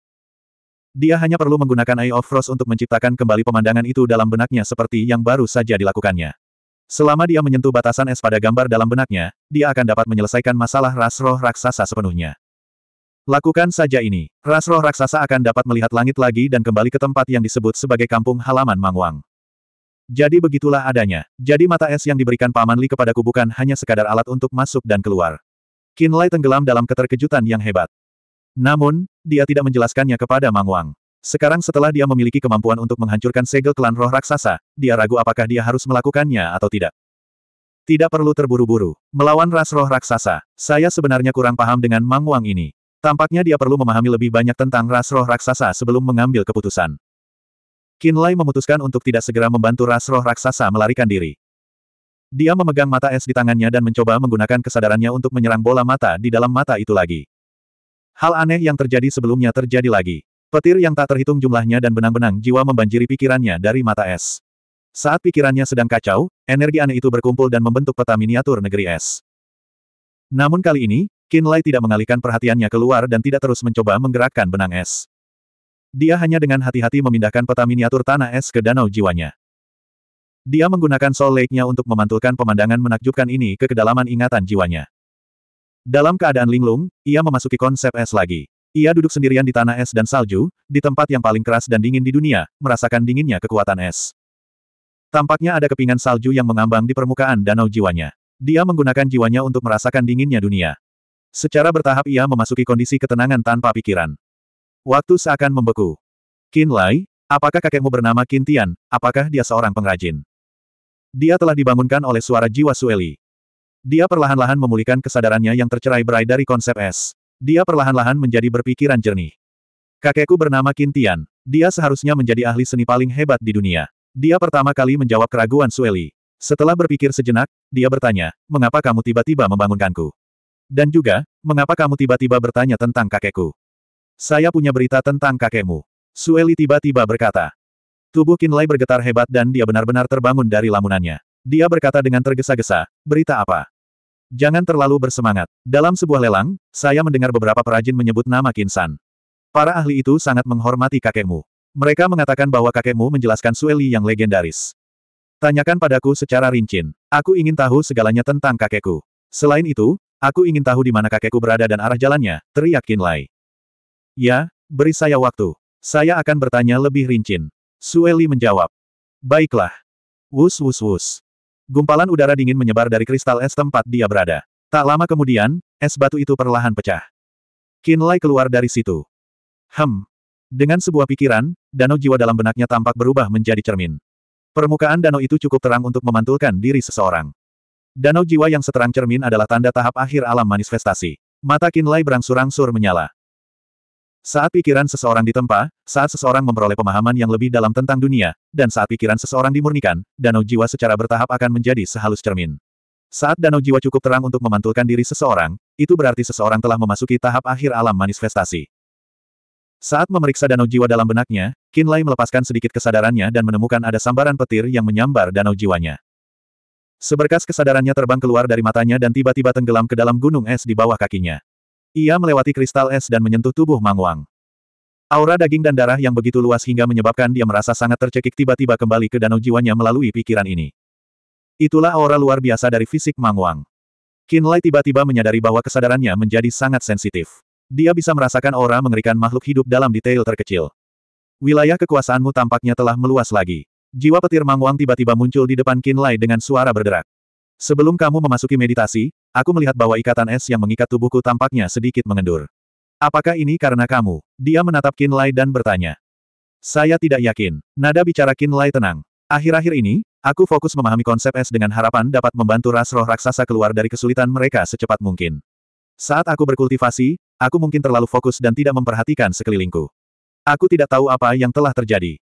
Dia hanya perlu menggunakan Eye of Frost untuk menciptakan kembali pemandangan itu dalam benaknya seperti yang baru saja dilakukannya. Selama dia menyentuh batasan es pada gambar dalam benaknya, dia akan dapat menyelesaikan masalah ras roh raksasa sepenuhnya. Lakukan saja ini. Ras roh raksasa akan dapat melihat langit lagi dan kembali ke tempat yang disebut sebagai kampung halaman Mangwang. Jadi begitulah adanya. Jadi mata es yang diberikan Paman Li kepada kubukan hanya sekadar alat untuk masuk dan keluar. Kinlay tenggelam dalam keterkejutan yang hebat. Namun, dia tidak menjelaskannya kepada Mang Wang. Sekarang setelah dia memiliki kemampuan untuk menghancurkan segel klan roh raksasa, dia ragu apakah dia harus melakukannya atau tidak. Tidak perlu terburu-buru. Melawan ras roh raksasa, saya sebenarnya kurang paham dengan Mang Wang ini. Tampaknya dia perlu memahami lebih banyak tentang ras roh raksasa sebelum mengambil keputusan. Lai memutuskan untuk tidak segera membantu ras roh raksasa melarikan diri. Dia memegang mata es di tangannya dan mencoba menggunakan kesadarannya untuk menyerang bola mata di dalam mata itu lagi. Hal aneh yang terjadi sebelumnya terjadi lagi. Petir yang tak terhitung jumlahnya dan benang-benang jiwa membanjiri pikirannya dari mata es. Saat pikirannya sedang kacau, energi aneh itu berkumpul dan membentuk peta miniatur negeri es. Namun kali ini, Lai tidak mengalihkan perhatiannya keluar dan tidak terus mencoba menggerakkan benang es. Dia hanya dengan hati-hati memindahkan peta miniatur tanah es ke danau jiwanya. Dia menggunakan Soul Lake-nya untuk memantulkan pemandangan menakjubkan ini ke kedalaman ingatan jiwanya. Dalam keadaan linglung, ia memasuki konsep es lagi. Ia duduk sendirian di tanah es dan salju, di tempat yang paling keras dan dingin di dunia, merasakan dinginnya kekuatan es. Tampaknya ada kepingan salju yang mengambang di permukaan danau jiwanya. Dia menggunakan jiwanya untuk merasakan dinginnya dunia. Secara bertahap ia memasuki kondisi ketenangan tanpa pikiran. Waktu seakan membeku. Qin Lai, apakah kakekmu bernama Qin Tian, apakah dia seorang pengrajin? Dia telah dibangunkan oleh suara jiwa Sueli. Dia perlahan-lahan memulihkan kesadarannya yang tercerai berai dari konsep es. Dia perlahan-lahan menjadi berpikiran jernih. Kakekku bernama Kintian. Dia seharusnya menjadi ahli seni paling hebat di dunia. Dia pertama kali menjawab keraguan Sueli. Setelah berpikir sejenak, dia bertanya, mengapa kamu tiba-tiba membangunkanku? Dan juga, mengapa kamu tiba-tiba bertanya tentang kakekku? Saya punya berita tentang kakekmu. Sueli tiba-tiba berkata. Tubuh Kinlay bergetar hebat dan dia benar-benar terbangun dari lamunannya. Dia berkata dengan tergesa-gesa, berita apa? Jangan terlalu bersemangat. Dalam sebuah lelang, saya mendengar beberapa perajin menyebut nama Kinsan. Para ahli itu sangat menghormati kakekmu. Mereka mengatakan bahwa kakekmu menjelaskan Sueli yang legendaris. Tanyakan padaku secara rinci. Aku ingin tahu segalanya tentang kakekku. Selain itu, aku ingin tahu di mana kakekku berada dan arah jalannya, teriak Kinlai. Ya, beri saya waktu. Saya akan bertanya lebih rinci. Sueli menjawab. Baiklah. Wus wus wus. Gumpalan udara dingin menyebar dari kristal es tempat dia berada. Tak lama kemudian, es batu itu perlahan pecah. Kinlay keluar dari situ. Hem. Dengan sebuah pikiran, danau jiwa dalam benaknya tampak berubah menjadi cermin. Permukaan danau itu cukup terang untuk memantulkan diri seseorang. Danau jiwa yang seterang cermin adalah tanda tahap akhir alam manifestasi. Mata Kinlay berangsur-angsur menyala. Saat pikiran seseorang ditempa, saat seseorang memperoleh pemahaman yang lebih dalam tentang dunia, dan saat pikiran seseorang dimurnikan, danau jiwa secara bertahap akan menjadi sehalus cermin. Saat danau jiwa cukup terang untuk memantulkan diri seseorang, itu berarti seseorang telah memasuki tahap akhir alam manifestasi. Saat memeriksa danau jiwa dalam benaknya, Lai melepaskan sedikit kesadarannya dan menemukan ada sambaran petir yang menyambar danau jiwanya. Seberkas kesadarannya terbang keluar dari matanya dan tiba-tiba tenggelam ke dalam gunung es di bawah kakinya. Ia melewati kristal es dan menyentuh tubuh Mang Wang. Aura daging dan darah yang begitu luas hingga menyebabkan dia merasa sangat tercekik tiba-tiba kembali ke danau jiwanya melalui pikiran ini. Itulah aura luar biasa dari fisik Mang Wang. Lai tiba-tiba menyadari bahwa kesadarannya menjadi sangat sensitif. Dia bisa merasakan aura mengerikan makhluk hidup dalam detail terkecil. Wilayah kekuasaanmu tampaknya telah meluas lagi. Jiwa petir Mang Wang tiba-tiba muncul di depan Lai dengan suara berderak. Sebelum kamu memasuki meditasi, aku melihat bahwa ikatan es yang mengikat tubuhku tampaknya sedikit mengendur. Apakah ini karena kamu? Dia menatap Qin Lai dan bertanya. Saya tidak yakin. Nada bicara Qin Lai tenang. Akhir-akhir ini, aku fokus memahami konsep es dengan harapan dapat membantu ras roh raksasa keluar dari kesulitan mereka secepat mungkin. Saat aku berkultivasi, aku mungkin terlalu fokus dan tidak memperhatikan sekelilingku. Aku tidak tahu apa yang telah terjadi.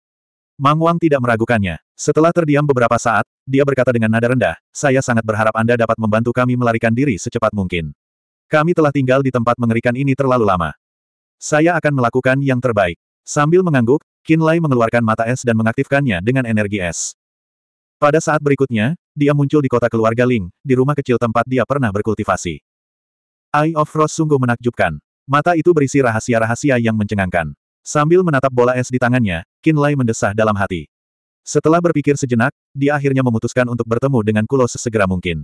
Mang Wang tidak meragukannya. Setelah terdiam beberapa saat, dia berkata dengan nada rendah, saya sangat berharap Anda dapat membantu kami melarikan diri secepat mungkin. Kami telah tinggal di tempat mengerikan ini terlalu lama. Saya akan melakukan yang terbaik. Sambil mengangguk, Lai mengeluarkan mata es dan mengaktifkannya dengan energi es. Pada saat berikutnya, dia muncul di kota keluarga Ling, di rumah kecil tempat dia pernah berkultivasi. Eye of Frost sungguh menakjubkan. Mata itu berisi rahasia-rahasia yang mencengangkan. Sambil menatap bola es di tangannya, Lai mendesah dalam hati. Setelah berpikir sejenak, dia akhirnya memutuskan untuk bertemu dengan Kulo sesegera mungkin.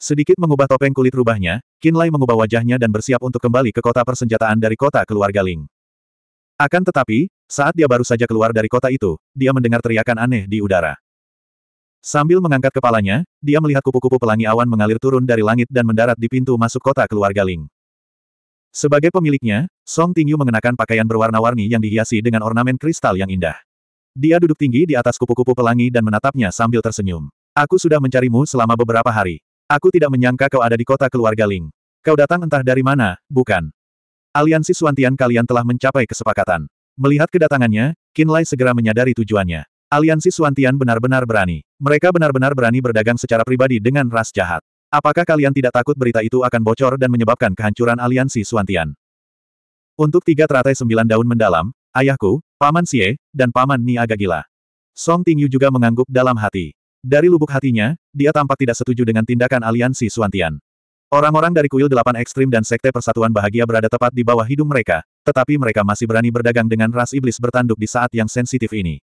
Sedikit mengubah topeng kulit rubahnya, Kinlay mengubah wajahnya dan bersiap untuk kembali ke kota persenjataan dari kota keluarga Ling. Akan tetapi, saat dia baru saja keluar dari kota itu, dia mendengar teriakan aneh di udara. Sambil mengangkat kepalanya, dia melihat kupu-kupu pelangi awan mengalir turun dari langit dan mendarat di pintu masuk kota keluarga Ling. Sebagai pemiliknya, Song Tingyu mengenakan pakaian berwarna-warni yang dihiasi dengan ornamen kristal yang indah. Dia duduk tinggi di atas kupu-kupu pelangi dan menatapnya sambil tersenyum. Aku sudah mencarimu selama beberapa hari. Aku tidak menyangka kau ada di kota keluarga Ling. Kau datang entah dari mana, bukan? Aliansi Suantian kalian telah mencapai kesepakatan. Melihat kedatangannya, Kinlay segera menyadari tujuannya. Aliansi Suantian benar-benar berani. Mereka benar-benar berani berdagang secara pribadi dengan ras jahat. Apakah kalian tidak takut berita itu akan bocor dan menyebabkan kehancuran aliansi Suantian? Untuk tiga teratai sembilan daun mendalam, Ayahku, Paman Xie, dan Paman Ni agak gila. Song Tingyu juga mengangguk dalam hati. Dari lubuk hatinya, dia tampak tidak setuju dengan tindakan aliansi Suantian. Orang-orang dari kuil delapan ekstrim dan sekte persatuan bahagia berada tepat di bawah hidung mereka, tetapi mereka masih berani berdagang dengan ras iblis bertanduk di saat yang sensitif ini.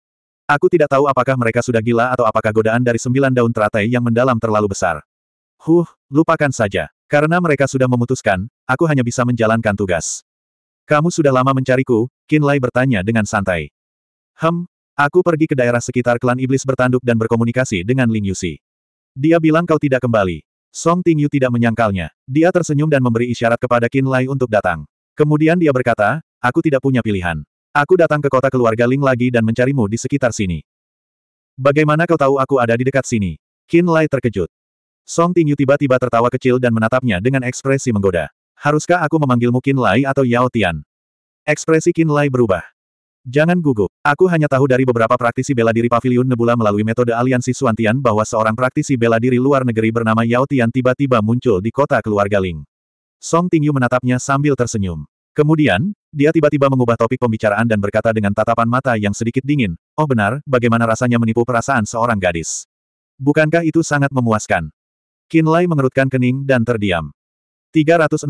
Aku tidak tahu apakah mereka sudah gila atau apakah godaan dari sembilan daun teratai yang mendalam terlalu besar. Huh, lupakan saja. Karena mereka sudah memutuskan, aku hanya bisa menjalankan tugas. Kamu sudah lama mencariku, Lai bertanya dengan santai. Hem, aku pergi ke daerah sekitar klan iblis bertanduk dan berkomunikasi dengan Ling Yusi. Dia bilang kau tidak kembali. Song Tingyu tidak menyangkalnya. Dia tersenyum dan memberi isyarat kepada Lai untuk datang. Kemudian dia berkata, aku tidak punya pilihan. Aku datang ke kota keluarga Ling lagi dan mencarimu di sekitar sini. Bagaimana kau tahu aku ada di dekat sini? Qin Lai terkejut. Song Tingyu tiba-tiba tertawa kecil dan menatapnya dengan ekspresi menggoda. Haruskah aku memanggilmu Qin Lai atau Yao Tian? Ekspresi Qin Lai berubah. Jangan gugup. Aku hanya tahu dari beberapa praktisi bela diri pavilion Nebula melalui metode aliansi Suantian bahwa seorang praktisi bela diri luar negeri bernama Yao Tian tiba-tiba muncul di kota keluarga Ling. Song Tingyu menatapnya sambil tersenyum. Kemudian, dia tiba-tiba mengubah topik pembicaraan dan berkata dengan tatapan mata yang sedikit dingin, Oh benar, bagaimana rasanya menipu perasaan seorang gadis. Bukankah itu sangat memuaskan? Qin Lai mengerutkan kening dan terdiam. 360.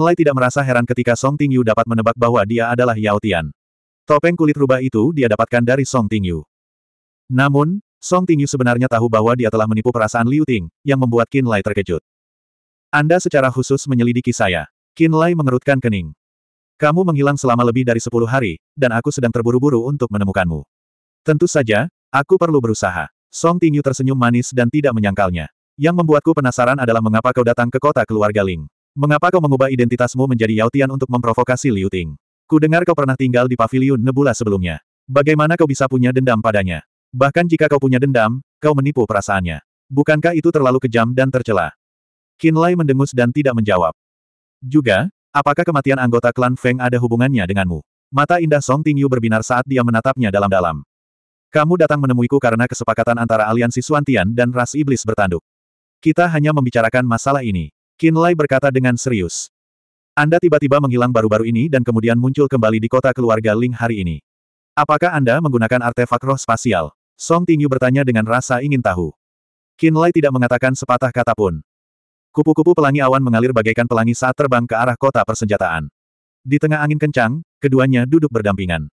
Lai tidak merasa heran ketika Song Tingyu dapat menebak bahwa dia adalah Yao Tian. Topeng kulit rubah itu dia dapatkan dari Song Tingyu. Namun, Song Tingyu sebenarnya tahu bahwa dia telah menipu perasaan Liu Ting, yang membuat Lai terkejut. Anda secara khusus menyelidiki saya. Lai mengerutkan kening. Kamu menghilang selama lebih dari 10 hari, dan aku sedang terburu-buru untuk menemukanmu. Tentu saja, aku perlu berusaha. Song Tingyu tersenyum manis dan tidak menyangkalnya. Yang membuatku penasaran adalah mengapa kau datang ke kota keluarga Ling. Mengapa kau mengubah identitasmu menjadi Yao Tian untuk memprovokasi Liu Ting. Ku dengar kau pernah tinggal di paviliun Nebula sebelumnya. Bagaimana kau bisa punya dendam padanya? Bahkan jika kau punya dendam, kau menipu perasaannya. Bukankah itu terlalu kejam dan tercela? Qin Lai mendengus dan tidak menjawab. Juga, apakah kematian anggota klan Feng ada hubungannya denganmu? Mata indah Song Tingyu berbinar saat dia menatapnya dalam-dalam. Kamu datang menemuiku karena kesepakatan antara aliansi Suantian dan ras iblis bertanduk. Kita hanya membicarakan masalah ini. Lai berkata dengan serius. Anda tiba-tiba menghilang baru-baru ini dan kemudian muncul kembali di kota keluarga Ling hari ini. Apakah Anda menggunakan artefak roh spasial? Song Tingyu bertanya dengan rasa ingin tahu. Lai tidak mengatakan sepatah kata pun. Kupu-kupu pelangi awan mengalir bagaikan pelangi saat terbang ke arah kota persenjataan. Di tengah angin kencang, keduanya duduk berdampingan.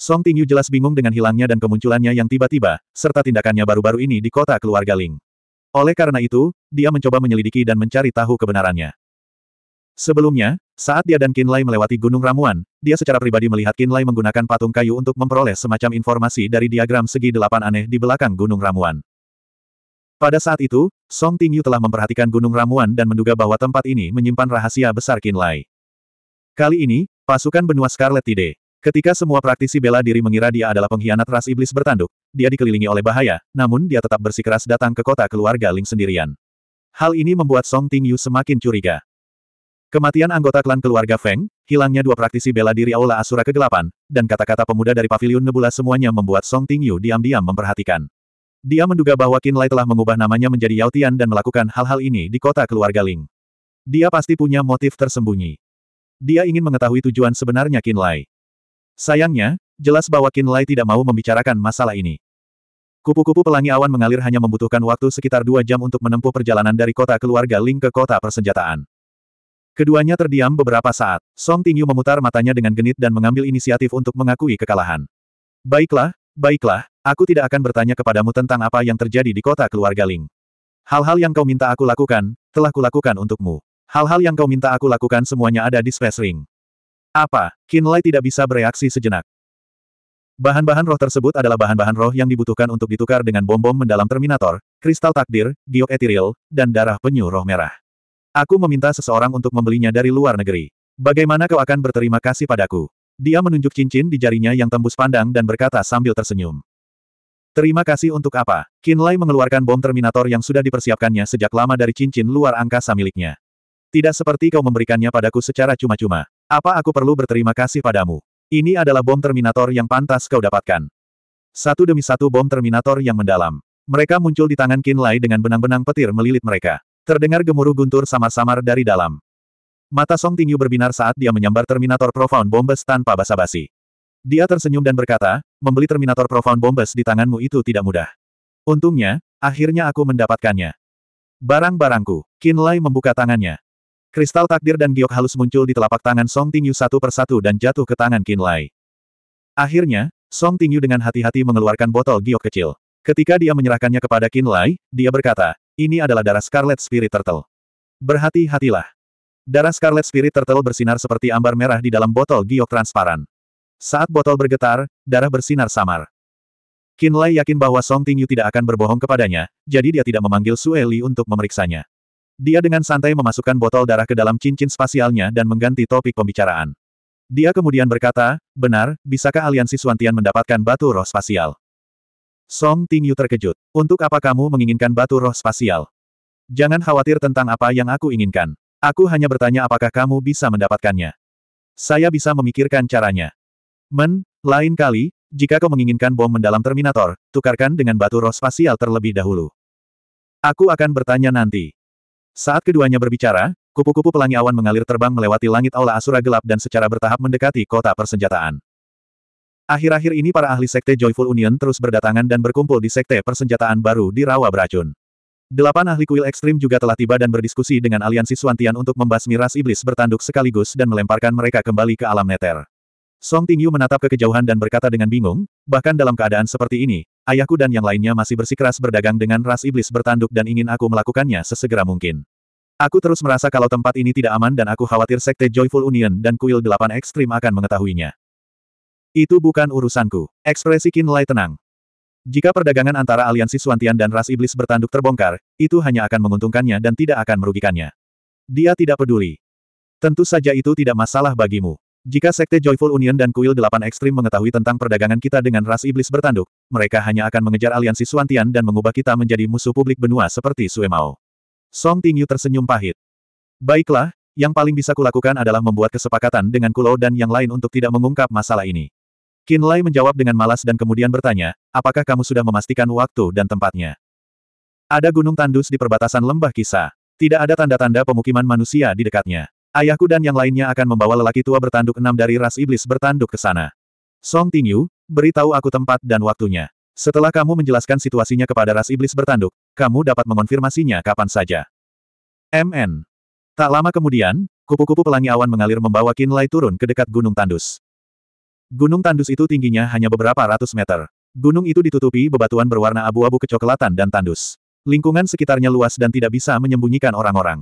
Song Tingyu jelas bingung dengan hilangnya dan kemunculannya yang tiba-tiba, serta tindakannya baru-baru ini di kota keluarga Ling. Oleh karena itu, dia mencoba menyelidiki dan mencari tahu kebenarannya. Sebelumnya, saat dia dan Kinlay melewati Gunung Ramuan, dia secara pribadi melihat Kinlay menggunakan patung kayu untuk memperoleh semacam informasi dari diagram segi delapan aneh di belakang Gunung Ramuan. Pada saat itu, Song Tingyu telah memperhatikan Gunung Ramuan dan menduga bahwa tempat ini menyimpan rahasia besar Kinlay. Kali ini, pasukan benua Scarlet tidak. Ketika semua praktisi bela diri mengira dia adalah pengkhianat ras iblis bertanduk, dia dikelilingi oleh bahaya, namun dia tetap bersikeras datang ke kota keluarga Ling sendirian. Hal ini membuat Song Ting Yu semakin curiga. Kematian anggota klan keluarga Feng, hilangnya dua praktisi bela diri Aula Asura Kegelapan, dan kata-kata pemuda dari Paviliun Nebula semuanya membuat Song Ting Yu diam-diam memperhatikan. Dia menduga bahwa Qin Lai telah mengubah namanya menjadi Yao Tian dan melakukan hal-hal ini di kota keluarga Ling. Dia pasti punya motif tersembunyi. Dia ingin mengetahui tujuan sebenarnya Qin Lai. Sayangnya, jelas bahwa Kinlay tidak mau membicarakan masalah ini. Kupu-kupu pelangi awan mengalir hanya membutuhkan waktu sekitar dua jam untuk menempuh perjalanan dari kota keluarga Ling ke kota persenjataan. Keduanya terdiam beberapa saat. Song Tingyu memutar matanya dengan genit dan mengambil inisiatif untuk mengakui kekalahan. Baiklah, baiklah, aku tidak akan bertanya kepadamu tentang apa yang terjadi di kota keluarga Ling. Hal-hal yang kau minta aku lakukan, telah kulakukan untukmu. Hal-hal yang kau minta aku lakukan semuanya ada di Space Ring. Apa? Kinlay tidak bisa bereaksi sejenak. Bahan-bahan roh tersebut adalah bahan-bahan roh yang dibutuhkan untuk ditukar dengan bom-bom mendalam Terminator, kristal takdir, giok etiril, dan darah penyu roh merah. Aku meminta seseorang untuk membelinya dari luar negeri. Bagaimana kau akan berterima kasih padaku? Dia menunjuk cincin di jarinya yang tembus pandang dan berkata sambil tersenyum. Terima kasih untuk apa? Kinlay mengeluarkan bom Terminator yang sudah dipersiapkannya sejak lama dari cincin luar angkasa miliknya. Tidak seperti kau memberikannya padaku secara cuma-cuma. Apa aku perlu berterima kasih padamu? Ini adalah bom Terminator yang pantas kau dapatkan. Satu demi satu bom Terminator yang mendalam. Mereka muncul di tangan Lai dengan benang-benang petir melilit mereka. Terdengar gemuruh guntur samar-samar dari dalam. Mata Song Tingyu berbinar saat dia menyambar Terminator Profound Bombes tanpa basa-basi. Dia tersenyum dan berkata, membeli Terminator Profound Bombes di tanganmu itu tidak mudah. Untungnya, akhirnya aku mendapatkannya. Barang-barangku, Lai membuka tangannya. Kristal takdir dan giok halus muncul di telapak tangan Song Tingyu satu persatu dan jatuh ke tangan Qin Lai. Akhirnya, Song Tingyu dengan hati-hati mengeluarkan botol giok kecil. Ketika dia menyerahkannya kepada Qin Lai, dia berkata, ini adalah darah Scarlet Spirit Turtle. Berhati-hatilah. Darah Scarlet Spirit Turtle bersinar seperti ambar merah di dalam botol giok transparan. Saat botol bergetar, darah bersinar samar. Qin Lai yakin bahwa Song Tingyu tidak akan berbohong kepadanya, jadi dia tidak memanggil Sueli untuk memeriksanya. Dia dengan santai memasukkan botol darah ke dalam cincin spasialnya dan mengganti topik pembicaraan. Dia kemudian berkata, benar, bisakah aliansi Suantian mendapatkan batu roh spasial? Song Tingyu terkejut. Untuk apa kamu menginginkan batu roh spasial? Jangan khawatir tentang apa yang aku inginkan. Aku hanya bertanya apakah kamu bisa mendapatkannya. Saya bisa memikirkan caranya. Men, lain kali, jika kau menginginkan bom mendalam Terminator, tukarkan dengan batu roh spasial terlebih dahulu. Aku akan bertanya nanti. Saat keduanya berbicara, kupu-kupu pelangi awan mengalir terbang melewati langit aula Asura gelap dan secara bertahap mendekati kota persenjataan. Akhir-akhir ini para ahli Sekte Joyful Union terus berdatangan dan berkumpul di Sekte Persenjataan baru di Rawa Beracun. Delapan ahli kuil ekstrim juga telah tiba dan berdiskusi dengan aliansi Suantian untuk membasmi ras iblis bertanduk sekaligus dan melemparkan mereka kembali ke alam neter. Song Tingyu menatap ke kejauhan dan berkata dengan bingung, bahkan dalam keadaan seperti ini, Ayahku dan yang lainnya masih bersikeras berdagang dengan ras iblis bertanduk dan ingin aku melakukannya sesegera mungkin. Aku terus merasa kalau tempat ini tidak aman dan aku khawatir Sekte Joyful Union dan Kuil Delapan Ekstrim akan mengetahuinya. Itu bukan urusanku. Ekspresi Kinlay tenang. Jika perdagangan antara aliansi Suantian dan ras iblis bertanduk terbongkar, itu hanya akan menguntungkannya dan tidak akan merugikannya. Dia tidak peduli. Tentu saja itu tidak masalah bagimu. Jika Sekte Joyful Union dan Kuil Delapan Ekstrim mengetahui tentang perdagangan kita dengan ras iblis bertanduk, mereka hanya akan mengejar aliansi Suantian dan mengubah kita menjadi musuh publik benua seperti Suemao. Song Tingyu tersenyum pahit. Baiklah, yang paling bisa kulakukan adalah membuat kesepakatan dengan Kulo dan yang lain untuk tidak mengungkap masalah ini. Lai menjawab dengan malas dan kemudian bertanya, apakah kamu sudah memastikan waktu dan tempatnya? Ada gunung tandus di perbatasan lembah kisah. Tidak ada tanda-tanda pemukiman manusia di dekatnya. Ayahku dan yang lainnya akan membawa lelaki tua bertanduk enam dari ras iblis bertanduk ke sana. Song Tingyu, Beritahu aku tempat dan waktunya. Setelah kamu menjelaskan situasinya kepada ras iblis bertanduk, kamu dapat mengonfirmasinya kapan saja. MN. Tak lama kemudian, kupu-kupu pelangi awan mengalir membawa Kinlay turun ke dekat Gunung Tandus. Gunung Tandus itu tingginya hanya beberapa ratus meter. Gunung itu ditutupi bebatuan berwarna abu-abu kecoklatan dan tandus. Lingkungan sekitarnya luas dan tidak bisa menyembunyikan orang-orang.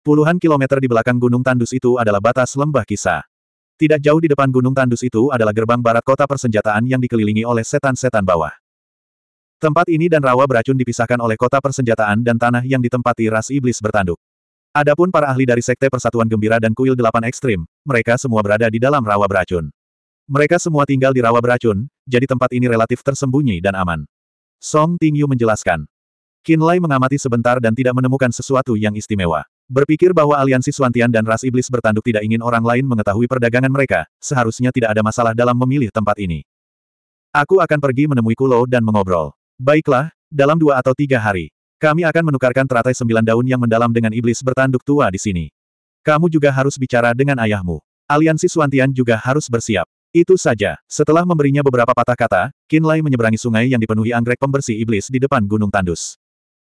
Puluhan kilometer di belakang Gunung Tandus itu adalah batas lembah kisah. Tidak jauh di depan Gunung Tandus itu adalah gerbang barat kota persenjataan yang dikelilingi oleh setan-setan bawah. Tempat ini dan rawa beracun dipisahkan oleh kota persenjataan dan tanah yang ditempati ras iblis bertanduk. Adapun para ahli dari Sekte Persatuan Gembira dan Kuil Delapan Ekstrim, mereka semua berada di dalam rawa beracun. Mereka semua tinggal di rawa beracun, jadi tempat ini relatif tersembunyi dan aman. Song Tingyu menjelaskan. Qin Lai mengamati sebentar dan tidak menemukan sesuatu yang istimewa. Berpikir bahwa aliansi Suantian dan ras iblis bertanduk tidak ingin orang lain mengetahui perdagangan mereka, seharusnya tidak ada masalah dalam memilih tempat ini. Aku akan pergi menemui Kulo dan mengobrol. Baiklah, dalam dua atau tiga hari, kami akan menukarkan teratai sembilan daun yang mendalam dengan iblis bertanduk tua di sini. Kamu juga harus bicara dengan ayahmu. Aliansi Suantian juga harus bersiap. Itu saja. Setelah memberinya beberapa patah kata, Kinlay menyeberangi sungai yang dipenuhi anggrek pembersih iblis di depan Gunung Tandus.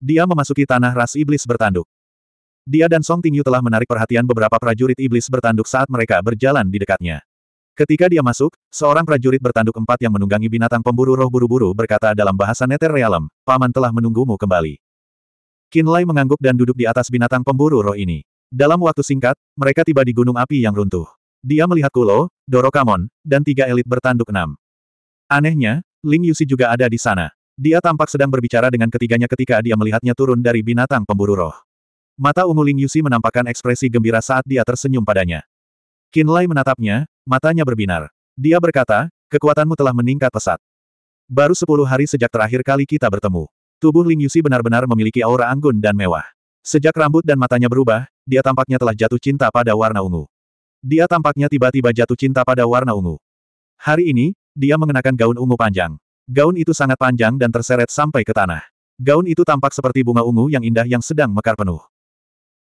Dia memasuki tanah ras iblis bertanduk. Dia dan Song Tingyu telah menarik perhatian beberapa prajurit iblis bertanduk saat mereka berjalan di dekatnya. Ketika dia masuk, seorang prajurit bertanduk empat yang menunggangi binatang pemburu roh buru-buru berkata dalam bahasa Nether Realm, Paman telah menunggumu kembali. Qin Lai mengangguk dan duduk di atas binatang pemburu roh ini. Dalam waktu singkat, mereka tiba di gunung api yang runtuh. Dia melihat Kulo, Dorokamon, dan tiga elit bertanduk enam. Anehnya, Ling Yusi juga ada di sana. Dia tampak sedang berbicara dengan ketiganya ketika dia melihatnya turun dari binatang pemburu roh. Mata ungu Ling Yusi menampakkan ekspresi gembira saat dia tersenyum padanya. Lai menatapnya, matanya berbinar. Dia berkata, kekuatanmu telah meningkat pesat. Baru sepuluh hari sejak terakhir kali kita bertemu. Tubuh Ling Yusi benar-benar memiliki aura anggun dan mewah. Sejak rambut dan matanya berubah, dia tampaknya telah jatuh cinta pada warna ungu. Dia tampaknya tiba-tiba jatuh cinta pada warna ungu. Hari ini, dia mengenakan gaun ungu panjang. Gaun itu sangat panjang dan terseret sampai ke tanah. Gaun itu tampak seperti bunga ungu yang indah yang sedang mekar penuh.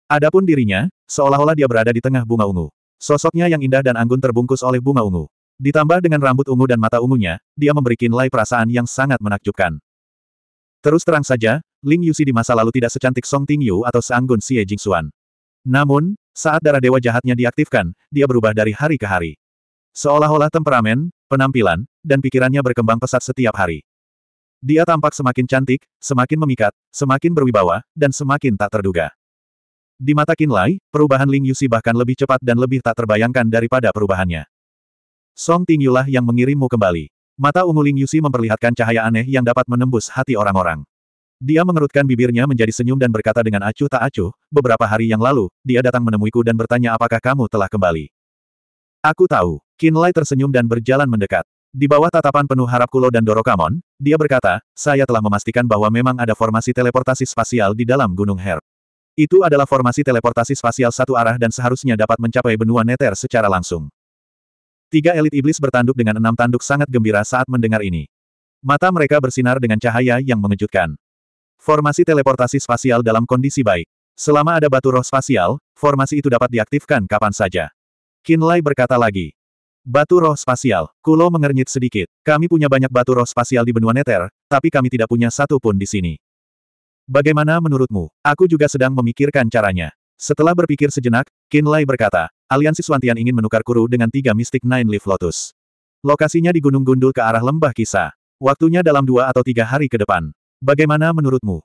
Adapun dirinya, seolah-olah dia berada di tengah bunga ungu. Sosoknya yang indah dan anggun terbungkus oleh bunga ungu. Ditambah dengan rambut ungu dan mata ungunya, dia memberi Qin perasaan yang sangat menakjubkan. Terus terang saja, Ling Yusi di masa lalu tidak secantik Song Ting Yu atau seanggun Xie Xuan. Namun, saat darah dewa jahatnya diaktifkan, dia berubah dari hari ke hari. Seolah-olah temperamen, penampilan, dan pikirannya berkembang pesat setiap hari. Dia tampak semakin cantik, semakin memikat, semakin berwibawa, dan semakin tak terduga. Di mata Kinlay, perubahan Ling Yusi bahkan lebih cepat dan lebih tak terbayangkan daripada perubahannya. Song Tingyulah yang mengirimmu kembali. Mata ungu Ling Yusi memperlihatkan cahaya aneh yang dapat menembus hati orang-orang. Dia mengerutkan bibirnya menjadi senyum dan berkata dengan acuh tak acuh, beberapa hari yang lalu, dia datang menemuiku dan bertanya apakah kamu telah kembali. Aku tahu. Kinlay tersenyum dan berjalan mendekat. Di bawah tatapan penuh harap Kulo dan Dorokamon, dia berkata, saya telah memastikan bahwa memang ada formasi teleportasi spasial di dalam Gunung Herb. Itu adalah formasi teleportasi spasial satu arah dan seharusnya dapat mencapai benua neter secara langsung. Tiga elit iblis bertanduk dengan enam tanduk sangat gembira saat mendengar ini. Mata mereka bersinar dengan cahaya yang mengejutkan. Formasi teleportasi spasial dalam kondisi baik. Selama ada batu roh spasial, formasi itu dapat diaktifkan kapan saja. Kinlay berkata lagi. Batu roh spasial, Kulo mengernyit sedikit. Kami punya banyak batu roh spasial di benua Neter, tapi kami tidak punya satu pun di sini. Bagaimana menurutmu? Aku juga sedang memikirkan caranya. Setelah berpikir sejenak, Qin Lai berkata, aliansi Suantian ingin menukar Kuru dengan tiga mistik Nine Leaf Lotus. Lokasinya di Gunung Gundul ke arah lembah kisah. Waktunya dalam dua atau tiga hari ke depan. Bagaimana menurutmu?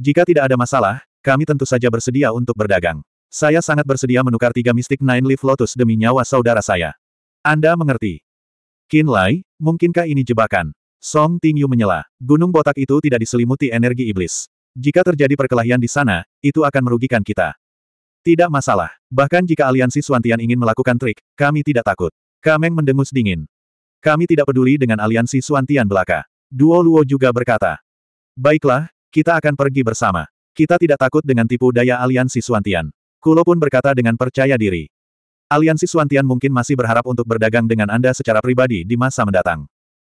Jika tidak ada masalah, kami tentu saja bersedia untuk berdagang. Saya sangat bersedia menukar tiga mistik Nine Leaf Lotus demi nyawa saudara saya. Anda mengerti? Qin Lai, mungkinkah ini jebakan? Song Tingyu menyela. Gunung botak itu tidak diselimuti energi iblis. Jika terjadi perkelahian di sana, itu akan merugikan kita. Tidak masalah. Bahkan jika aliansi Suantian ingin melakukan trik, kami tidak takut. Kameng mendengus dingin. Kami tidak peduli dengan aliansi Suantian belaka. Duo Luo juga berkata. Baiklah, kita akan pergi bersama. Kita tidak takut dengan tipu daya aliansi Suantian. Kulo pun berkata dengan percaya diri. Aliansi Suantian mungkin masih berharap untuk berdagang dengan Anda secara pribadi di masa mendatang.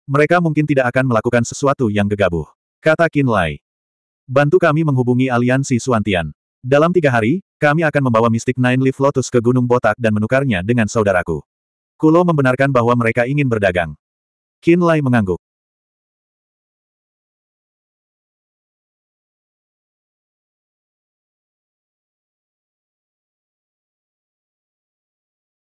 Mereka mungkin tidak akan melakukan sesuatu yang gegabah. Kata Kin Lai. Bantu kami menghubungi aliansi Suantian. Dalam tiga hari, kami akan membawa Mystic Nine Leaf Lotus ke Gunung Botak dan menukarnya dengan saudaraku. Kulo membenarkan bahwa mereka ingin berdagang. Kinlay mengangguk.